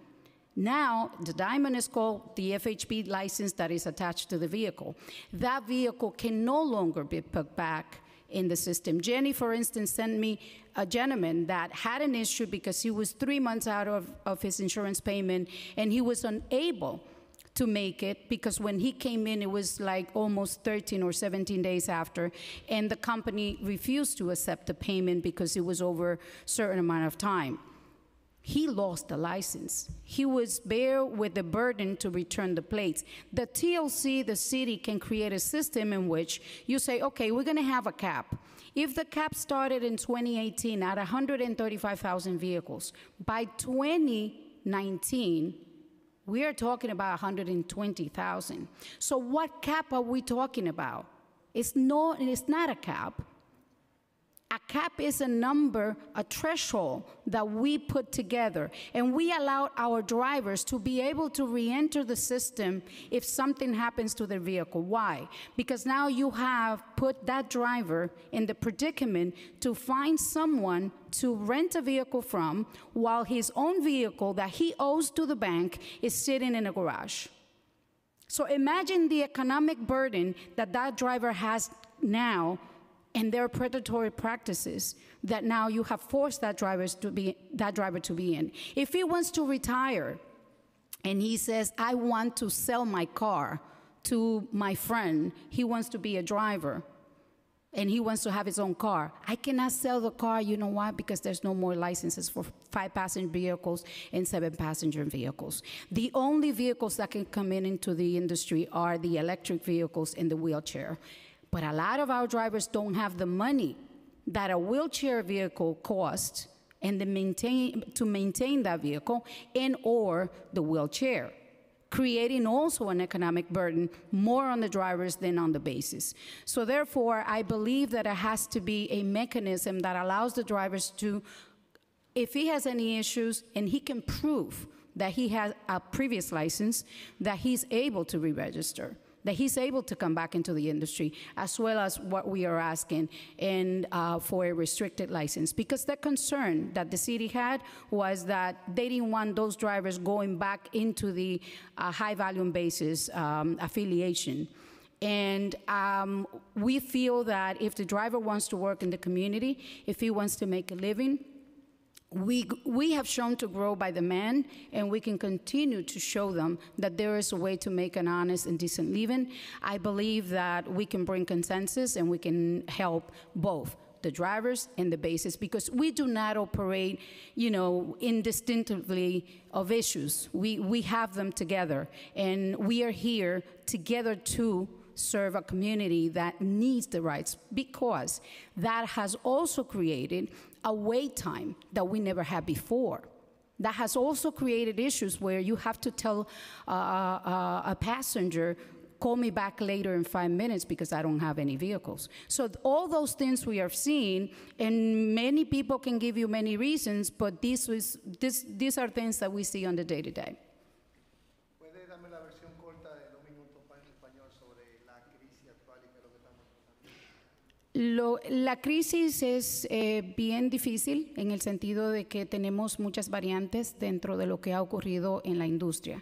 Now, the diamond is called the FHP license that is attached to the vehicle. That vehicle can no longer be put back in the system. Jenny, for instance, sent me a gentleman that had an issue because he was three months out of, of his insurance payment and he was unable to make it because when he came in, it was like almost 13 or 17 days after, and the company refused to accept the payment because it was over a certain amount of time. He lost the license. He was bare with the burden to return the plates. The TLC, the city, can create a system in which you say, okay, we're going to have a cap. If the cap started in 2018 at 135,000 vehicles, by 2019, we are talking about 120,000. So what cap are we talking about? It's, no, it's not a cap. A cap is a number, a threshold that we put together, and we allow our drivers to be able to re-enter the system if something happens to their vehicle. Why? Because now you have put that driver in the predicament to find someone to rent a vehicle from while his own vehicle that he owes to the bank is sitting in a garage. So imagine the economic burden that that driver has now and there are predatory practices that now you have forced that, driver to be, that driver to be in. If he wants to retire and he says, I want to sell my car to my friend, he wants to be a driver, and he wants to have his own car. I cannot sell the car, you know why? Because there's no more licenses for five passenger vehicles and seven passenger vehicles. The only vehicles that can come in into the industry are the electric vehicles and the wheelchair. But a lot of our drivers don't have the money that a wheelchair vehicle costs and the maintain, to maintain that vehicle and or the wheelchair creating also an economic burden more on the drivers than on the basis. So therefore, I believe that it has to be a mechanism that allows the drivers to, if he has any issues and he can prove that he has a previous license, that he's able to re-register that he's able to come back into the industry, as well as what we are asking and uh, for a restricted license. Because the concern that the city had was that they didn't want those drivers going back into the uh, high volume basis um, affiliation. And um, we feel that if the driver wants to work in the community, if he wants to make a living, we, we have shown to grow by the men, and we can continue to show them that there is a way to make an honest and decent living. I believe that we can bring consensus and we can help both the drivers and the bases because we do not operate, you know, indistinctively of issues. We, we have them together, and we are here together to serve a community that needs the rights because that has also created a wait time that we never had before. That has also created issues where you have to tell uh, uh, uh a passenger, call me back later in five minutes because I don't have any vehicles. So all those things we are seeing, and many people can give you many reasons, but this was, this, these are things that we see on the day-to-day. day to day la crisis es eh, bien difícil en el sentido de que tenemos muchas variantes dentro de lo que ha ocurrido en la industria.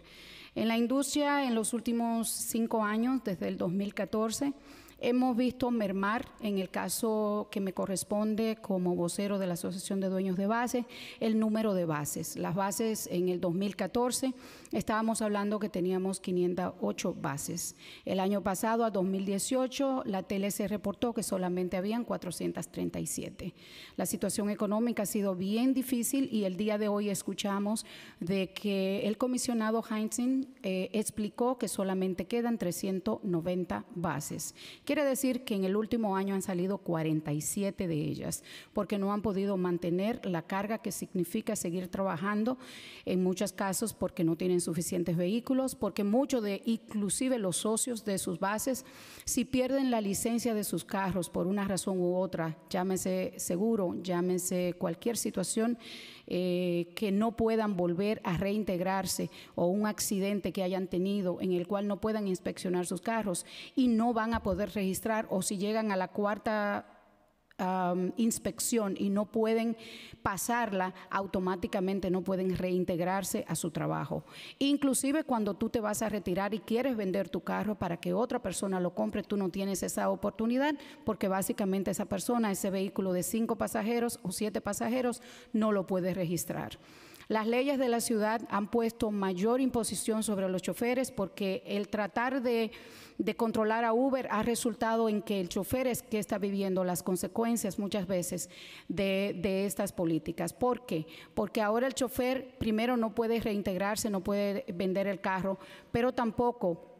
En la industria, en los últimos cinco años, desde el 2014, Hemos visto mermar, en el caso que me corresponde como vocero de la Asociación de Dueños de Bases, el número de bases. Las bases en el 2014 estábamos hablando que teníamos 508 bases. El año pasado, a 2018, la TLC reportó que solamente habían 437. La situación económica ha sido bien difícil y el día de hoy escuchamos de que el comisionado Heinzen eh, explicó que solamente quedan 390 bases. Quiere decir que en el último año han salido 47 de ellas, porque no han podido mantener la carga que significa seguir trabajando, en muchos casos porque no tienen suficientes vehículos, porque muchos de, inclusive los socios de sus bases, si pierden la licencia de sus carros por una razón u otra, llámese seguro, llámese cualquier situación, eh, que no puedan volver a reintegrarse o un accidente que hayan tenido en el cual no puedan inspeccionar sus carros y no van a poder registrar o si llegan a la cuarta inspección y no pueden pasarla, automáticamente no pueden reintegrarse a su trabajo. Inclusive cuando tú te vas a retirar y quieres vender tu carro para que otra persona lo compre, tú no tienes esa oportunidad porque básicamente esa persona, ese vehículo de cinco pasajeros o siete pasajeros, no lo puede registrar. Las leyes de la ciudad han puesto mayor imposición sobre los choferes porque el tratar de, controlar a Uber ha resultado en que el chofer es que está viviendo las consecuencias muchas veces de, estas políticas. ¿Por qué? Porque ahora el chofer primero no puede reintegrarse, no puede vender el carro, pero tampoco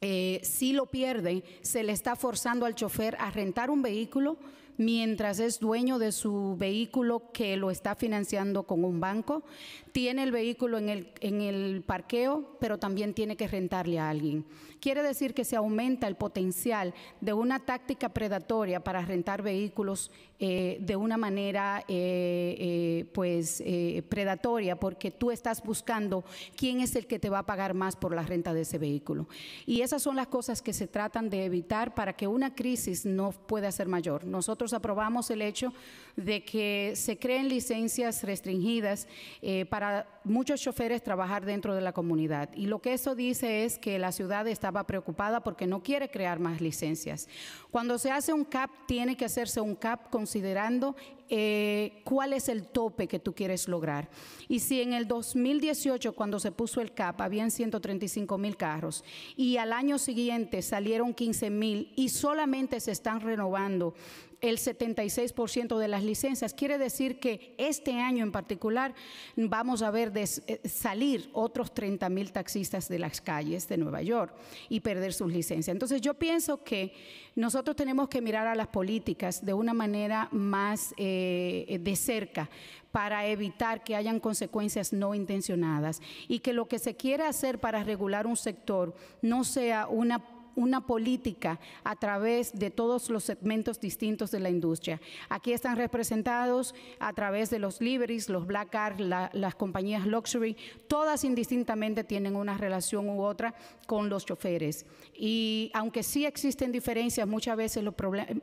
eh, si lo pierde, se le está forzando al chofer a rentar un vehículo mientras es dueño de su vehículo que lo está financiando con un banco, tiene el vehículo en el, el parqueo, pero también tiene que rentarle a alguien quiere decir que se aumenta el potencial de una táctica predatoria para rentar vehículos eh, de una manera eh, eh, pues predatoria porque tú estás buscando quién es el que te va a pagar más por la renta de ese vehículo. Y esas son las cosas que se tratan de evitar para que una crisis no pueda ser mayor. Nosotros aprobamos el hecho de que se creen licencias restringidas eh, para muchos choferes trabajar dentro de la comunidad. Y lo que eso dice es que la ciudad estaba preocupada porque no quiere crear más licencias. Cuando se hace un CAP, tiene que hacerse un CAP considerando eh, cuál es el tope que tú quieres lograr. Y si en el 2018, cuando se puso el CAP, habían 135 mil carros y al año siguiente salieron 15 mil y solamente se están renovando el 76% de las licencias. Quiere decir que este año en particular vamos a ver eh, salir otros 30 mil taxistas de las calles de Nueva York y perder sus licencias. Entonces yo pienso que nosotros tenemos que mirar a las políticas de una manera más eh, eh, de cerca para evitar que hayan consecuencias no intencionadas y que lo que se quiera hacer para regular un sector no sea una una política a través de todos los segmentos distintos de la industria. Aquí están representados a través de los liveries, los black cars, las compañías luxury, todas indistintamente tienen una relación u otra con los choferes. Y aunque sí existen diferencias, muchas veces los,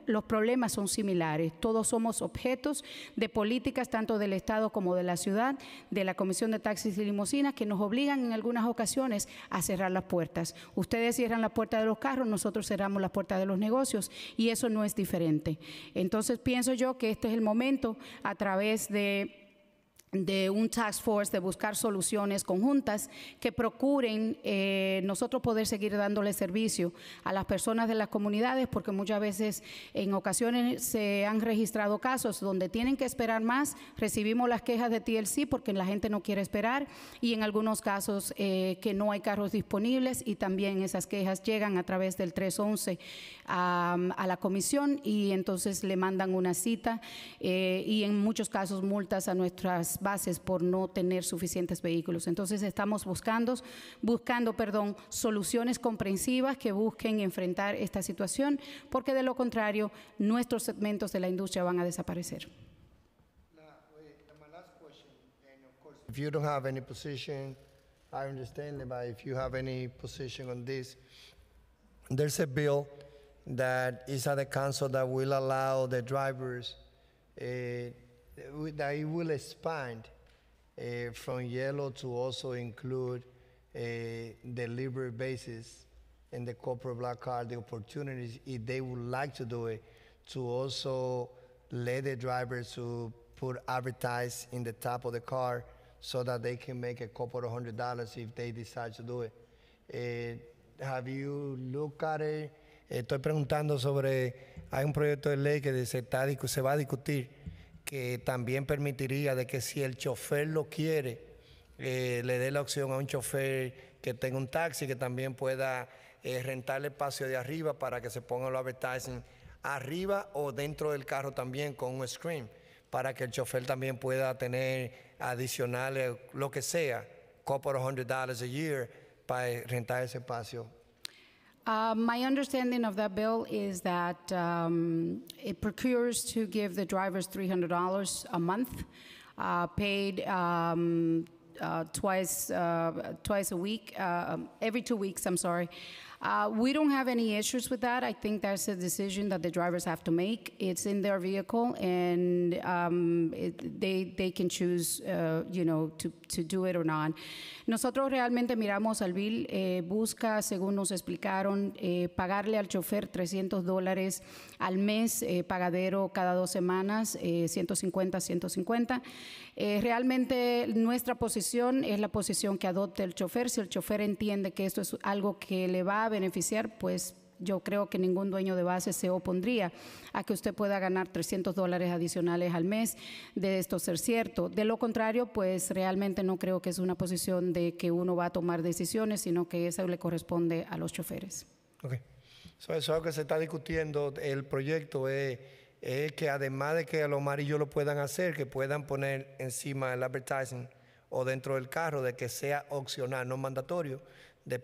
los problemas son similares. Todos somos objetos de políticas tanto del Estado como de la ciudad, de la Comisión de Taxis y Limosinas, que nos obligan en algunas ocasiones a cerrar las puertas. Ustedes cierran la puerta de los carros, nosotros cerramos la puerta de los negocios y eso no es diferente. Entonces pienso yo que este es el momento a través de de un task force, de buscar soluciones conjuntas que procuren eh, nosotros poder seguir dándole servicio a las personas de las comunidades, porque muchas veces en ocasiones se han registrado casos donde tienen que esperar más, recibimos las quejas de TLC porque la gente no quiere esperar y en algunos casos eh, que no hay carros disponibles y también esas quejas llegan a través del 311 a, la comisión y entonces le mandan una cita eh, y en muchos casos multas a nuestras bases por no tener suficientes vehículos. Entonces estamos buscando, buscando perdón, soluciones comprensivas que busquen enfrentar esta situación, porque de lo contrario nuestros segmentos de la industria van a desaparecer. If you don't have any position, I understand it, but if you have any position on this, there's a bill that is at the council that will allow the drivers uh, that it will expand uh, from yellow to also include uh, the basis and the corporate black card, the opportunities, if they would like to do it, to also let the drivers to put advertise in the top of the car so that they can make a couple of hundred dollars if they decide to do it. Uh, have you looked at it? Estoy preguntando sobre, hay un proyecto de ley que se, está, se va a discutir que también permitiría de que si el chofer lo quiere, eh, le dé la opción a un chofer que tenga un taxi, que también pueda eh, rentar el espacio de arriba para que se ponga el advertising arriba o dentro del carro también con un screen, para que el chofer también pueda tener adicionales, lo que sea, couple of hundred dollars a year para rentar ese espacio Uh, my understanding of that bill is that um, it procures to give the drivers $300 a month, uh, paid um, uh, twice, uh, twice a week, uh, every two weeks, I'm sorry. Uh, we don't have any issues with that. I think that's a decision that the drivers have to make. It's in their vehicle, and um, it, they they can choose, uh, you know, to, to do it or not. Nosotros realmente miramos al bill eh, busca, según nos explicaron, eh, pagarle al chofer 300 dólares al mes, eh, pagadero cada dos semanas, 150, eh, 150. Eh, realmente nuestra posición es la posición que adopte el chofer. Si el chofer entiende que esto es algo que le va a beneficiar, pues yo creo que ningún dueño de base se opondría a que usted pueda ganar 300 dólares adicionales al mes, de esto ser cierto. De lo contrario, pues realmente no creo que es una posición de que uno va a tomar decisiones, sino que eso le corresponde a los choferes eso es algo que se está discutiendo. El proyecto es, que además de que los amarillos lo puedan hacer, que puedan poner encima el advertising o dentro del carro, de que sea opcional, no mandatorio.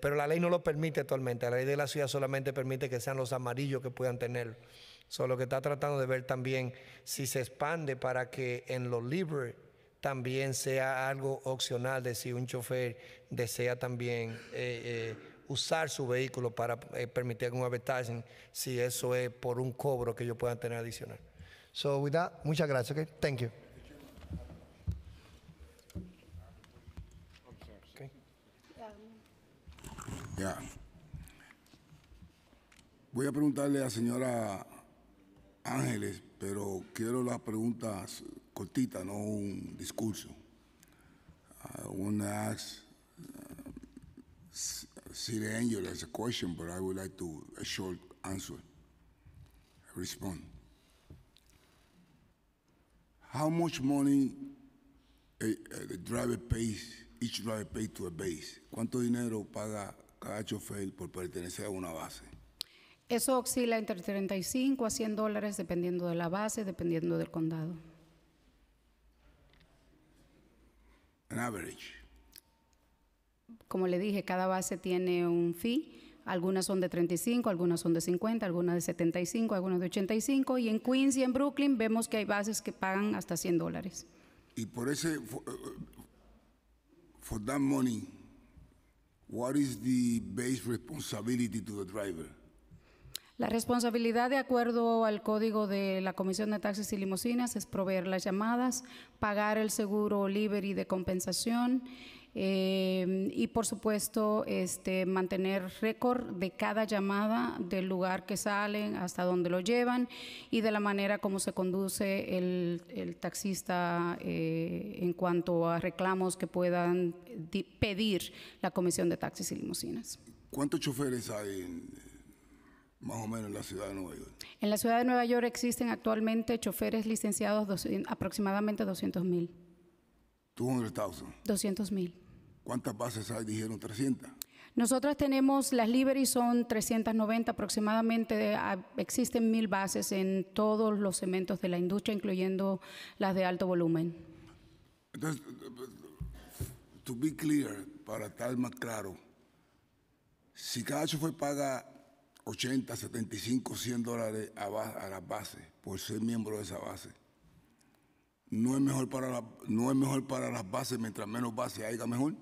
pero la ley no lo permite actualmente. La ley de la ciudad solamente permite que sean los amarillos que puedan tenerlo. Solo que está tratando de ver también si se expande para que en los libre también sea algo opcional de si un chofer desea también eh, eh, usar su vehículo para eh, permitir algún advertising si eso es por un cobro que ellos puedan tener adicional. So with that, muchas gracias. Thank you. Voy a preguntarle a señora Ángeles, pero quiero las preguntas cortitas, no un discurso. I want see the angel as a question, but I would like to a short answer. Respond. How much money a, driver pays, each driver pays to a base? ¿Cuánto dinero paga cada chofer por pertenecer a una base? Eso oscila entre 35 a 100 dólares dependiendo de la base, dependiendo del condado. An average. Como le dije, cada base tiene un fee. Algunas son de 35, algunas son de 50, algunas de 75, algunas de 85. Y en Queens y en Brooklyn vemos que hay bases que pagan hasta 100 dólares. Y por ese, uh, for, that money, what is the base responsibility to the driver? La responsabilidad de acuerdo al código de la Comisión de Taxis y Limosinas es proveer las llamadas, pagar el seguro libre y de compensación eh, y por supuesto, este, mantener récord de cada llamada, del lugar que salen, hasta donde lo llevan y de la manera como se conduce el, taxista eh, en cuanto a reclamos que puedan pedir la Comisión de Taxis y Limusinas. ¿Cuántos choferes hay más o menos en la ciudad de Nueva York? En la ciudad de Nueva York existen actualmente choferes licenciados aproximadamente 200 mil. ¿200,000? 200 mil. ¿Cuántas bases hay? Dijeron 300. Nosotras tenemos, las Liberty son 390 aproximadamente, ah, existen mil bases en todos los cementos de la industria, incluyendo las de alto volumen. Entonces, to be clear, para estar más claro, si cada fue paga 80, 75, 100 dólares a, las bases por ser miembro de esa base, ¿no es mejor para, no es mejor para las bases mientras menos bases haya mejor?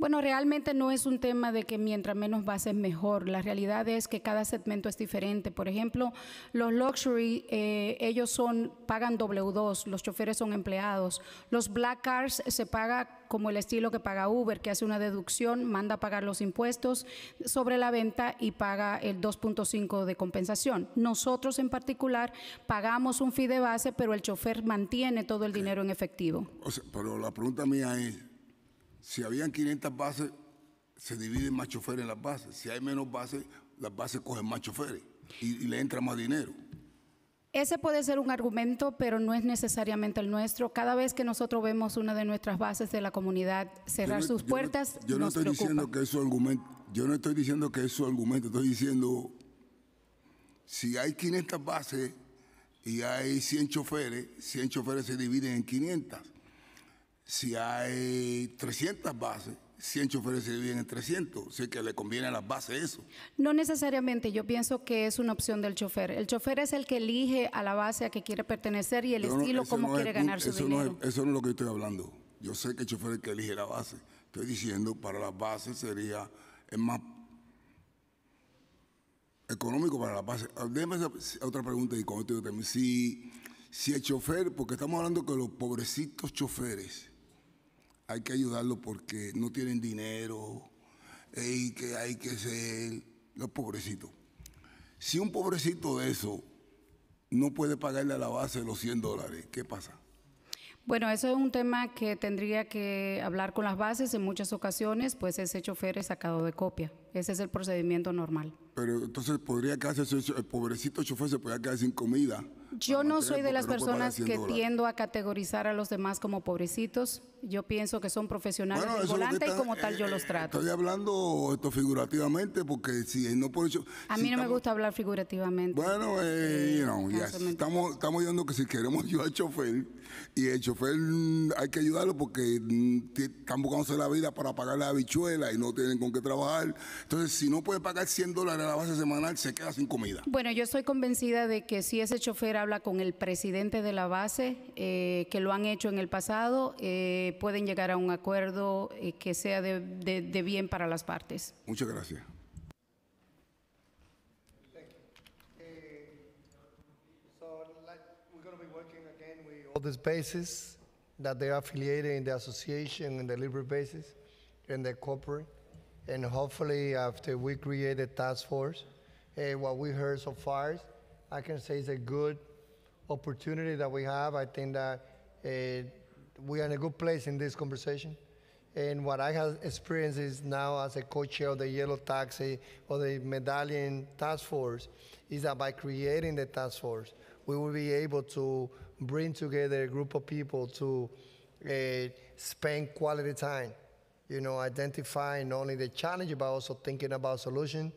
Bueno, realmente no es un tema de que mientras menos bases mejor. La realidad es que cada segmento es diferente. Por ejemplo, los luxury, eh, ellos son, pagan W2, los choferes son empleados. Los black cars se paga como el estilo que paga Uber, que hace una deducción, manda a pagar los impuestos sobre la venta y paga el 2.5 de compensación. Nosotros en particular pagamos un fee de base, pero el chofer mantiene todo el dinero en efectivo. pero la pregunta mía es si habían 500 bases, se dividen más choferes en las bases. Si hay menos bases, las bases cogen más choferes y, le entra más dinero. Ese puede ser un argumento, pero no es necesariamente el nuestro. Cada vez que nosotros vemos una de nuestras bases de la comunidad cerrar sus puertas, yo no estoy diciendo que es argumento. Yo no estoy diciendo que es su argumento. Estoy diciendo si hay 500 bases y hay 100 choferes, 100 choferes se dividen en 500. Si hay 300 bases, 100 choferes se dividen en 300, o que le conviene a las bases eso. No necesariamente, yo pienso que es una opción del chofer. El chofer es el que elige a la base a que quiere pertenecer y el estilo cómo quiere ganar su dinero. eso no es lo que estoy hablando. Yo sé que el chofer es el que elige la base. Estoy diciendo para las bases sería es más económico para la base. Ah, Déjame otra pregunta y con esto también. Si, si el chofer, porque estamos hablando que los pobrecitos choferes hay que ayudarlo porque no tienen dinero y que hay que ser los pobrecitos. Si un pobrecito de eso no puede pagarle a la base los 100 dólares, ¿qué pasa? Bueno, eso es un tema que tendría que hablar con las bases. En muchas ocasiones, pues ese chofer es sacado de copia. Ese es el procedimiento normal. Pero entonces podría quedarse, el pobrecito chofer se podría quedar sin comida yo no soy de las personas que tiendo a categorizar a los demás como pobrecitos. Yo pienso que son profesionales volante y como tal eh, yo eh, los trato. Estoy hablando esto figurativamente porque si no por A mí no me gusta hablar figurativamente. Bueno, eh, you know, estamos, estamos viendo que si queremos ayudar al chofer y el chofer mm, hay que ayudarlo porque mm, están buscándose la vida para pagar la habichuela y no tienen con qué trabajar. Entonces, si no puede pagar 100 dólares a la base semanal, se queda sin comida. Bueno, yo estoy convencida de que si ese chofer habla con el presidente de la base, eh, que lo han hecho en el pasado, eh, pueden llegar a un acuerdo eh, que sea de, de, de bien para las partes. Muchas gracias. all these bases that they are affiliated in the association and the liberal bases and the corporate. And hopefully, after we create a task force, uh, what we heard so far, I can say is a good opportunity that we have. I think that eh, we are in a good place in this conversation. And what I have experienced is now as a co-chair of the Yellow Taxi or the Medallion Task Force is that by creating the task force, we will be able to bring together a group of people to uh, spend quality time, you know, identifying not only the challenge but also thinking about solution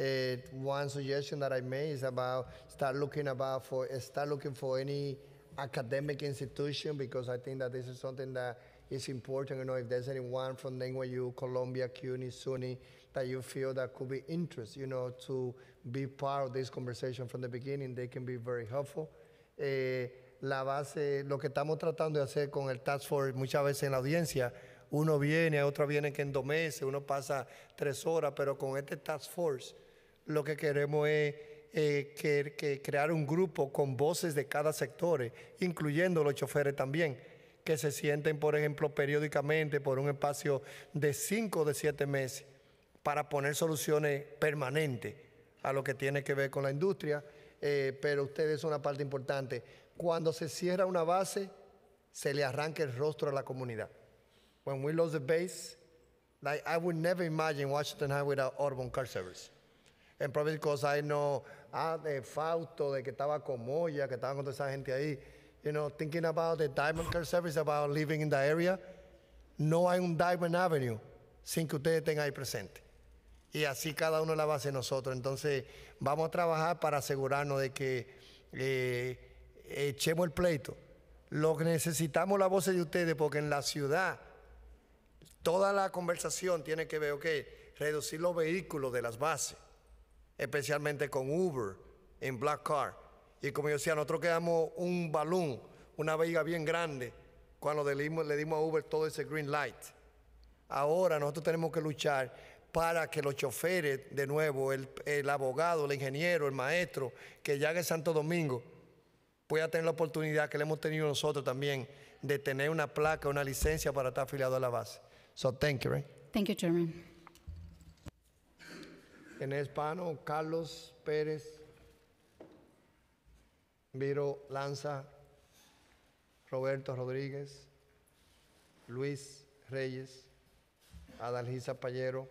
it, uh, one suggestion that I made is about start looking about for start looking for any academic institution because I think that this is something that is important. You know, if there's anyone from NYU, Columbia, CUNY, SUNY that you feel that could be interest, you know, to be part of this conversation from the beginning, they can be very helpful. Eh, la base, lo que estamos tratando de hacer con el Task Force muchas veces en la audiencia, uno viene, otro viene que en dos meses, uno pasa tres horas, pero con este Task Force lo que queremos es eh, crear un grupo con voces de cada sector, incluyendo los choferes también, que se sienten, por ejemplo, periódicamente por un espacio de cinco o de siete meses para poner soluciones permanentes a lo que tiene que ver con la industria, eh, pero ustedes son una parte importante. Cuando se cierra una base, se le arranca el rostro a la comunidad. When we lose the base, like I would never imagine Washington High without urban Car Service en Providence cosas. I no ah, de Fausto, de que estaba con Moya, que estaba con toda esa gente ahí. You know, thinking about the Diamond Care Service, about living in the area. No hay un Diamond Avenue sin que ustedes tengan ahí presente. Y así cada uno la base a nosotros. Entonces, vamos a trabajar para asegurarnos de que eh, echemos el pleito. Lo que necesitamos la voz de ustedes, porque en la ciudad toda la conversación tiene que ver, ok, reducir los vehículos de las bases especialmente con Uber en Black Car. Y como yo decía, nosotros quedamos un balón, una veiga bien grande, cuando le dimos, le dimos a Uber todo ese green light. Ahora nosotros tenemos que luchar para que los choferes, de nuevo, el, abogado, el ingeniero, el maestro, que llegue en Santo Domingo, pueda tener la oportunidad que le hemos tenido nosotros también de tener una placa, una licencia para estar afiliado a la base. So thank you, right? Thank you, Chairman. Tenés Pano, Carlos Pérez, Viro Lanza, Roberto Rodríguez, Luis Reyes, Adalgisa Payero,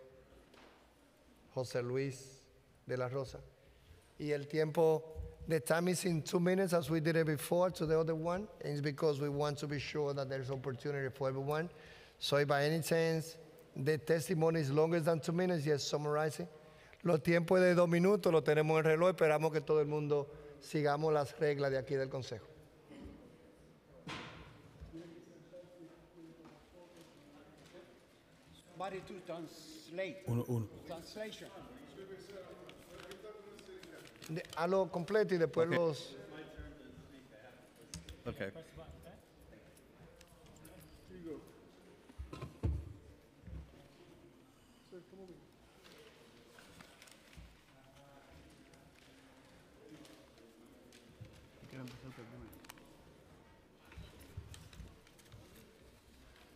José Luis de la Rosa. Y el tiempo, the time is in two minutes as we did it before to the other one. And it's because we want to be sure that there's opportunity for everyone. So if by any chance the testimony is longer than two minutes, yes, summarize it. Los tiempos de dos minutos lo tenemos en reloj. Esperamos que todo el mundo sigamos las reglas de aquí del Consejo. Uno, uno. A lo completo y después los... Okay.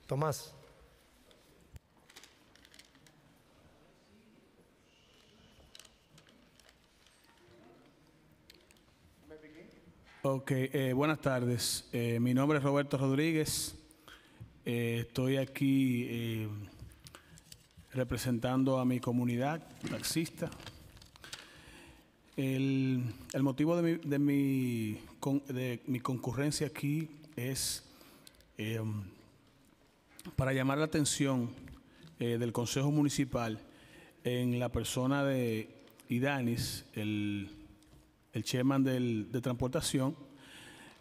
Tomás. Ok, eh, buenas tardes. Eh, mi nombre es Roberto Rodríguez. Eh, estoy aquí representando a mi comunidad taxista. El, motivo de mi, de, mi, de mi concurrencia aquí es para llamar la atención eh, del Consejo Municipal en la persona de Idanis, el, el chairman de transportación,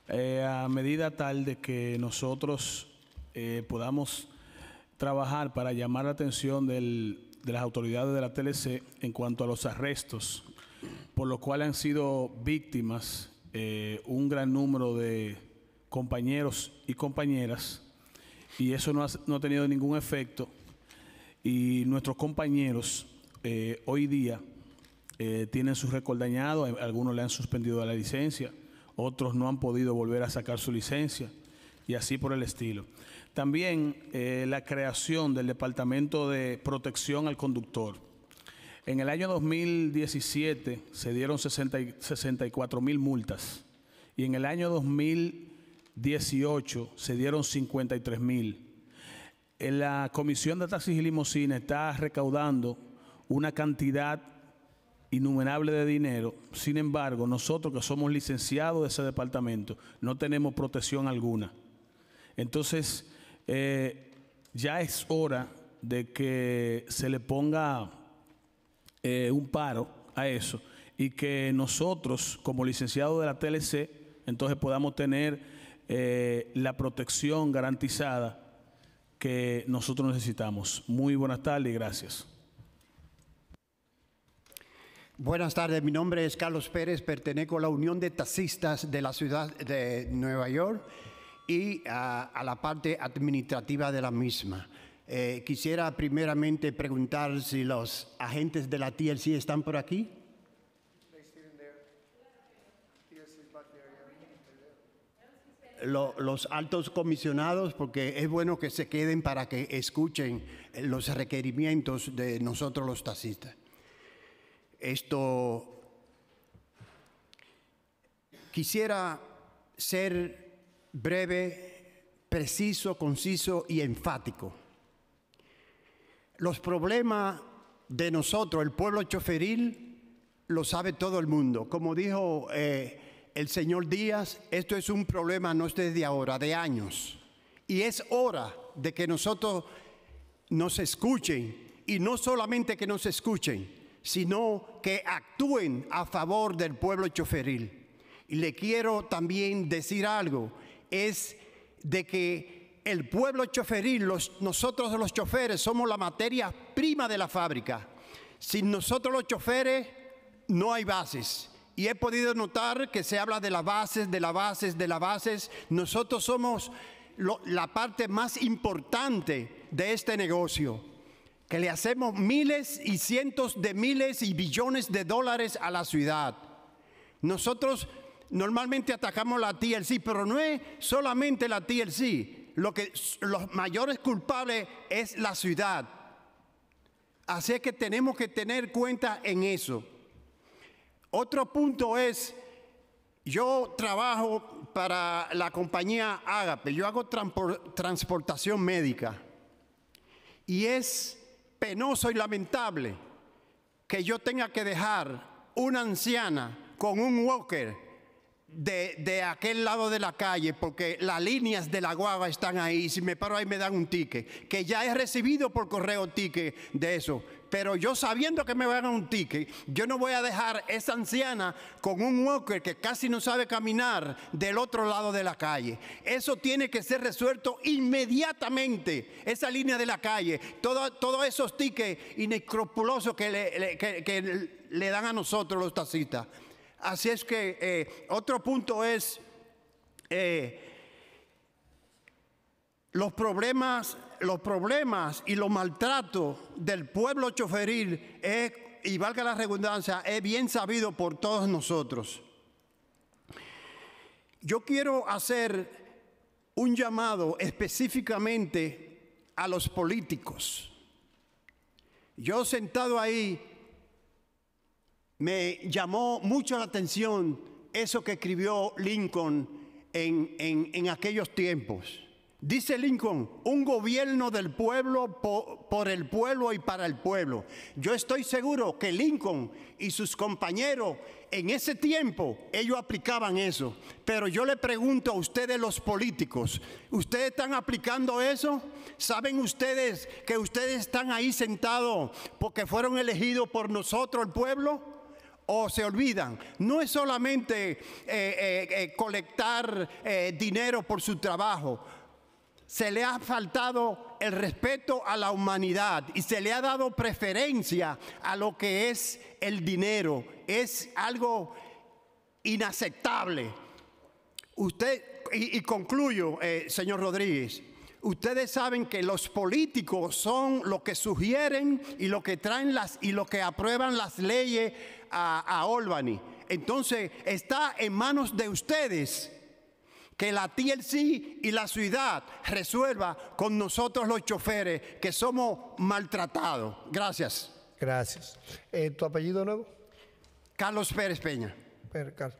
eh, a medida tal de que nosotros eh, podamos trabajar para llamar la atención de las autoridades de la TLC en cuanto a los arrestos, por los cuales han sido víctimas un gran número de compañeros y compañeras y eso no ha, tenido ningún efecto. Y nuestros compañeros eh, hoy día eh, tienen su récord dañado eh, algunos le han suspendido la licencia, otros no han podido volver a sacar su licencia y así por el estilo. También la creación del Departamento de Protección al Conductor. En el año 2017 se dieron 64 mil multas y en el año 2018 18 se dieron 53 mil. La Comisión de Taxis y Limosina está recaudando una cantidad innumerable de dinero. Sin embargo, nosotros que somos licenciados de ese departamento no tenemos protección alguna. Entonces, eh, ya es hora de que se le ponga eh, un paro a eso y que nosotros, como licenciados de la TLC, entonces podamos tener eh, la protección garantizada que nosotros necesitamos. Muy buenas tardes y gracias. Buenas tardes, mi nombre es Carlos Pérez, pertenezco a la Unión de Taxistas de la Ciudad de Nueva York y ah, a, la parte administrativa de la misma. Eh, quisiera primeramente preguntar si los agentes de la TLC están por aquí. los altos comisionados, porque es bueno que se queden para que escuchen los requerimientos de nosotros los taxistas. Esto quisiera ser breve, preciso, conciso y enfático. Los problemas de nosotros, el pueblo choferil, lo sabe todo el mundo. Como dijo eh, el señor Díaz, esto es un problema no es desde ahora, de años. Y es hora de que nosotros nos escuchen y no solamente que nos escuchen, sino que actúen a favor del pueblo choferil. Y le quiero también decir algo, es de que el pueblo choferil, los, nosotros los choferes somos la materia prima de la fábrica. Sin nosotros los choferes no hay bases. Y he podido notar que se habla de las bases, de las bases, de las bases. Nosotros somos la parte más importante de este negocio, que le hacemos miles y cientos de miles y billones de dólares a la ciudad. Nosotros normalmente atacamos la TLC, pero no es solamente la TLC. Lo que, los mayores culpables es la ciudad. Así que tenemos que tener cuenta en eso. Otro punto es, yo trabajo para la compañía Agape, yo hago transportación médica y es penoso y lamentable que yo tenga que dejar una anciana con un walker de, aquel lado de la calle porque las líneas de la guava están ahí. Si me paro ahí me dan un ticket, que ya he recibido por correo ticket de eso. Pero yo sabiendo que me van a un ticket, yo no voy a dejar esa anciana con un walker que casi no sabe caminar del otro lado de la calle. Eso tiene que ser resuelto inmediatamente, esa línea de la calle, todos esos tickets inescrupulosos que le, que, le, dan a nosotros los tacitas. Así es que eh, otro punto es... Eh, los problemas los problemas y los maltratos del pueblo choferil es, y valga la redundancia, es bien sabido por todos nosotros. Yo quiero hacer un llamado específicamente a los políticos. Yo sentado ahí, me llamó mucho la atención eso que escribió Lincoln en, en aquellos tiempos. Dice Lincoln, un gobierno del pueblo, por el pueblo y para el pueblo. Yo estoy seguro que Lincoln y sus compañeros en ese tiempo, ellos aplicaban eso. Pero yo le pregunto a ustedes los políticos, ¿ustedes están aplicando eso? ¿Saben ustedes que ustedes están ahí sentados porque fueron elegidos por nosotros el pueblo? o se olvidan. No es solamente eh, eh, eh, colectar dinero por su trabajo se le ha faltado el respeto a la humanidad y se le ha dado preferencia a lo que es el dinero. Es algo inaceptable. Usted, y, concluyo, eh, señor Rodríguez, ustedes saben que los políticos son los que sugieren y los que traen las y lo que aprueban las leyes a, a Albany. Entonces está en manos de ustedes que la TLC y la ciudad resuelva con nosotros los choferes que somos maltratados. Gracias. Gracias. Eh, ¿Tu apellido nuevo? Carlos Pérez Peña. Pérez, Carlos.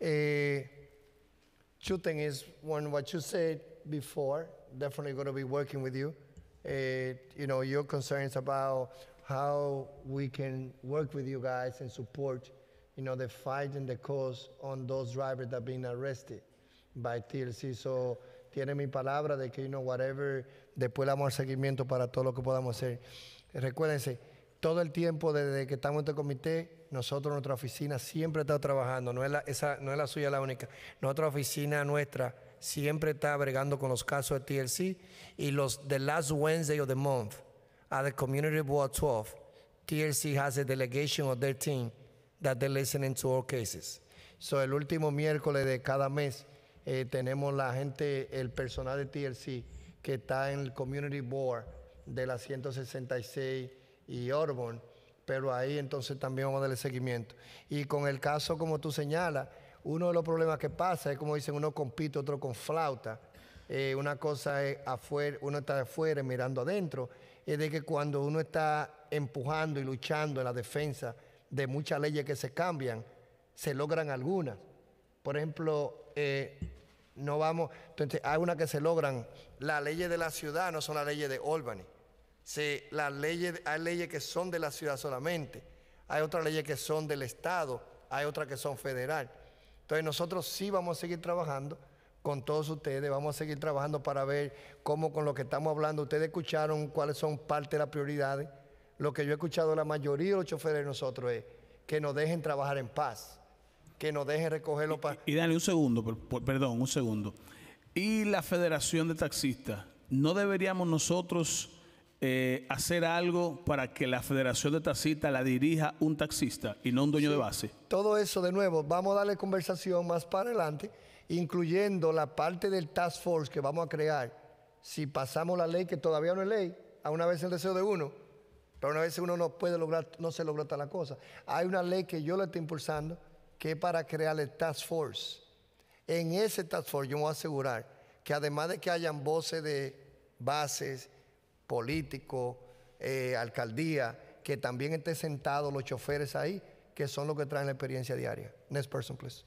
Eh, two things. One, what you said before, definitely going to be working with you. Eh, you know, your concerns about how we can work with you guys and support, you know, the fight and the cause on those drivers that being arrested by TLC. So, tiene mi palabra de que, you know, whatever, después le damos seguimiento para todo lo que podamos hacer. Recuérdense, todo el tiempo desde que estamos en este comité, nosotros, nuestra oficina siempre está trabajando, no es la, esa, no es la suya la única. Nuestra oficina nuestra siempre está bregando con los casos de TLC y los the last Wednesday of the month at the Community Board 12, TLC has a delegation of their team that they're listening to all cases. So el último miércoles de cada mes, eh, tenemos la gente, el personal de TLC que está en el Community Board de la 166 y Orbon, pero ahí entonces también vamos a darle seguimiento. Y con el caso, como tú señalas, uno de los problemas que pasa es como dicen, uno compite, otro con flauta. Eh, una cosa es afuera, uno está afuera mirando adentro, es de que cuando uno está empujando y luchando en la defensa de muchas leyes que se cambian, se logran algunas. Por ejemplo, eh, no vamos. Entonces, hay una que se logran. Las leyes de la ciudad no son las leyes de Albany. hay leyes que son de la ciudad solamente. Hay otras leyes que son del Estado. Hay otras que son federal. Entonces, nosotros sí vamos a seguir trabajando con todos ustedes. Vamos a seguir trabajando para ver cómo con lo que estamos hablando, ustedes escucharon cuáles son parte de las prioridades. Lo que yo he escuchado la mayoría de los choferes de nosotros es que nos dejen trabajar en paz que nos deje recogerlo para... Y, y, dale un segundo, perdón, un segundo. Y la Federación de Taxistas, ¿no deberíamos nosotros eh, hacer algo para que la Federación de Taxistas la dirija un taxista y no un dueño de base? Todo eso, de nuevo, vamos a darle conversación más para adelante, incluyendo la parte del Task Force que vamos a crear. Si pasamos la ley, que todavía no es ley, a una vez el deseo de uno, pero una vez uno no puede lograr, no se logra tal cosa. Hay una ley que yo la estoy impulsando que para crear el Task Force. En ese Task Force yo me voy a asegurar que además de que hayan voces de bases, políticos, eh, alcaldía, que también estén sentado los choferes ahí, que son los que traen la experiencia diaria. Next person, please.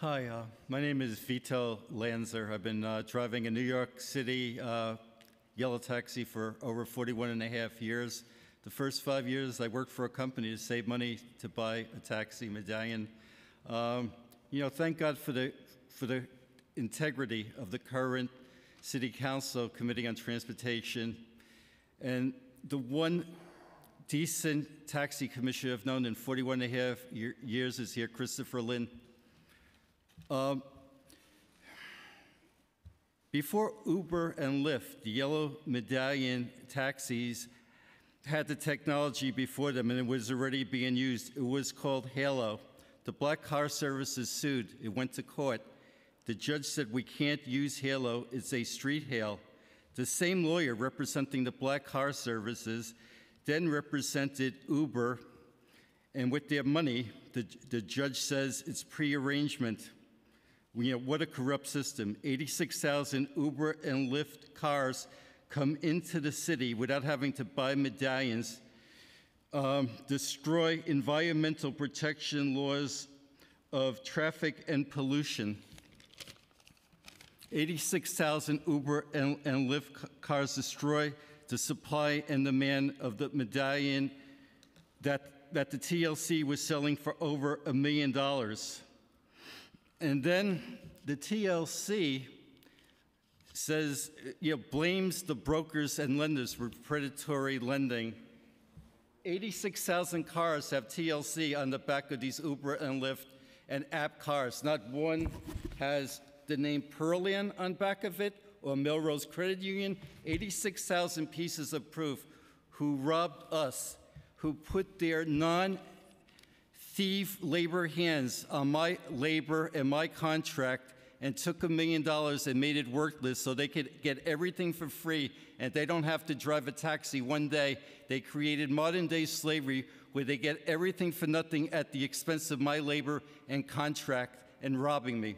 Hi, uh, my name is Vito Lanzer. I've been uh, driving a New York City uh, yellow taxi for over 41 and a half years. The first five years, I worked for a company to save money to buy a taxi medallion. Um, you know, thank God for the, for the integrity of the current City Council Committee on Transportation. And the one decent taxi commissioner I've known in 41 and a half year, years is here, Christopher Lynn. Um, before Uber and Lyft, the yellow medallion taxis had the technology before them and it was already being used. It was called Halo. The Black Car Services sued. It went to court. The judge said, We can't use Halo, it's a street hail. The same lawyer representing the Black Car Services then represented Uber, and with their money, the, the judge says it's prearrangement. You know, what a corrupt system. 86,000 Uber and Lyft cars come into the city without having to buy medallions, um, destroy environmental protection laws of traffic and pollution. 86,000 Uber and, and Lyft cars destroyed the supply and demand of the medallion that, that the TLC was selling for over a million dollars. And then the TLC says, you know, blames the brokers and lenders for predatory lending. 86,000 cars have TLC on the back of these Uber and Lyft and app cars. Not one has the name Perlian on back of it or Melrose Credit Union. 86,000 pieces of proof who robbed us, who put their non thief labor hands on my labor and my contract and took a million dollars and made it worthless so they could get everything for free and they don't have to drive a taxi one day. They created modern day slavery where they get everything for nothing at the expense of my labor and contract and robbing me.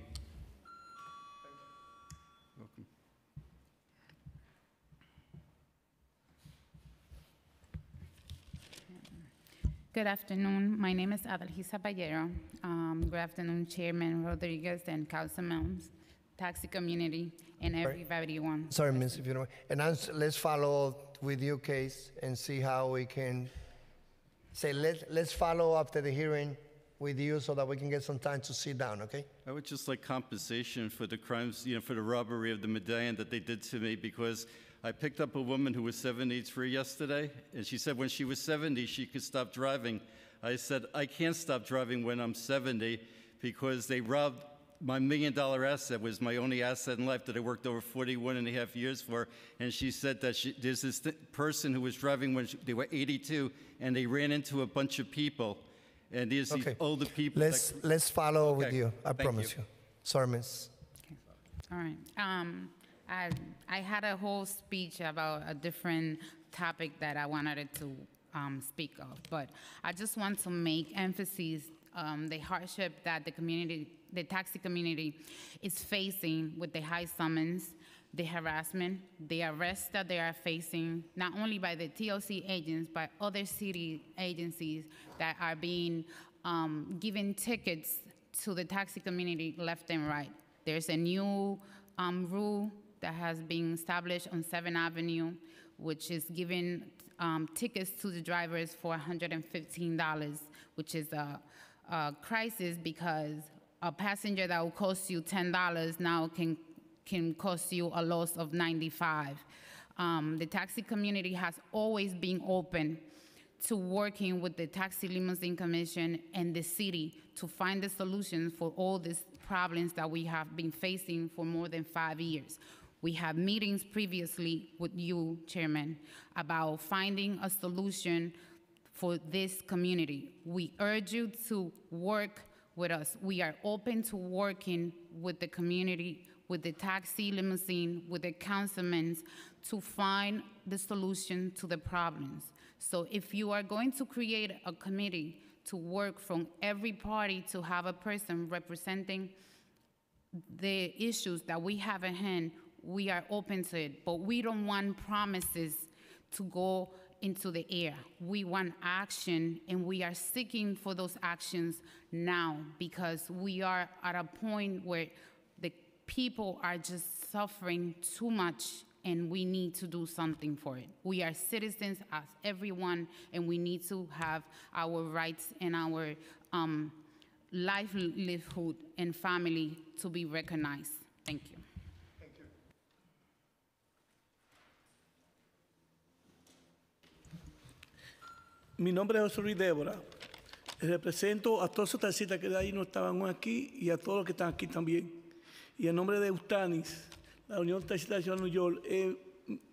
Good afternoon. My name is Adalgisa Ballero. Um, good afternoon, Chairman Rodriguez and Council members, taxi community, and everyone. Sorry, Miss, if you don't. And let's follow with your case and see how we can say let let's follow after the hearing with you so that we can get some time to sit down. Okay. I would just like compensation for the crimes, you know, for the robbery of the medallion that they did to me because I picked up a woman who was 73 yesterday, and she said when she was 70, she could stop driving. I said, I can't stop driving when I'm 70 because they robbed my million dollar asset was my only asset in life that I worked over 41 and a half years for. And she said that she, there's this th- person who was driving when she, they were 82 and they ran into a bunch of people. And there's okay. these older people. Let's, that, let's follow okay. with you. I Thank promise you. you. Sorry, miss. Okay. All right. Um, I, I had a whole speech about a different topic that I wanted to um, speak of, but I just want to make emphasis um, the hardship that the community, the taxi community, is facing with the high summons, the harassment, the arrests that they are facing, not only by the TLC agents, but other city agencies that are being um, given tickets to the taxi community left and right. There's a new um, rule that has been established on 7th Avenue, which is giving um, tickets to the drivers for $115, which is a, a crisis because a passenger that will cost you $10 now can, can cost you a loss of 95. Um, the taxi community has always been open to working with the Taxi Limousine Commission and the city to find the solutions for all these problems that we have been facing for more than five years. We have meetings previously with you, Chairman, about finding a solution for this community. We urge you to work with us. We are open to working with the community, with the taxi limousine, with the councilmen to find the solution to the problems. So if you are going to create a committee to work from every party to have a person representing the issues that we have at hand, we are open to it, but we don't want promises to go into the air. We want action, and we are seeking for those actions now because we are at a point where the people are just suffering too much, and we need to do something for it. We are citizens as everyone, and we need to have our rights and our um, livelihood and family to be recognized. Thank you. Mi nombre es José Luis Débora. Represento a todos los taxistas que de ahí no estaban aquí y a todos los que están aquí también. Y en nombre de Eustanis, la Unión Taxista de Ciudad de New York, eh,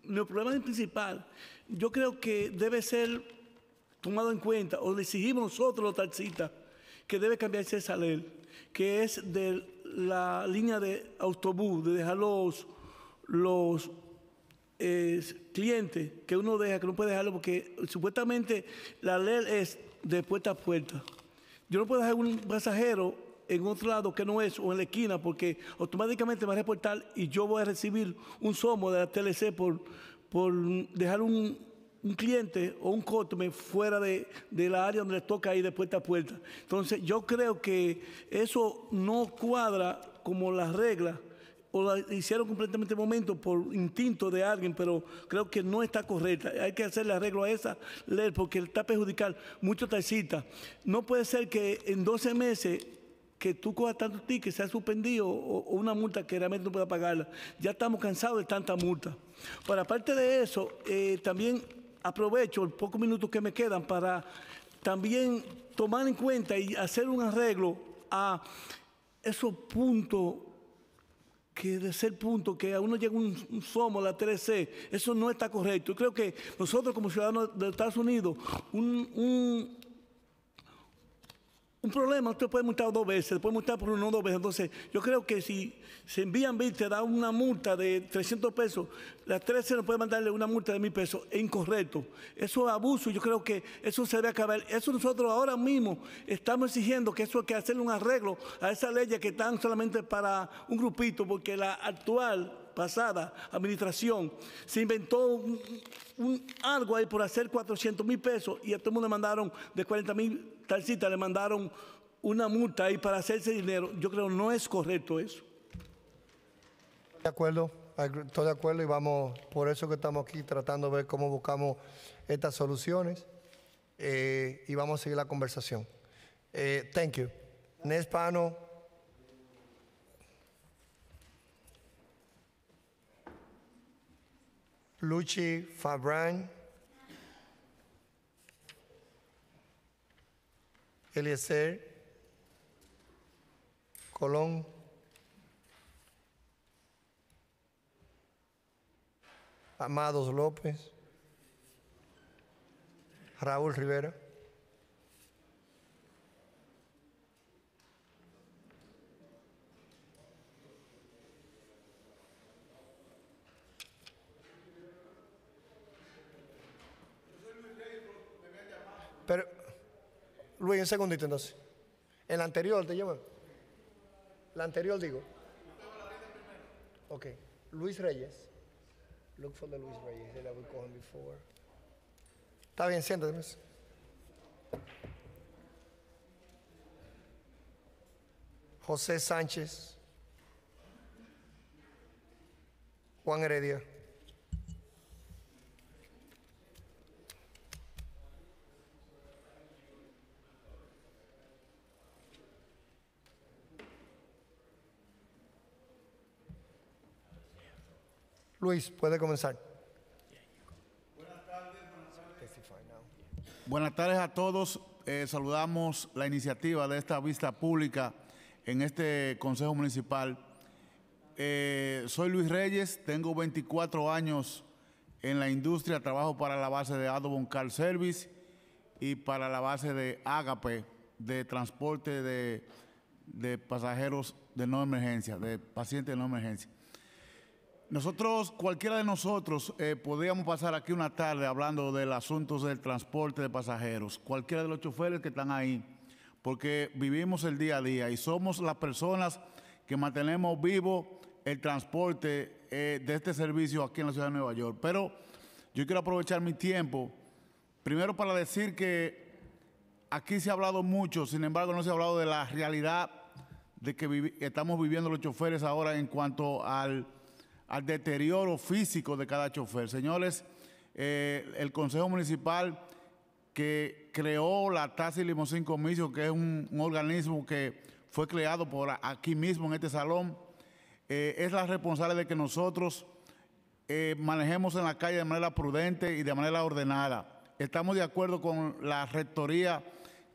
el problema principal, yo creo que debe ser tomado en cuenta, o le exigimos nosotros los taxistas, que debe cambiarse esa ley, que es de la línea de autobús, de dejar los cliente que uno deja, que no puede dejarlo, porque supuestamente la ley es de puerta a puerta. Yo no puedo dejar un pasajero en otro lado que no es o en la esquina, porque automáticamente me va a reportar y yo voy a recibir un somo de la TLC por, por dejar un, cliente o un cotome fuera de, de, la área donde les toca ir de puerta a puerta. Entonces, yo creo que eso no cuadra como las reglas o la hicieron completamente momento por instinto de alguien, pero creo que no está correcta. Hay que hacerle arreglo a esa ley porque está perjudicar muchos taxistas. No puede ser que en 12 meses que tú cojas tantos tickets, ha suspendido o, una multa que realmente no pueda pagarla. Ya estamos cansados de tanta multa. Pero aparte de eso, eh, también aprovecho los pocos minutos que me quedan para también tomar en cuenta y hacer un arreglo a esos puntos que de ser punto que a uno llega un, somo somo, la 3C, eso no está correcto. Yo creo que nosotros como ciudadanos de Estados Unidos, un un problema, usted puede multar dos veces, puede multar por uno o dos veces. Entonces, yo creo que si se envían 20, te da una multa de 300 pesos, las 13 no puede mandarle una multa de mil pesos. Es incorrecto. Eso es abuso. Yo creo que eso se debe acabar. Eso nosotros ahora mismo estamos exigiendo que eso hay que hacerle un arreglo a esa ley que están solamente para un grupito, porque la actual pasada administración, se inventó un, algo ahí por hacer 400 mil pesos y a todo el mundo le mandaron de 40 mil talcitas, le mandaron una multa ahí para hacerse dinero. Yo creo no es correcto eso. De acuerdo, estoy de acuerdo y vamos, por eso que estamos aquí tratando de ver cómo buscamos estas soluciones eh, y vamos a seguir la conversación. Eh, thank you. Luchi Fabran, Eliezer Colón. Amados López, Raúl Rivera. Pero, Luis, un segundito entonces. El anterior, te llaman. La anterior, digo. Ok. Luis Reyes. Look for the Luis Reyes before. Está bien, siéntate. Pues. José Sánchez. Juan Heredia. Luis, puede comenzar. Buenas tardes a todos. Eh, saludamos la iniciativa de esta vista pública en este Consejo Municipal. Eh, soy Luis Reyes, tengo 24 años en la industria, trabajo para la base de Adobon Car Service y para la base de Agape de transporte de, de pasajeros de no emergencia, de pacientes de no emergencia. Nosotros, cualquiera de nosotros, eh, podríamos pasar aquí una tarde hablando del asunto del transporte de pasajeros, cualquiera de los choferes que están ahí, porque vivimos el día a día y somos las personas que mantenemos vivo el transporte eh, de este servicio aquí en la ciudad de Nueva York. Pero yo quiero aprovechar mi tiempo, primero para decir que aquí se ha hablado mucho, sin embargo no se ha hablado de la realidad de que estamos viviendo los choferes ahora en cuanto al al deterioro físico de cada chofer. Señores, eh, el Consejo Municipal que creó la Tasa Limo Limosín Comisión, que es un, organismo que fue creado por aquí mismo en este salón, eh, es la responsable de que nosotros eh, manejemos en la calle de manera prudente y de manera ordenada. Estamos de acuerdo con la rectoría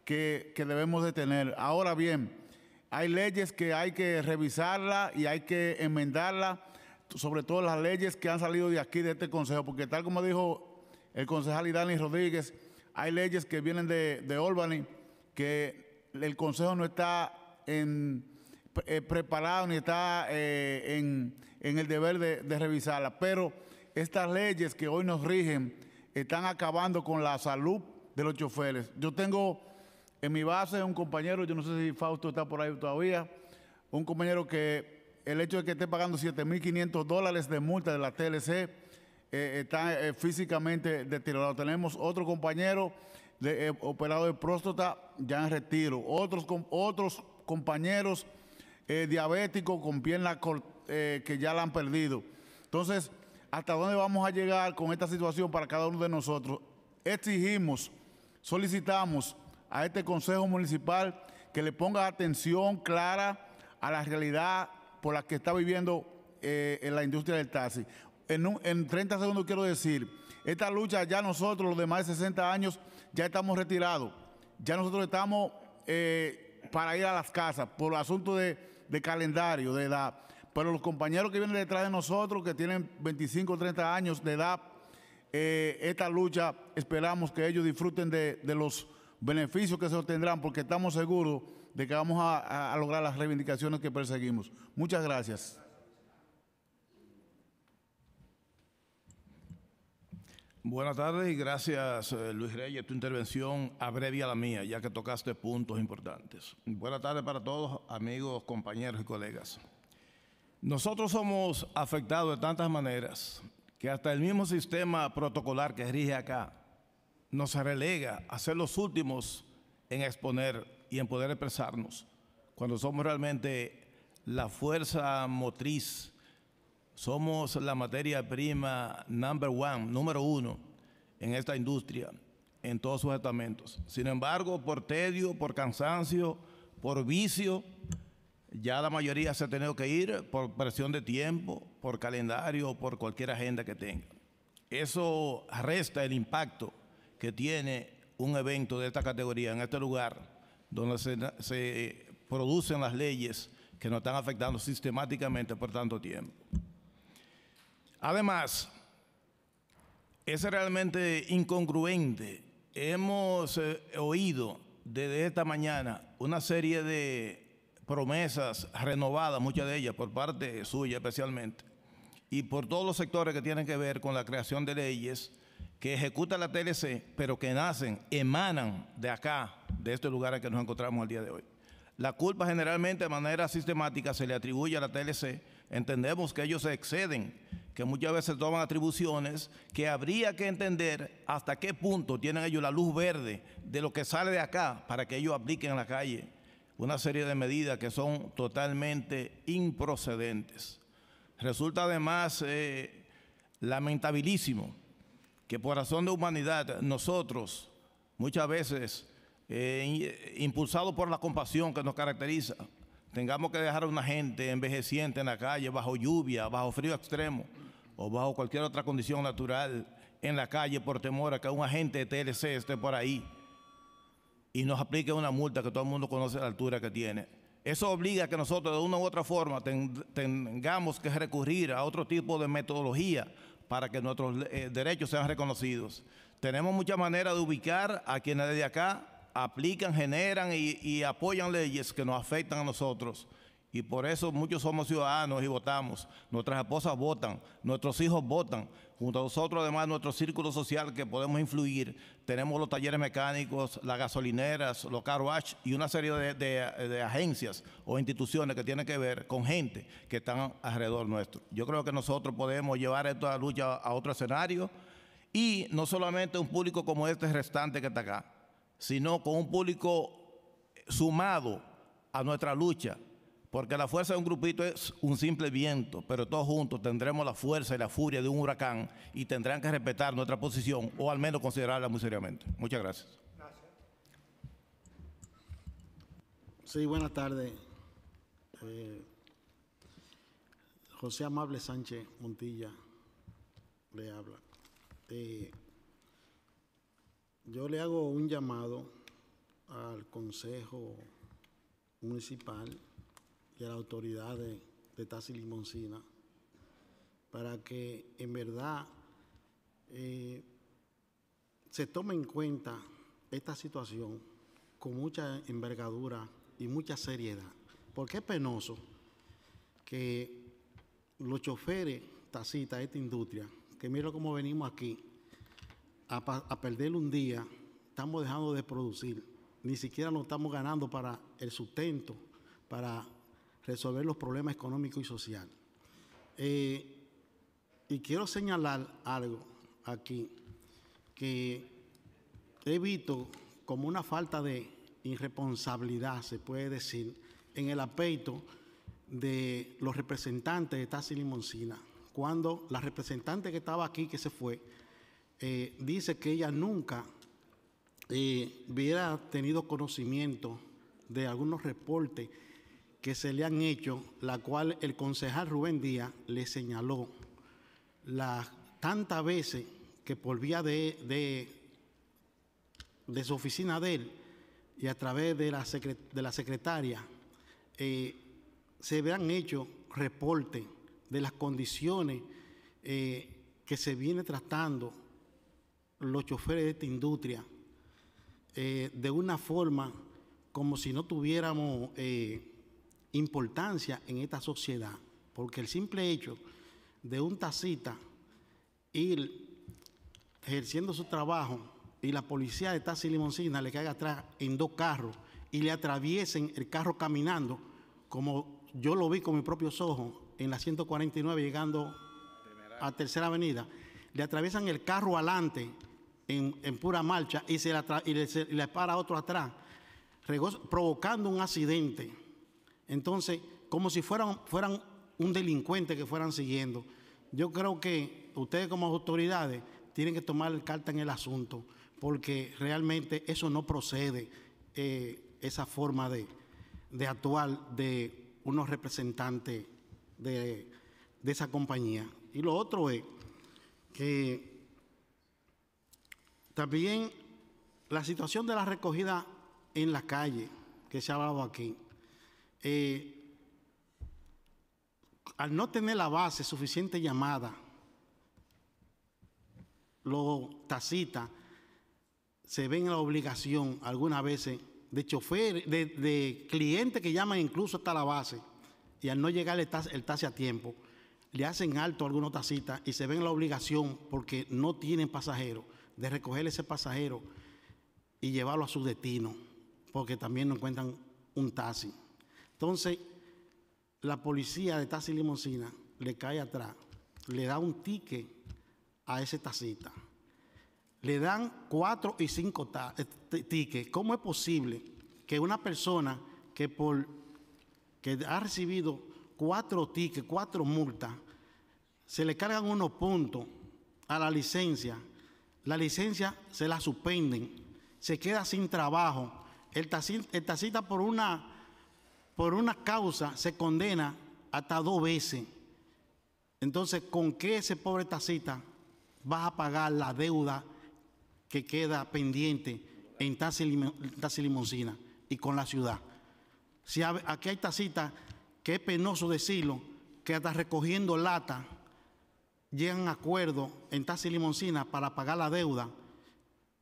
que, que debemos de tener. Ahora bien, hay leyes que hay que revisarla y hay que enmendarla sobre todo las leyes que han salido de aquí, de este Consejo, porque tal como dijo el concejal Idani Rodríguez, hay leyes que vienen de, de Albany que el Consejo no está en, eh, preparado ni está eh, en, el deber de, de revisarlas. Pero estas leyes que hoy nos rigen están acabando con la salud de los choferes. Yo tengo en mi base un compañero, yo no sé si Fausto está por ahí todavía, un compañero que el hecho de que esté pagando 7.500 dólares de multa de la TLC eh, está eh, físicamente deteriorado. Tenemos otro compañero de, eh, operado de próstata ya en retiro, otros, otros compañeros diabéticos con pierna que ya la han perdido. Entonces, ¿hasta dónde vamos a llegar con esta situación para cada uno de nosotros? Exigimos, solicitamos a este Consejo Municipal que le ponga atención clara a la realidad por la que está viviendo eh, en la industria del taxi. En, 30 segundos quiero decir, esta lucha ya nosotros, los de más de 60 años, ya estamos retirados. Ya nosotros estamos eh, para ir a las casas por el asunto de, calendario, de edad. Pero los compañeros que vienen detrás de nosotros, que tienen 25 o 30 años de edad, eh, esta lucha esperamos que ellos disfruten de los beneficios que se obtendrán, porque estamos seguros de que vamos a, lograr las reivindicaciones que perseguimos. Muchas gracias. Buenas tardes y gracias eh, Luis Reyes. Tu intervención abrevia la mía, ya que tocaste puntos importantes. Buenas tardes para todos, amigos, compañeros y colegas. Nosotros somos afectados de tantas maneras que hasta el mismo sistema protocolar que rige acá nos relega a ser los últimos en exponer y en poder expresarnos, cuando somos realmente la fuerza motriz, somos la materia prima number one, número uno en esta industria, en todos sus estamentos. Sin embargo, por tedio, por cansancio, por vicio, ya la mayoría se ha tenido que ir por presión de tiempo, por calendario, por cualquier agenda que tenga. Eso resta el impacto que tiene un evento de esta categoría en este lugar donde se, producen las leyes que nos están afectando sistemáticamente por tanto tiempo. Además, es realmente incongruente. Hemos eh, oído desde esta mañana una serie de promesas renovadas, muchas de ellas por parte suya especialmente, y por todos los sectores que tienen que ver con la creación de leyes que ejecuta la TLC, pero que nacen, emanan de acá, de este lugar en que nos encontramos al día de hoy. La culpa generalmente de manera sistemática se le atribuye a la TLC. Entendemos que ellos se exceden, que muchas veces toman atribuciones que habría que entender hasta qué punto tienen ellos la luz verde de lo que sale de acá para que ellos apliquen en la calle una serie de medidas que son totalmente improcedentes. Resulta además eh, lamentabilísimo que por razón de humanidad nosotros muchas veces eh, impulsado por la compasión que nos caracteriza, tengamos que dejar a una gente envejeciente en la calle, bajo lluvia, bajo frío extremo o bajo cualquier otra condición natural en la calle por temor a que un agente de TLC esté por ahí y nos aplique una multa que todo el mundo conoce la altura que tiene. Eso obliga a que nosotros de una u otra forma tengamos que recurrir a otro tipo de metodología para que nuestros eh, derechos sean reconocidos. Tenemos muchas maneras de ubicar a quienes desde acá aplican, generan y, apoyan leyes que nos afectan a nosotros. Y por eso muchos somos ciudadanos y votamos. Nuestras esposas votan, nuestros hijos votan. Junto a nosotros, además, nuestro círculo social que podemos influir. Tenemos los talleres mecánicos, las gasolineras, los car y una serie de, de agencias o instituciones que tienen que ver con gente que están alrededor nuestro. Yo creo que nosotros podemos llevar esta lucha a otro escenario y no solamente un público como este restante que está acá sino con un público sumado a nuestra lucha, porque la fuerza de un grupito es un simple viento, pero todos juntos tendremos la fuerza y la furia de un huracán y tendrán que respetar nuestra posición o al menos considerarla muy seriamente. Muchas gracias. Sí, buenas tardes. Eh, José Amable Sánchez Montilla le habla. Eh, yo le hago un llamado al Consejo Municipal y a la autoridad de, Taxi Limoncina para que en verdad eh, se tome en cuenta esta situación con mucha envergadura y mucha seriedad, porque es penoso que los choferes tacita esta industria, que mira cómo venimos aquí, a, perder un día, estamos dejando de producir. Ni siquiera nos estamos ganando para el sustento, para resolver los problemas económicos y sociales. Eh, y quiero señalar algo aquí, que he visto como una falta de irresponsabilidad, se puede decir, en el apeito de los representantes de Tassi Limoncina, cuando la representante que estaba aquí, que se fue, eh, dice que ella nunca eh, hubiera tenido conocimiento de algunos reportes que se le han hecho, la cual el concejal Rubén Díaz le señaló las tantas veces que por vía de, su oficina de él y a través de la, secretaria, eh, se habían hecho reportes de las condiciones que se viene tratando los choferes de esta industria eh, de una forma como si no tuviéramos eh, importancia en esta sociedad, porque el simple hecho de un tacita ir ejerciendo su trabajo y la policía de taxi limoncina le caiga atrás en dos carros y le atraviesen el carro caminando, como yo lo vi con mis propios ojos en la 149 llegando a Tercera Avenida, le atraviesan el carro adelante en, pura marcha y, se la y le, para otro atrás, provocando un accidente. Entonces, como si fueran, fueran un delincuente que fueran siguiendo. Yo creo que ustedes como autoridades tienen que tomar carta en el asunto, porque realmente eso no procede, eh, esa forma de, actuar de unos representantes de, de esa compañía. Y lo otro es que también la situación de la recogida en la calle, que se ha hablado aquí. Eh, al no tener la base suficiente llamada, los tacitas se ven en la obligación algunas veces de chofer, de, clientes que llaman incluso hasta la base y al no llegar el, el taxi a tiempo, le hacen alto a algunos tacitas y se ven en la obligación porque no tienen pasajeros de recoger ese pasajero y llevarlo a su destino, porque también no encuentran un taxi. Entonces, la policía de taxi limosina le cae atrás, le da un ticket a ese taxista. Le dan cuatro y cinco eh, tickets. ¿Cómo es posible que una persona que, por, que ha recibido cuatro tickets, cuatro multas, se le cargan unos puntos a la licencia la licencia se la suspenden, se queda sin trabajo, el tacita por, una, por una causa se condena hasta dos veces. Entonces, ¿con qué ese pobre tacita vas a pagar la deuda que queda pendiente en Tasi Limoncina y con la ciudad? Si aquí hay tacita que es penoso decirlo, que hasta recogiendo lata llegan a acuerdo en Taxi Limoncina para pagar la deuda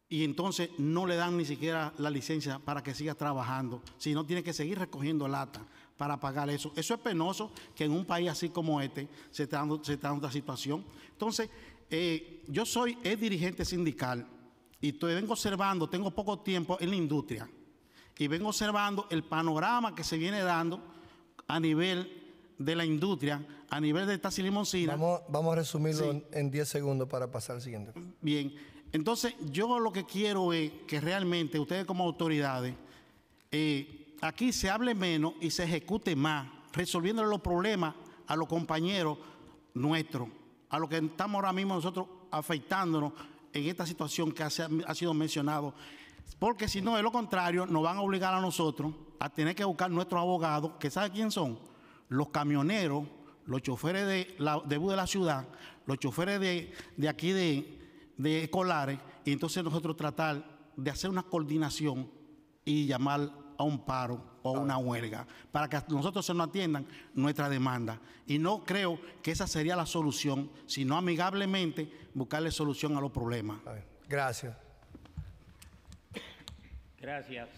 y entonces no le dan ni siquiera la licencia para que siga trabajando, sino tiene que seguir recogiendo lata para pagar eso. Eso es penoso que en un país así como este se está dando, se esta situación. Entonces, eh, yo soy el dirigente sindical y estoy, vengo observando, tengo poco tiempo en la industria y vengo observando el panorama que se viene dando a nivel de la industria a nivel de taxi limosina Vamos, vamos a resumirlo en 10 segundos para pasar al siguiente. Bien, entonces yo lo que quiero es que realmente ustedes como autoridades, eh, aquí se hable menos y se ejecute más, resolviendo los problemas a los compañeros nuestros, a los que estamos ahora mismo nosotros afectándonos en esta situación que ha sido mencionado. Porque si no, es lo contrario, nos van a obligar a nosotros a tener que buscar nuestros abogados, que sabe quién son los camioneros, los choferes de, la, de de la ciudad, los choferes de, aquí de, escolares, y entonces nosotros tratar de hacer una coordinación y llamar a un paro o una ah. huelga para que nosotros se nos atiendan nuestra demanda. Y no creo que esa sería la solución, sino amigablemente buscarle solución a los problemas. Gracias. Gracias.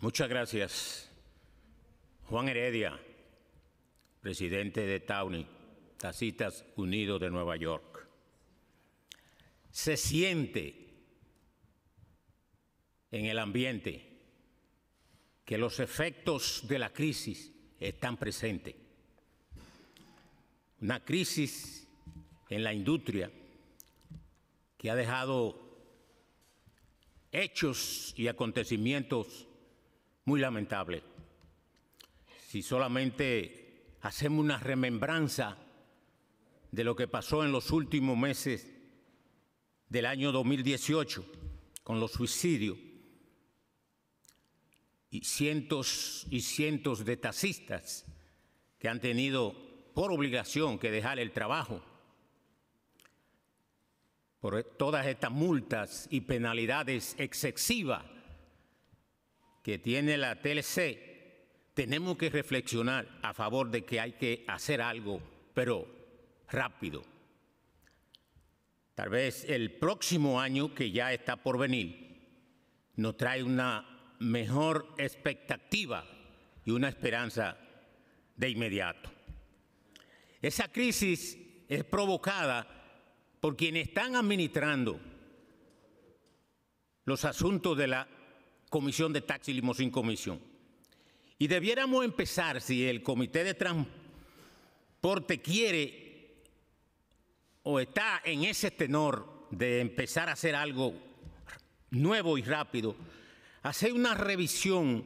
Muchas gracias. Juan Heredia, presidente de Tauni, Tacitas Unidos de Nueva York. Se siente en el ambiente que los efectos de la crisis están presentes. Una crisis en la industria que ha dejado hechos y acontecimientos muy lamentables si solamente hacemos una remembranza de lo que pasó en los últimos meses del año 2018 con los suicidios y cientos y cientos de taxistas que han tenido por obligación que dejar el trabajo por e, todas estas multas y penalidades excesivas que tiene la TLC tenemos que reflexionar a favor de que hay que hacer algo, pero rápido. Tal vez el próximo año que ya está por venir nos trae una mejor expectativa y una esperanza de inmediato. Esa crisis es provocada por quienes están administrando los asuntos de la Comisión de Taxi sin Comisión y debiéramos empezar, si el Comité de Transporte quiere o está en ese tenor de empezar a hacer algo nuevo y rápido, hacer una revisión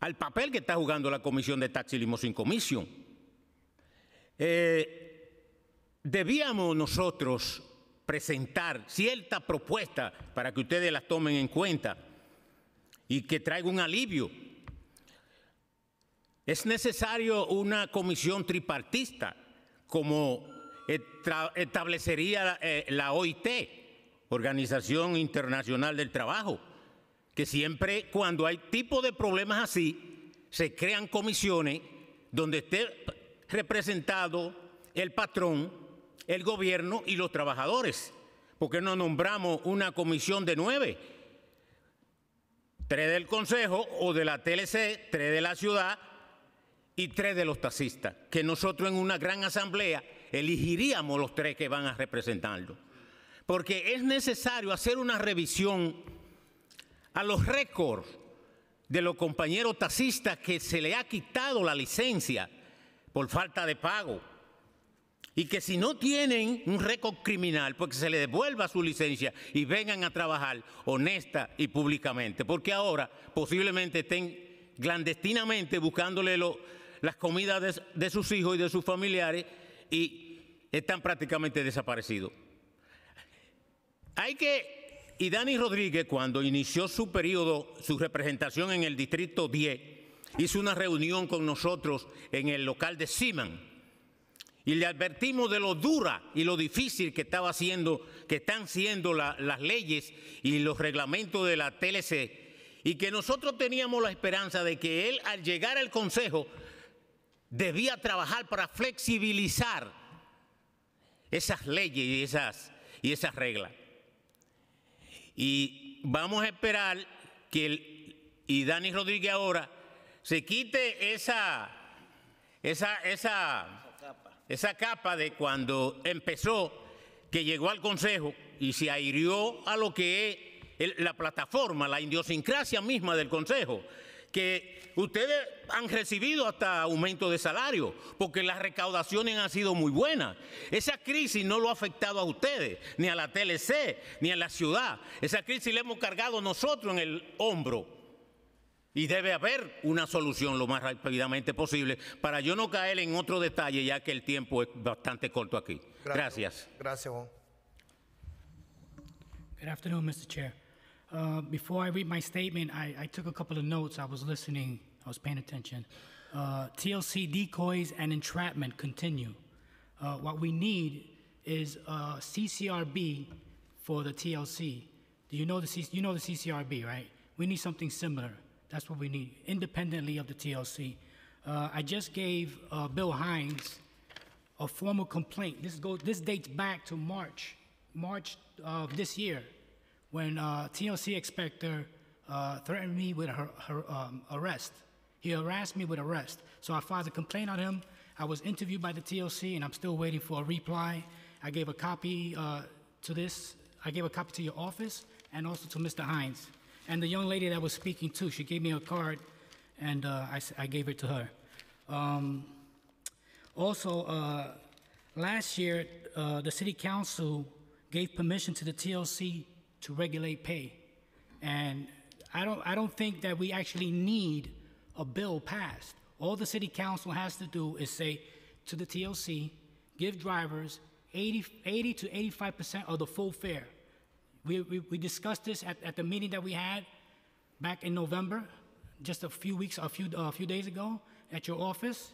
al papel que está jugando la Comisión de Taxi sin Comisión. Eh, debíamos nosotros presentar cierta propuesta para que ustedes las tomen en cuenta y que traiga un alivio es necesario una comisión tripartista, como establecería eh, la OIT, Organización Internacional del Trabajo, que siempre cuando hay tipo de problemas así, se crean comisiones donde esté representado el patrón, el gobierno y los trabajadores. ¿Por qué no nombramos una comisión de nueve? Tres del Consejo o de la TLC, tres de la ciudad y tres de los taxistas, que nosotros en una gran asamblea elegiríamos los tres que van a representarlo. Porque es necesario hacer una revisión a los récords de los compañeros taxistas que se le ha quitado la licencia por falta de pago. Y que si no tienen un récord criminal, pues que se les devuelva su licencia y vengan a trabajar honesta y públicamente. Porque ahora posiblemente estén clandestinamente buscándole los las comidas de, sus hijos y de sus familiares y están prácticamente desaparecidos. Hay que y Dani Rodríguez, cuando inició su periodo, su representación en el Distrito 10, hizo una reunión con nosotros en el local de Siman. Y le advertimos de lo dura y lo difícil que estaba que están siendo las leyes y los reglamentos de la TLC. Y que nosotros teníamos la esperanza de que él, al llegar al Consejo, debía trabajar para flexibilizar esas leyes y esas, y esas reglas. Y vamos a esperar que el, y Dani Rodríguez ahora se quite esa, esa, esa, esa capa de cuando empezó, que llegó al Consejo y se airió a lo que es la plataforma, la idiosincrasia misma del Consejo, que ustedes han recibido hasta aumento de salario, porque las recaudaciones han sido muy buenas. Esa crisis no lo ha afectado a ustedes, ni a la TLC, ni a la ciudad. Esa crisis la hemos cargado nosotros en el hombro. Y debe haber una solución lo más rápidamente posible para yo no caer en otro detalle, ya que el tiempo es bastante corto aquí. Gracias. Gracias, Juan. Good afternoon, Mr. Chair. Uh, before I read my statement, I, I, took a couple of notes. I was listening, I was paying attention. Uh, TLC decoys and entrapment continue. Uh, what we need is a uh, CCRB for the TLC. Do you know the, C- you know the CCRB, right? We need something similar. That's what we need, independently of the TLC. Uh, I just gave Bill Hines a formal complaint. This, goes, this dates back to March, March of this year, when uh, TLC inspector uh, threatened me with her, her um, arrest, he harassed me with arrest. So I filed a complaint on him. I was interviewed by the TLC, and I'm still waiting for a reply. I gave a copy uh, to this. I gave a copy to your office and also to Mr. Hines. And the young lady that was speaking too, she gave me a card, and uh, I, I, gave it to her. Um, also, uh, last year, uh, the city council gave permission to the TLC to regulate pay. And I don't, I don't think that we actually need a bill passed. All the city council has to do is say to the TLC, give drivers 80, 80 to 85% of the full fare. We, we, we discussed this at, at the meeting that we had back in November, just a few weeks, a few, a few days ago at your office.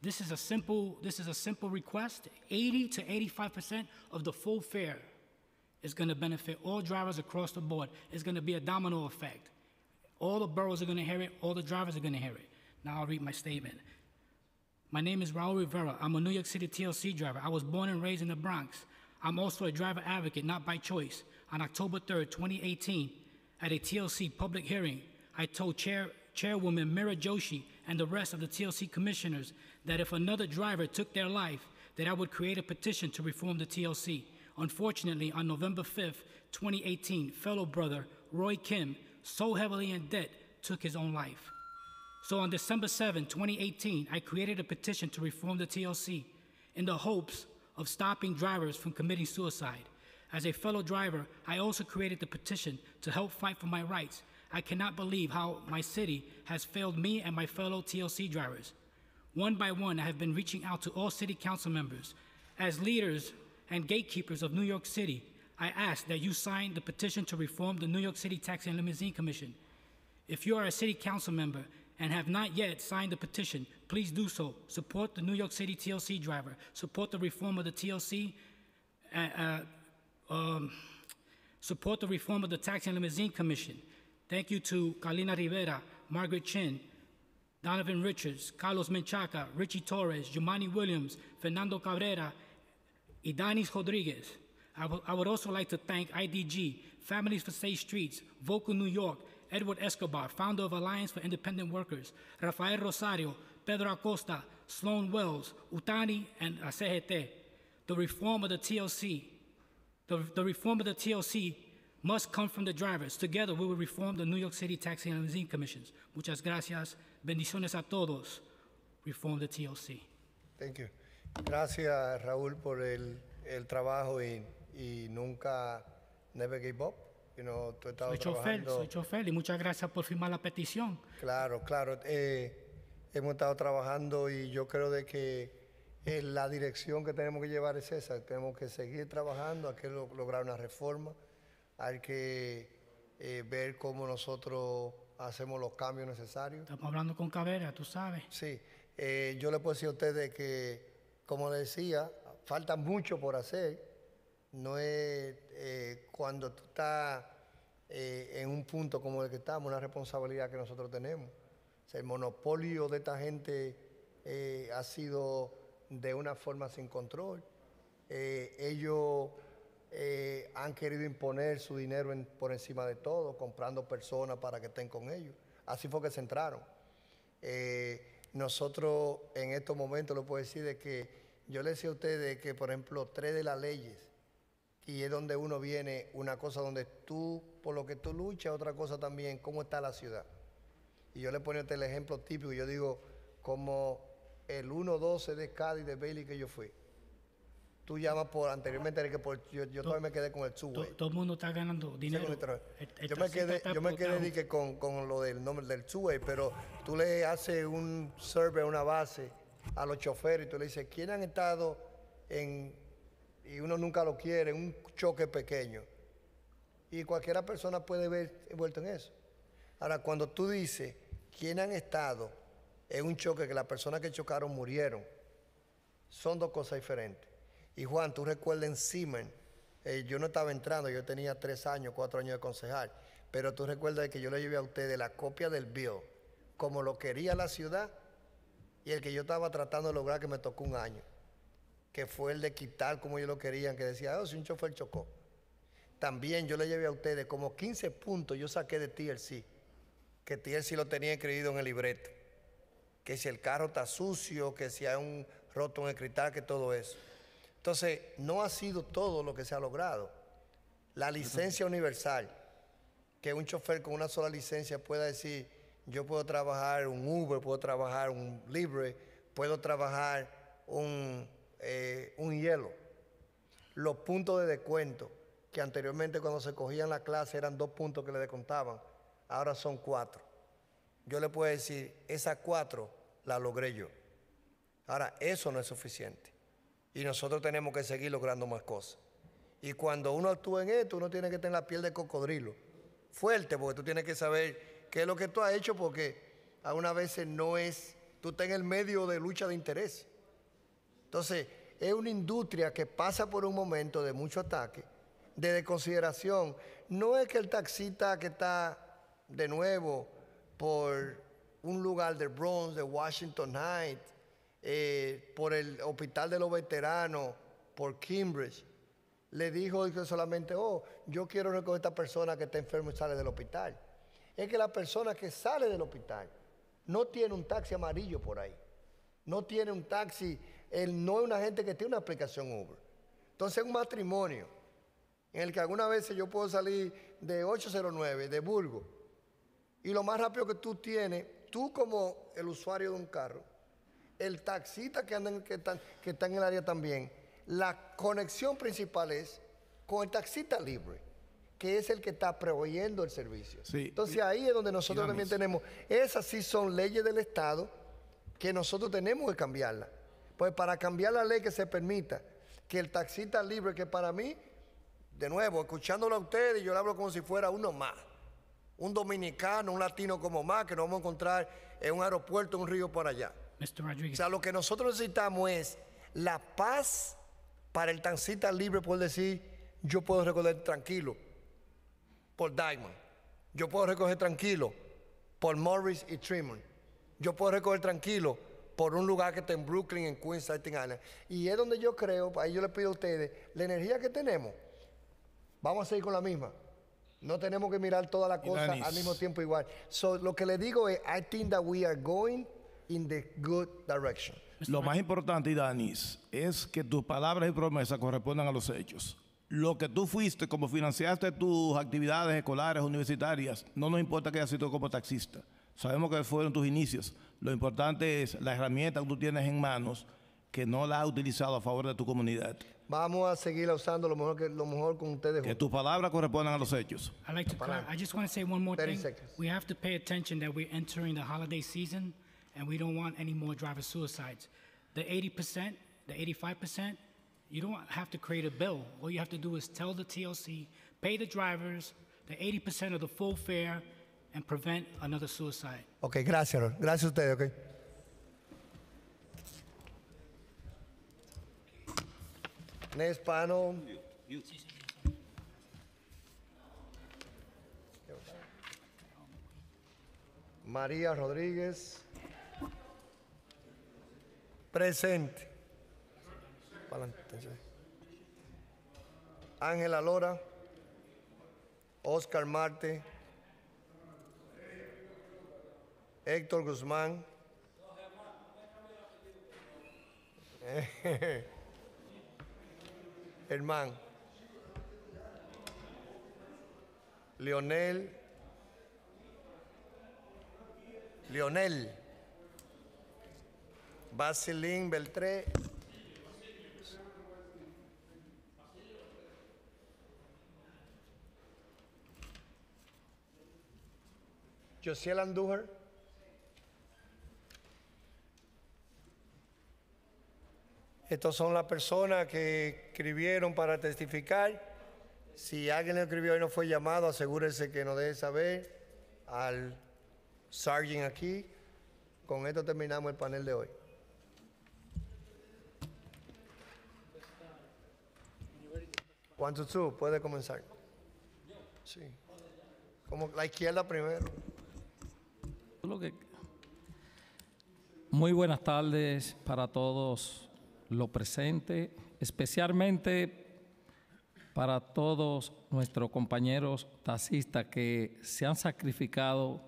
This is a simple, this is a simple request, 80 to 85% of the full fare. It's going to benefit all drivers across the board. It's going to be a domino effect. All the boroughs are going to hear it. All the drivers are going to hear it. Now I'll read my statement. My name is Raul Rivera. I'm a New York City TLC driver. I was born and raised in the Bronx. I'm also a driver advocate, not by choice. On October 3rd, 2018, at a TLC public hearing, I told Chair, Chairwoman Mira Joshi and the rest of the TLC commissioners that if another driver took their life, that I would create a petition to reform the TLC. Unfortunately, on November 5th, 2018, fellow brother Roy Kim, so heavily in debt, took his own life. So on December 7, 2018, I created a petition to reform the TLC in the hopes of stopping drivers from committing suicide. As a fellow driver, I also created the petition to help fight for my rights. I cannot believe how my city has failed me and my fellow TLC drivers. One by one, I have been reaching out to all city council members. As leaders, and gatekeepers of New York City, I ask that you sign the petition to reform the New York City Taxi and Limousine Commission. If you are a city council member and have not yet signed the petition, please do so. Support the New York City TLC driver. Support the reform of the TLC. Uh, uh, um, support the reform of the Taxi and Limousine Commission. Thank you to Carolina Rivera, Margaret Chin, Donovan Richards, Carlos Menchaca, Richie Torres, Jumani Williams, Fernando Cabrera, Idanis Rodriguez. I, would also like to thank IDG, Families for Safe Streets, Vocal New York, Edward Escobar, founder of Alliance for Independent Workers, Rafael Rosario, Pedro Acosta, Sloan Wells, Utani, and CGT. The reform of the TLC, the, the reform of the TLC must come from the drivers. Together, we will reform the New York City Taxi and Limousine Commissions. Muchas gracias. Bendiciones a todos. Reform the TLC. Thank you. Gracias Raúl por el, el trabajo y, y, nunca, never give up. You know, tú soy chofer, soy chofer y muchas gracias por firmar la petición. Claro, claro. Eh, hemos estado trabajando y yo creo de que eh, la dirección que tenemos que llevar es esa. Tenemos que seguir trabajando, hay que lograr una reforma, hay que eh, ver cómo nosotros hacemos los cambios necesarios. Estamos hablando con Cabrera, tú sabes. Sí, yo le puedo decir a ustedes que como decía, falta mucho por hacer. No es eh, cuando tú estás eh, en un punto como el que estamos, una responsabilidad que nosotros tenemos. el monopolio de esta gente eh, ha sido de una forma sin control. ellos han querido imponer su dinero por encima de todo, comprando personas para que estén con ellos. Así fue que se entraron. nosotros en estos momentos lo puedo decir de que yo le decía a ustedes que, por ejemplo, tres de las leyes, y es donde uno viene, una cosa donde tú, por lo que tú luchas, otra cosa también, cómo está la ciudad. Y yo le ponía el ejemplo típico, yo digo, como el 112 de Cádiz de Bailey que yo fui. Tú llamas por anteriormente, que por, yo, yo todavía me quedé con el subway. todo el mundo está ganando dinero. yo me quedé, yo me quedé con, lo del nombre del subway, pero tú le haces un server, una base a los choferes y tú le dices, ¿quién han estado en, y uno nunca lo quiere, un choque pequeño? Y cualquiera persona puede ver envuelto en eso. Ahora, cuando tú dices, ¿quién han estado en un choque que las personas que chocaron murieron? Son dos cosas diferentes. Y Juan, tú recuerdas en Siemens, eh, yo no estaba entrando, yo tenía tres años, cuatro años de concejal, pero tú recuerdas que yo le llevé a ustedes la copia del bio, como lo quería la ciudad y el que yo estaba tratando de lograr que me tocó un año, que fue el de quitar como yo lo querían, que decía, oh, si un chofer chocó. También yo le llevé a ustedes como 15 puntos, yo saqué de TLC, que TLC lo tenía escrito en el libreto, que si el carro está sucio, que si hay un roto en el cristal, que todo eso. Entonces, no ha sido todo lo que se ha logrado. La licencia universal, que un chofer con una sola licencia pueda decir, yo puedo trabajar un Uber, puedo trabajar un Libre, puedo trabajar un, eh, un hielo. Los puntos de descuento, que anteriormente cuando se cogían la clase eran dos puntos que le descontaban, ahora son cuatro. Yo le puedo decir, esas cuatro las logré yo. Ahora, eso no es suficiente. Y nosotros tenemos que seguir logrando más cosas. Y cuando uno actúa en esto, uno tiene que tener la piel de cocodrilo. Fuerte, porque tú tienes que saber qué es lo que tú has hecho, porque a algunas veces no es, tú estás en el medio de lucha de interés. Entonces, es una industria que pasa por un momento de mucho ataque, de desconsideración. No es que el taxista que está de nuevo por un lugar de Bronx, de Washington Heights, eh, por el Hospital de los Veteranos, por Cambridge, le dijo solamente, oh, yo quiero recoger a esta persona que está enferma y sale del hospital es que la persona que sale del hospital no tiene un taxi amarillo por ahí, no tiene un taxi, él no es una gente que tiene una aplicación Uber. Entonces es un matrimonio en el que algunas veces yo puedo salir de 809, de Burgo, y lo más rápido que tú tienes, tú como el usuario de un carro, el taxista que, andan que, está, que está en el área también, la conexión principal es con el taxista libre que es el que está proveyendo el servicio. Entonces ahí es donde nosotros también tenemos, esas sí son leyes del Estado que nosotros tenemos que cambiarlas. Pues para cambiar la ley que se permita, que el taxista libre, que para mí, de nuevo, escuchándolo a ustedes, yo le hablo como si fuera uno más. Un dominicano, un latino como más, que nos vamos a encontrar en un aeropuerto, en un río por allá. O sea, lo que nosotros necesitamos es la paz para el taxista libre por decir, yo puedo recorrer tranquilo por Diamond. Yo puedo recoger tranquilo por Morris y Tremont. Yo puedo recoger tranquilo por un lugar que está en Brooklyn, en Queens, Staten Island. Y es donde yo creo, ahí yo les pido a ustedes, la energía que tenemos, vamos a seguir con la misma. No tenemos que mirar todas la cosa al mismo tiempo igual. lo que le digo es, I think that we are going in the good direction. Lo más importante, Danis, es que tus palabras y promesas correspondan a los hechos lo que tú fuiste, como financiaste tus actividades escolares, universitarias, no nos importa que hayas sido como taxista. Sabemos que fueron tus inicios. Lo importante es la herramienta que tú tienes en manos que no la has utilizado a favor de tu comunidad. Vamos a seguirla usando lo mejor que lo mejor con ustedes. Que tus palabras correspondan a los hechos. I like to I just want to say one more 30 thing. Seconds. We have to pay attention that we're entering the holiday season and we don't want any more driver suicides. The 80%, the 85% You don't have to create a bill. All you have to do is tell the TLC, pay the drivers the 80% of the full fare, and prevent another suicide. Ok, gracias. Gracias a ustedes, ok. Next panel. You, María Rodríguez. Presente. Ángela Lora, Oscar Marte, Héctor Guzmán. Hermán. Lionel, Lionel, Basilín Beltré. Josiel Andújar. Estas son las personas que escribieron para testificar. Si alguien le escribió y no fue llamado, asegúrese que nos deje saber al Sargent aquí. Con esto terminamos el panel de hoy. One, two, two. puede comenzar. Sí. Como la izquierda primero. Muy buenas tardes para todos los presentes, especialmente para todos nuestros compañeros taxistas que se han sacrificado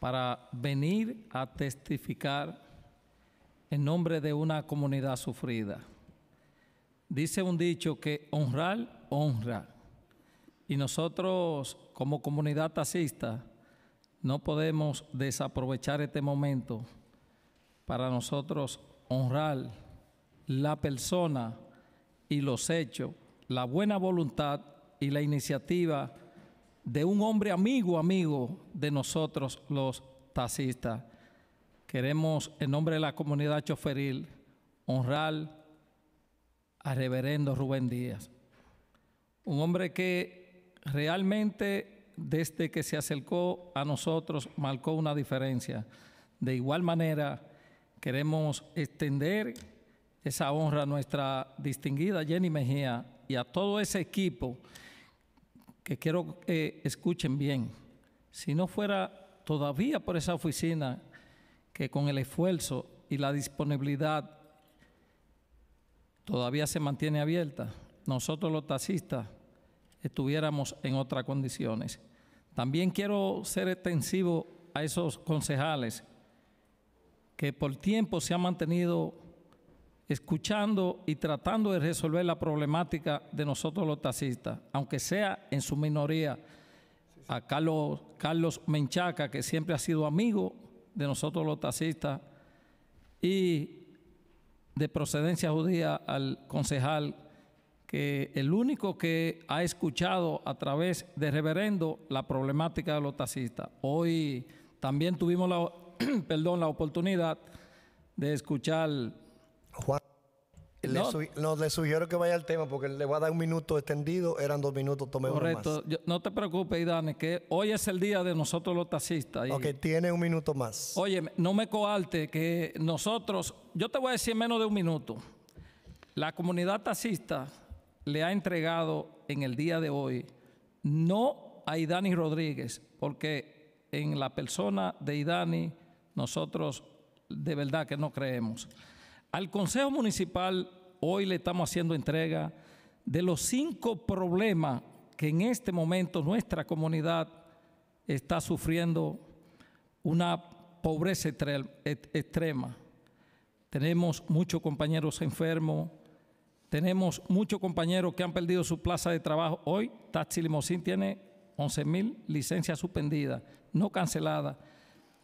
para venir a testificar en nombre de una comunidad sufrida. Dice un dicho que honrar, honra. Y nosotros como comunidad taxista no podemos desaprovechar este momento para nosotros honrar la persona y los hechos, la buena voluntad y la iniciativa de un hombre amigo, amigo de nosotros los taxistas. Queremos, en nombre de la comunidad choferil, honrar al reverendo Rubén Díaz, un hombre que realmente desde que se acercó a nosotros marcó una diferencia. De igual manera, queremos extender esa honra a nuestra distinguida Jenny Mejía y a todo ese equipo que quiero que escuchen bien. Si no fuera todavía por esa oficina que con el esfuerzo y la disponibilidad todavía se mantiene abierta, nosotros los taxistas estuviéramos en otras condiciones. También quiero ser extensivo a esos concejales que por tiempo se han mantenido escuchando y tratando de resolver la problemática de nosotros los taxistas, aunque sea en su minoría, a Carlos, Menchaca, que siempre ha sido amigo de nosotros los taxistas, y de procedencia judía al concejal que el único que ha escuchado a través de reverendo la problemática de los taxistas. Hoy también tuvimos la, perdón, la oportunidad de escuchar... Juan, le no, le sugiero que vaya al tema porque le voy a dar un minuto extendido, eran dos minutos, tomé Correcto, no te preocupes, Dani, que hoy es el día de nosotros los taxistas. tiene un minuto más. Oye, no me coarte que nosotros, yo te voy a decir menos de un minuto. La comunidad taxista le ha entregado en el día de hoy, no a Idani Rodríguez, porque en la persona de Idani nosotros de verdad que no creemos. Al Consejo Municipal hoy le estamos haciendo entrega de los cinco problemas que en este momento nuestra comunidad está sufriendo una pobreza extrema. Tenemos muchos compañeros enfermos, tenemos muchos compañeros que han perdido su plaza de trabajo. Hoy, Taxi Limosín tiene 11.000 licencias suspendidas, no canceladas.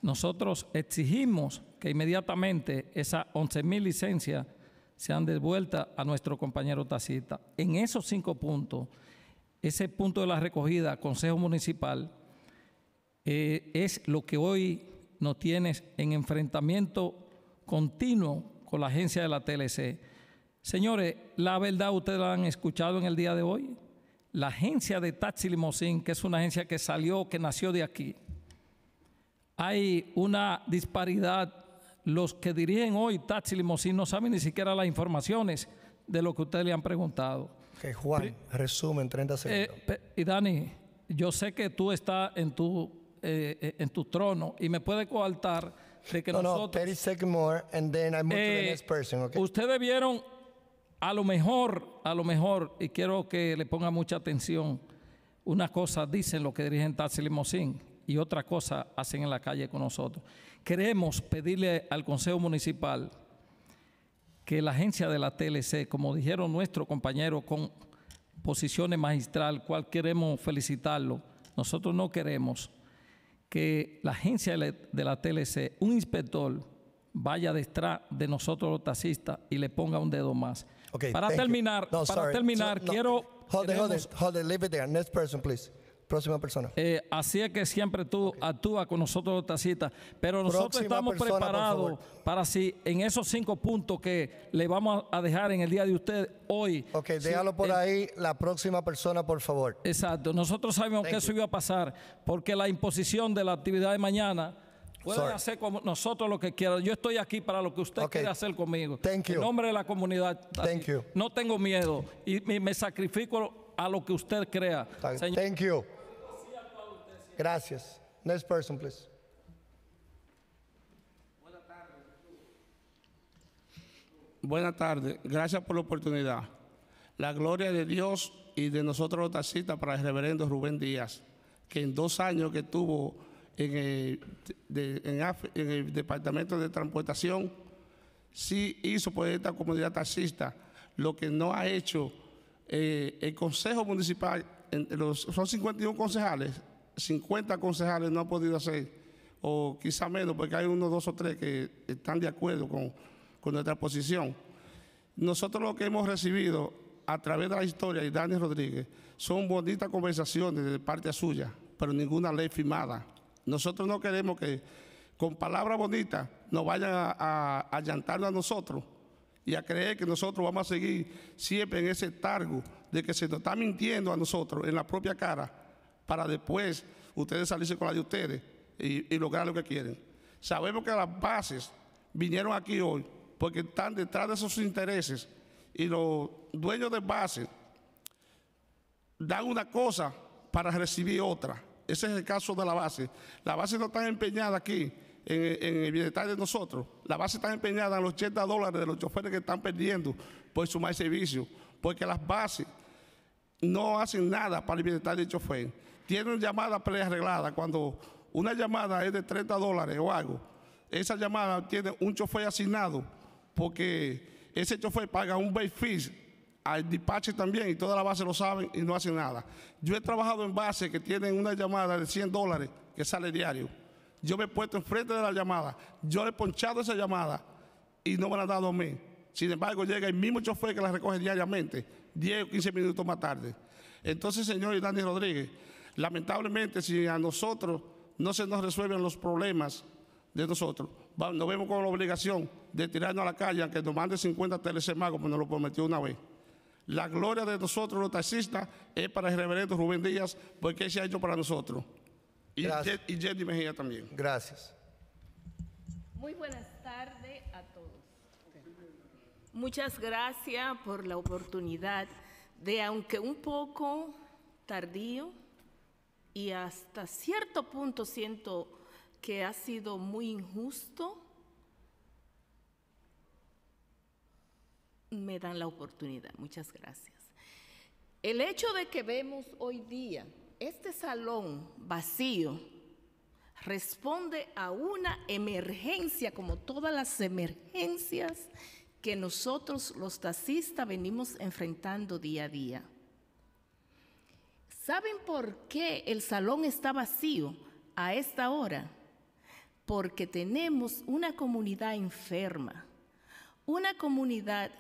Nosotros exigimos que inmediatamente esas 11.000 licencias sean devueltas a nuestro compañero Tacita. En esos cinco puntos, ese punto de la recogida, Consejo Municipal, eh, es lo que hoy nos tienes en enfrentamiento continuo con la agencia de la TLC. Señores, la verdad ustedes la han escuchado en el día de hoy. La agencia de Taxi Limosín, que es una agencia que salió, que nació de aquí, hay una disparidad. Los que dirigen hoy Taxi Limosín no saben ni siquiera las informaciones de lo que ustedes le han preguntado. Que Juan, resumen 30 eh, segundos. y Dani, yo sé que tú estás en tu, eh, eh, en tu trono y me puede coartar de que nosotros... No, 30 and then Ustedes vieron a lo mejor, a lo mejor, y quiero que le ponga mucha atención, una cosa dicen lo que dirigen Taxi Limosín y otra cosa hacen en la calle con nosotros. Queremos pedirle al Consejo Municipal que la agencia de la TLC, como dijeron nuestros compañeros con posiciones magistral, cual queremos felicitarlo, nosotros no queremos que la agencia de la TLC, un inspector, vaya detrás de nosotros los taxistas y le ponga un dedo más para terminar, para terminar, quiero. Hold hold, leave it there. Next person, please. Próxima persona. Eh, así es que siempre tú actúas con nosotros, cita, Pero nosotros estamos preparados para si en esos cinco puntos que le vamos a dejar en el día de usted hoy. Ok, déjalo por ahí. La próxima persona, por favor. Exacto. Nosotros sabemos que eso iba a pasar porque la imposición de la actividad de mañana Pueden hacer con nosotros lo que quieran. Yo estoy aquí para lo que usted quiera hacer conmigo. En nombre de la comunidad. No tengo miedo y me sacrifico a lo que usted crea. Thank, Gracias. Next person, Buenas tardes. Gracias por la oportunidad. La gloria de Dios y de nosotros otra cita para el reverendo Rubén Díaz, que en dos años que tuvo en el, Departamento de Transportación, sí hizo por esta comunidad taxista lo que no ha hecho eh, el Consejo Municipal, los, son 51 concejales, 50 concejales no han podido hacer, o quizá menos, porque hay uno, dos o tres que están de acuerdo con, con nuestra posición. Nosotros lo que hemos recibido a través de la historia y Daniel Rodríguez son bonitas conversaciones de parte suya, pero ninguna ley firmada. Nosotros no queremos que con palabras bonitas nos vayan a, a, a nosotros y a creer que nosotros vamos a seguir siempre en ese targo de que se nos está mintiendo a nosotros en la propia cara para después ustedes salirse con la de ustedes y, y lograr lo que quieren. Sabemos que las bases vinieron aquí hoy porque están detrás de sus intereses y los dueños de bases dan una cosa para recibir otra. Ese es el caso de la base. La base no está empeñada aquí en, el bienestar de nosotros. La base está empeñada en los 80 dólares de los choferes que están perdiendo por su mal servicio. Porque las bases no hacen nada para el bienestar del chofer. Tienen llamadas prearregladas. Cuando una llamada es de 30 dólares o algo, esa llamada tiene un chofer asignado porque ese chofer paga un base fee al dispache también, y toda la base lo saben y no hacen nada. Yo he trabajado en base que tienen una llamada de 100 dólares que sale diario. Yo me he puesto enfrente de la llamada, yo le he ponchado esa llamada y no me la han dado a mí. Sin embargo, llega el mismo chofer que la recoge diariamente, 10 o 15 minutos más tarde. Entonces, señor Dani Rodríguez, lamentablemente, si a nosotros no se nos resuelven los problemas de nosotros, nos vemos con la obligación de tirarnos a la calle, aunque nos mande 50 magos como nos lo prometió una vez. La gloria de nosotros, los taxistas, es para el reverendo Rubén Díaz, porque se ha hecho para nosotros. Y, y Mejía también. Gracias. Muy buenas tardes a todos. Muchas gracias por la oportunidad de, aunque un poco tardío y hasta cierto punto siento que ha sido muy injusto, me dan la oportunidad. Muchas gracias. El hecho de que vemos hoy día este salón vacío responde a una emergencia, como todas las emergencias que nosotros los taxistas venimos enfrentando día a día. ¿Saben por qué el salón está vacío a esta hora? Porque tenemos una comunidad enferma, una comunidad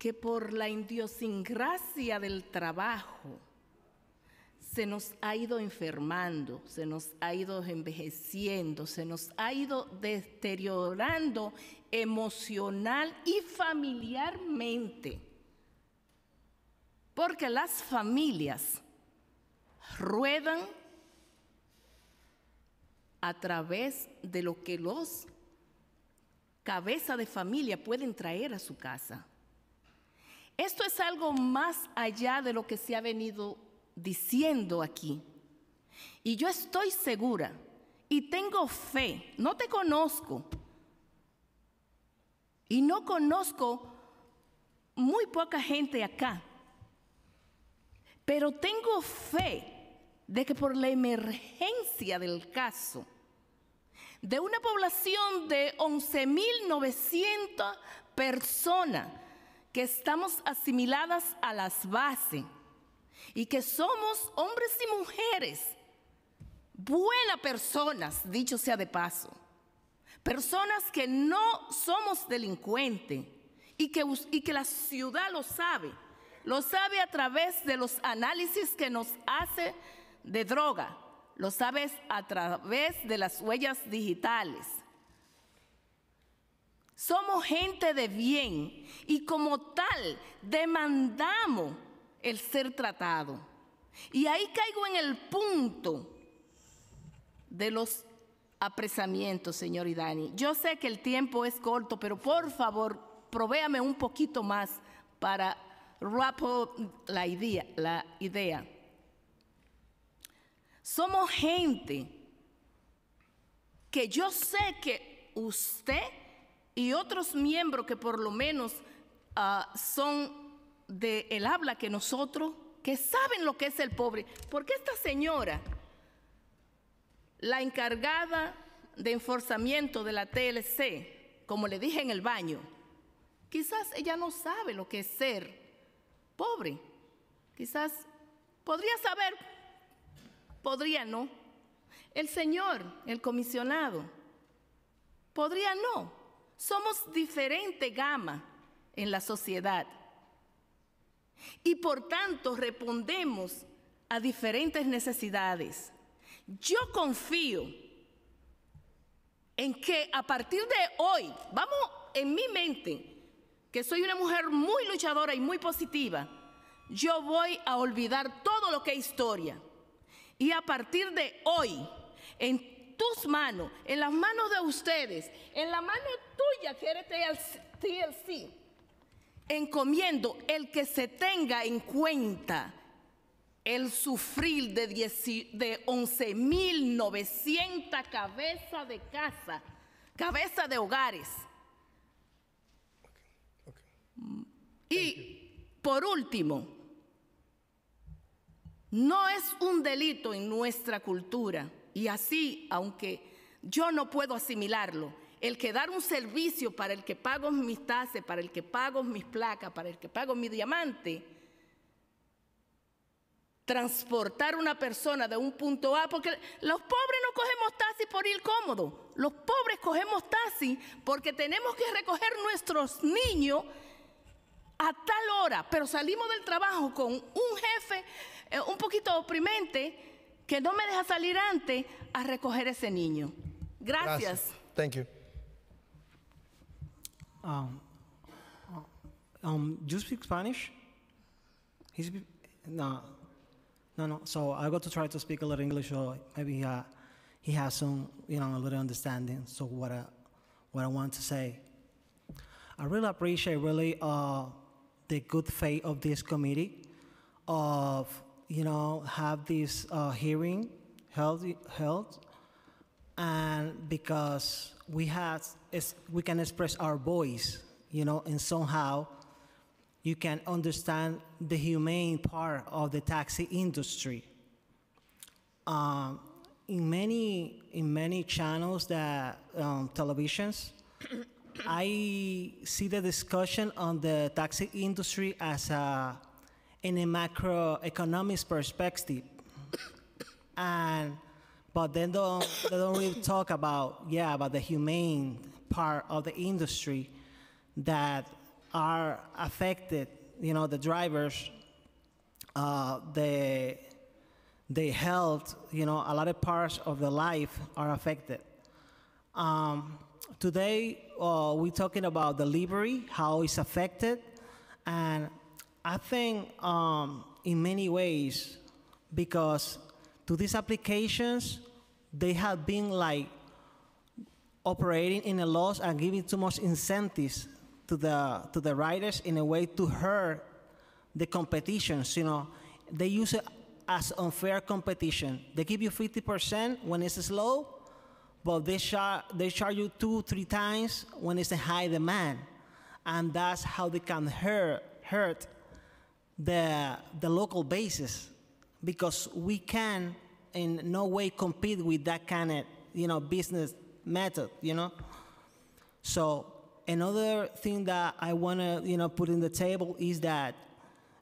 que por la idiosincrasia del trabajo se nos ha ido enfermando, se nos ha ido envejeciendo, se nos ha ido deteriorando emocional y familiarmente. Porque las familias ruedan a través de lo que los cabeza de familia pueden traer a su casa. Esto es algo más allá de lo que se ha venido diciendo aquí. Y yo estoy segura y tengo fe, no te conozco. Y no conozco muy poca gente acá. Pero tengo fe de que por la emergencia del caso, de una población de 11.900 personas, que estamos asimiladas a las bases y que somos hombres y mujeres, buenas personas, dicho sea de paso, personas que no somos delincuentes y que, y que la ciudad lo sabe, lo sabe a través de los análisis que nos hace de droga, lo sabe a través de las huellas digitales, somos gente de bien y como tal demandamos el ser tratado. Y ahí caigo en el punto de los apresamientos, señor y Yo sé que el tiempo es corto, pero por favor, provéame un poquito más para wrap la idea, la idea. Somos gente que yo sé que usted y otros miembros que por lo menos ah, son del el habla que nosotros, que saben lo que es el pobre. Porque esta señora, la encargada de enforzamiento de la TLC, como le dije en el baño, quizás ella no sabe lo que es ser pobre. Quizás podría saber, podría no. El señor, el comisionado, podría no somos diferente gama en la sociedad y por tanto respondemos a diferentes necesidades. Yo confío en que a partir de hoy, vamos en mi mente, que soy una mujer muy luchadora y muy positiva, yo voy a olvidar todo lo que es historia. Y a partir de hoy, en tus manos, en las manos de ustedes, en la mano tuya que eres TLC, encomiendo el que se tenga en cuenta el sufrir de, de 11.900 cabezas de casa, cabeza de hogares. Y por último, no es un delito en nuestra cultura y así, aunque yo no puedo asimilarlo, el que dar un servicio para el que pago mis tasas, para el que pago mis placas, para el que pago mi diamante, transportar una persona de un punto A, porque los pobres no cogemos taxi por ir cómodo, los pobres cogemos taxi porque tenemos que recoger nuestros niños a tal hora, pero salimos del trabajo con un jefe eh, un poquito oprimente que no me deja salir antes a recoger ese niño. Gracias. Gracias. Thank you. Um, um, you speak Spanish? no, no, no. So I got to try to speak a little English, so maybe uh, he has some, you know, a little understanding. So what I, what I want to say. I really appreciate really uh, the good faith of this committee of you know, have this uh, hearing held, held, and because we have, we can express our voice, you know, and somehow you can understand the humane part of the taxi industry. Um, in many in many channels that um, televisions, I see the discussion on the taxi industry as a in a macroeconomic perspective. and but then don't, they don't really talk about yeah about the humane part of the industry that are affected you know the drivers uh, the the health you know a lot of parts of the life are affected um, today uh, we're talking about delivery how it's affected and I think um, in many ways, because to these applications, they have been like operating in a loss and giving too much incentives to the to the riders in a way to hurt the competitions. You know, they use it as unfair competition. They give you 50% when it's slow, but they char- they charge you two three times when it's a high demand, and that's how they can hurt hurt the, the local basis because we can in no way compete with that kind of you know business method you know so another thing that i want to you know put in the table is that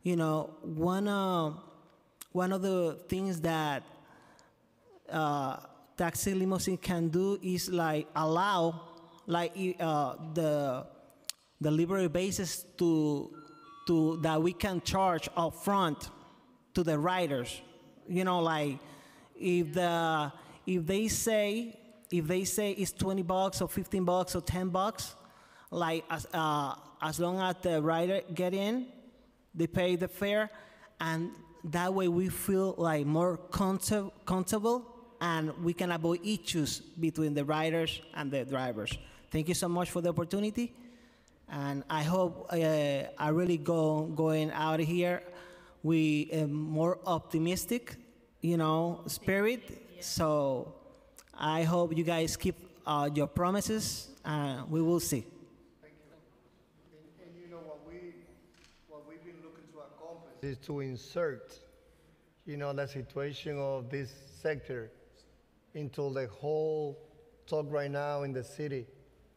you know one uh, one of the things that uh, taxi limousine can do is like allow like uh, the the library basis to to that we can charge up front to the riders. You know, like if the if they say if they say it's 20 bucks or 15 bucks or 10 bucks, like as uh, as long as the rider get in, they pay the fare, and that way we feel like more comfortable and we can avoid issues between the riders and the drivers. Thank you so much for the opportunity. And I hope uh, I really go going out here we a more optimistic, you know, spirit. Yeah. So I hope you guys keep uh, your promises. and we will see. Thank you. And, and you know what we what we've been looking to accomplish is to insert, you know, the situation of this sector into the whole talk right now in the city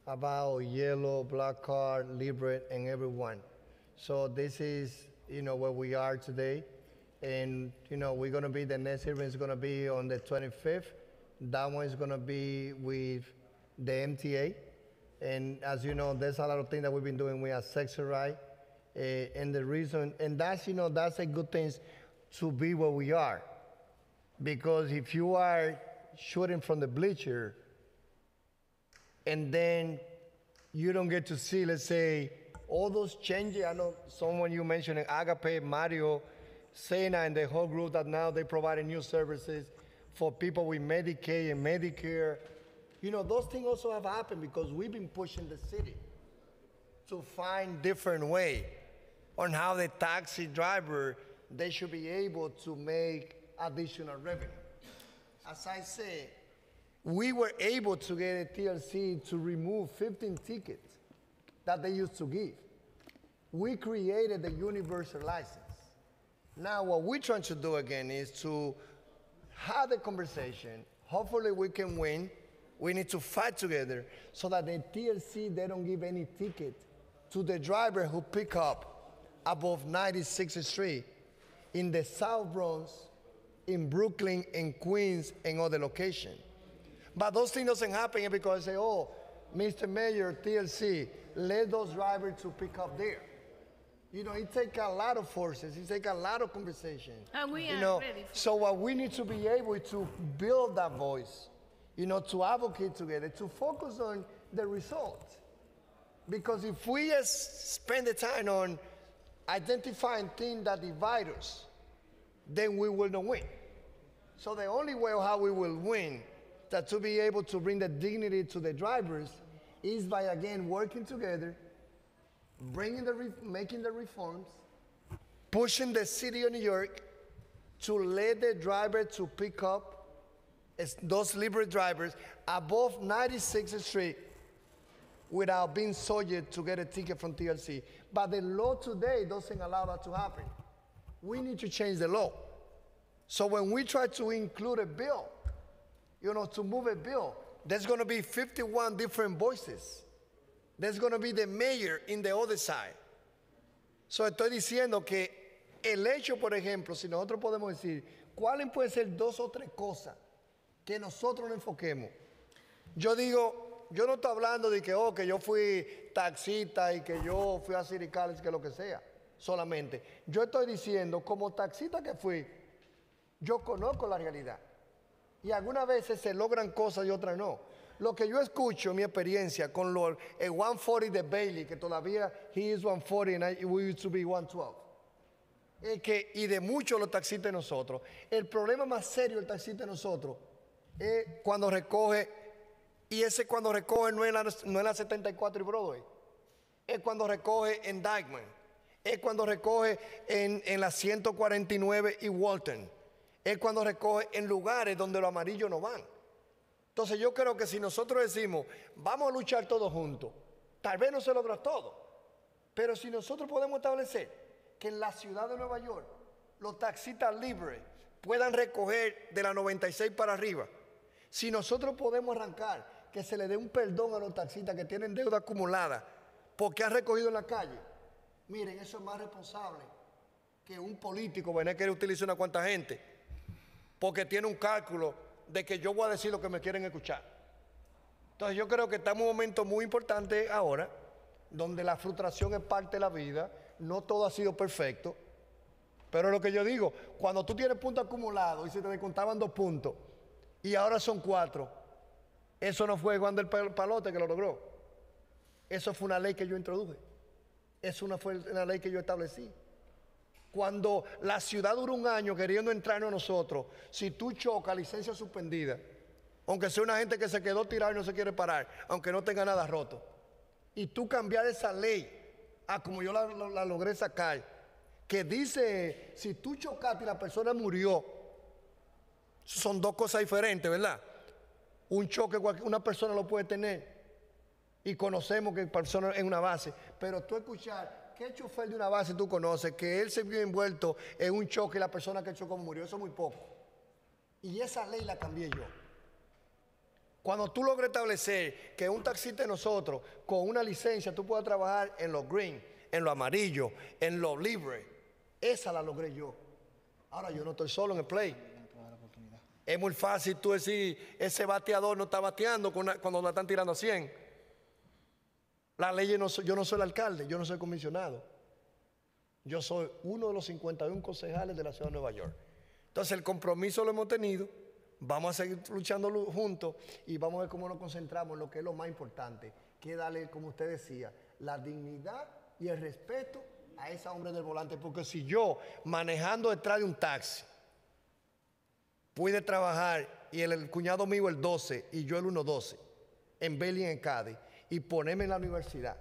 about yellow, black card, Libre, and everyone. So this is, you know, where we are today. And, you know, we're going to be, the next event is going to be on the 25th. That one is going to be with the MTA. And as you know, there's a lot of things that we've been doing. We have sexual right. Uh, and the reason, and that's, you know, that's a good thing to be where we are. Because if you are shooting from the bleacher, and then you don't get to see, let's say, all those changes. I know someone you mentioned, Agape, Mario, Sena, and the whole group that now they provide new services for people with Medicaid and Medicare. You know, those things also have happened because we've been pushing the city to find different way on how the taxi driver they should be able to make additional revenue. As I say, we were able to get a TLC to remove 15 tickets that they used to give. We created the universal license. Now, what we're trying to do again is to have the conversation. Hopefully, we can win. We need to fight together so that the TLC they don't give any ticket to the driver who pick up above 96th Street in the South Bronx, in Brooklyn, in Queens, and other locations. But those things doesn't happen because they say, oh, Mr. Mayor, TLC, let those drivers to pick up there. You know, it takes a lot of forces. It takes a lot of conversation. And we you are know, ready for so what we need to be able to build that voice, you know, to advocate together, to focus on the result. Because if we just spend the time on identifying things that divide us, then we will not win. So the only way how we will win that to be able to bring the dignity to the drivers is by again working together, bringing the making the reforms, pushing the city of New York to let the driver to pick up those liberal drivers above 96th Street without being subject to get a ticket from TLC. But the law today doesn't allow that to happen. We need to change the law. So when we try to include a bill you know, to move a bill. There's going to be 51 different voices. There's going to be the mayor in the other side. So estoy diciendo que el hecho, por ejemplo, si nosotros podemos decir, ¿cuáles pueden ser dos o tres cosas que nosotros nos enfoquemos? Yo digo, yo no estoy hablando de que, oh, que yo fui taxista y que yo fui a y que lo que sea, solamente. Yo estoy diciendo, como taxista que fui, yo conozco la realidad. Y algunas veces se logran cosas y otras no. Lo que yo escucho, mi experiencia con el 140 de Bailey, que todavía he is 140 and I, we used to be 112. es que, y de muchos los taxistas de nosotros. El problema más serio del taxista de nosotros es cuando recoge, y ese cuando recoge no es la, 74 y Broadway. Es cuando recoge en Dykman, Es cuando recoge en, en la 149 y Walton es cuando recoge en lugares donde los amarillos no van. Entonces yo creo que si nosotros decimos, vamos a luchar todos juntos, tal vez no se logra todo, pero si nosotros podemos establecer que en la ciudad de Nueva York los taxistas libres puedan recoger de la 96 para arriba, si nosotros podemos arrancar que se le dé un perdón a los taxistas que tienen deuda acumulada porque han recogido en la calle, miren, eso es más responsable que un político, bueno, que utilice una cuanta gente porque tiene un cálculo de que yo voy a decir lo que me quieren escuchar. Entonces yo creo que estamos en un momento muy importante ahora, donde la frustración es parte de la vida, no todo ha sido perfecto, pero lo que yo digo, cuando tú tienes puntos acumulados y se te contaban dos puntos y ahora son cuatro, eso no fue Juan del Palote que lo logró. Eso fue una ley que yo introduje. Eso fue una ley que yo establecí. Cuando la ciudad dura un año queriendo entrar a nosotros, si tú chocas, licencia suspendida, aunque sea una gente que se quedó tirada y no se quiere parar, aunque no tenga nada roto, y tú cambiar esa ley a como yo la, logré sacar, que dice, si tú chocaste y la persona murió, son dos cosas diferentes, ¿verdad? Un choque una persona lo puede tener y conocemos que persona es una base, pero tú escuchar ¿Qué chofer de una base tú conoces que él se vio envuelto en un choque y la persona que chocó murió? Eso es muy poco. Y esa ley la cambié yo. Cuando tú logres establecer que un taxista de nosotros, con una licencia, tú puedas trabajar en lo green, en lo amarillo, en lo libre, esa la logré yo. Ahora yo no estoy solo en el play. Es muy fácil tú decir, ese bateador no está bateando cuando la están tirando a 100. La ley no, yo no soy el alcalde, yo no soy comisionado. Yo soy uno de los 51 concejales de la ciudad de Nueva York. Entonces el compromiso lo hemos tenido, vamos a seguir luchando juntos y vamos a ver cómo nos concentramos en lo que es lo más importante, que darle, como usted decía, la dignidad y el respeto a esa hombre del volante. Porque si yo, manejando detrás de un taxi, pude trabajar y el, cuñado mío el 12 y yo el 112, 12 en Belén, en Cádiz, y ponerme en la universidad.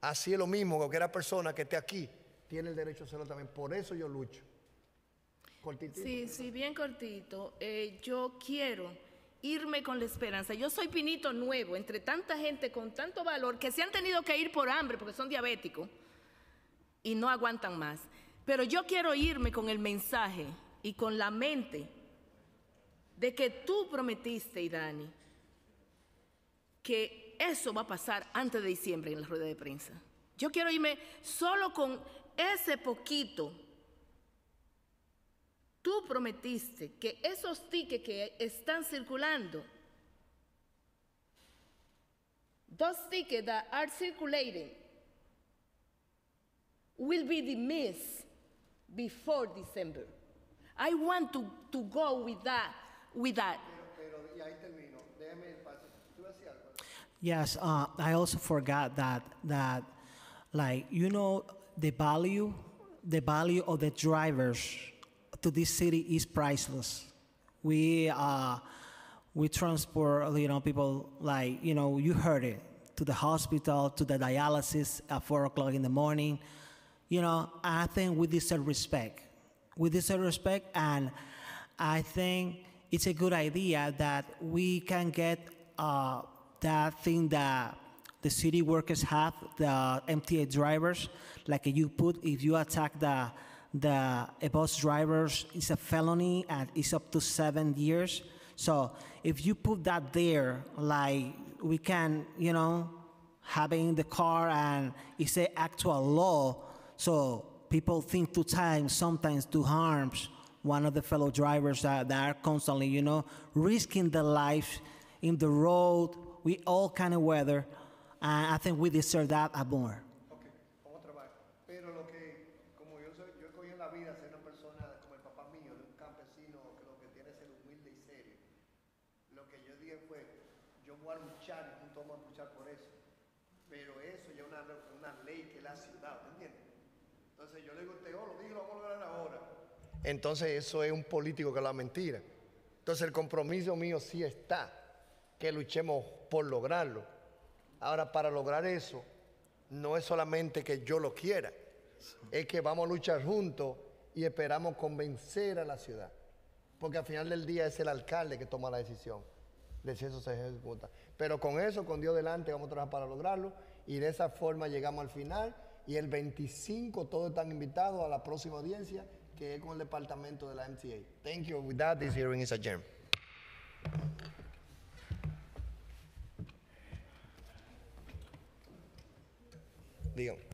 Así es lo mismo, cualquier persona que esté aquí tiene el derecho a hacerlo también. Por eso yo lucho. Cortito. Sí, sí, bien cortito. Eh, yo quiero irme con la esperanza. Yo soy pinito nuevo, entre tanta gente con tanto valor que se han tenido que ir por hambre porque son diabéticos y no aguantan más. Pero yo quiero irme con el mensaje y con la mente de que tú prometiste, Dani, que eso va a pasar antes de diciembre en la rueda de prensa. Yo quiero irme solo con ese poquito. Tú prometiste que esos tickets que están circulando, those tickets that are circulating, will be dismissed before December. I want to, to go with that, with that. Yes, uh, I also forgot that that like you know the value the value of the drivers to this city is priceless. We uh, we transport you know people like you know you heard it to the hospital to the dialysis at four o'clock in the morning. You know I think we deserve respect. We deserve respect, and I think it's a good idea that we can get. Uh, that thing that the city workers have, the MTA drivers, like you put, if you attack the, the bus drivers, it's a felony and it's up to seven years. So if you put that there, like we can, you know, having the car and it's an actual law, so people think two times, sometimes do harms one of the fellow drivers that, that are constantly, you know, risking their life in the road We all kind of weather, I think we deserve that a bore. Ok, vamos a trabajar. Pero lo que, como yo soy, yo estoy en la vida ser una persona como el papá mío, un campesino que tiene ser humilde y serio. Lo que yo dije fue: yo voy a luchar, no tomo a luchar por eso. Pero eso es una ley que la ciudad tiene. Entonces yo le digo que te lo digo ahora. Entonces eso es un político que la mentira. Entonces el compromiso mío sí está, que luchemos por lograrlo. Ahora, para lograr eso, no es solamente que yo lo quiera, es que vamos a luchar juntos y esperamos convencer a la ciudad. Porque al final del día es el alcalde que toma la decisión de si eso se ejecuta. Pero con eso, con Dios delante, vamos a trabajar para lograrlo y de esa forma llegamos al final y el 25 todos están invitados a la próxima audiencia que es con el departamento de la mca Thank you. With that, this hearing is adjourned. Dígame.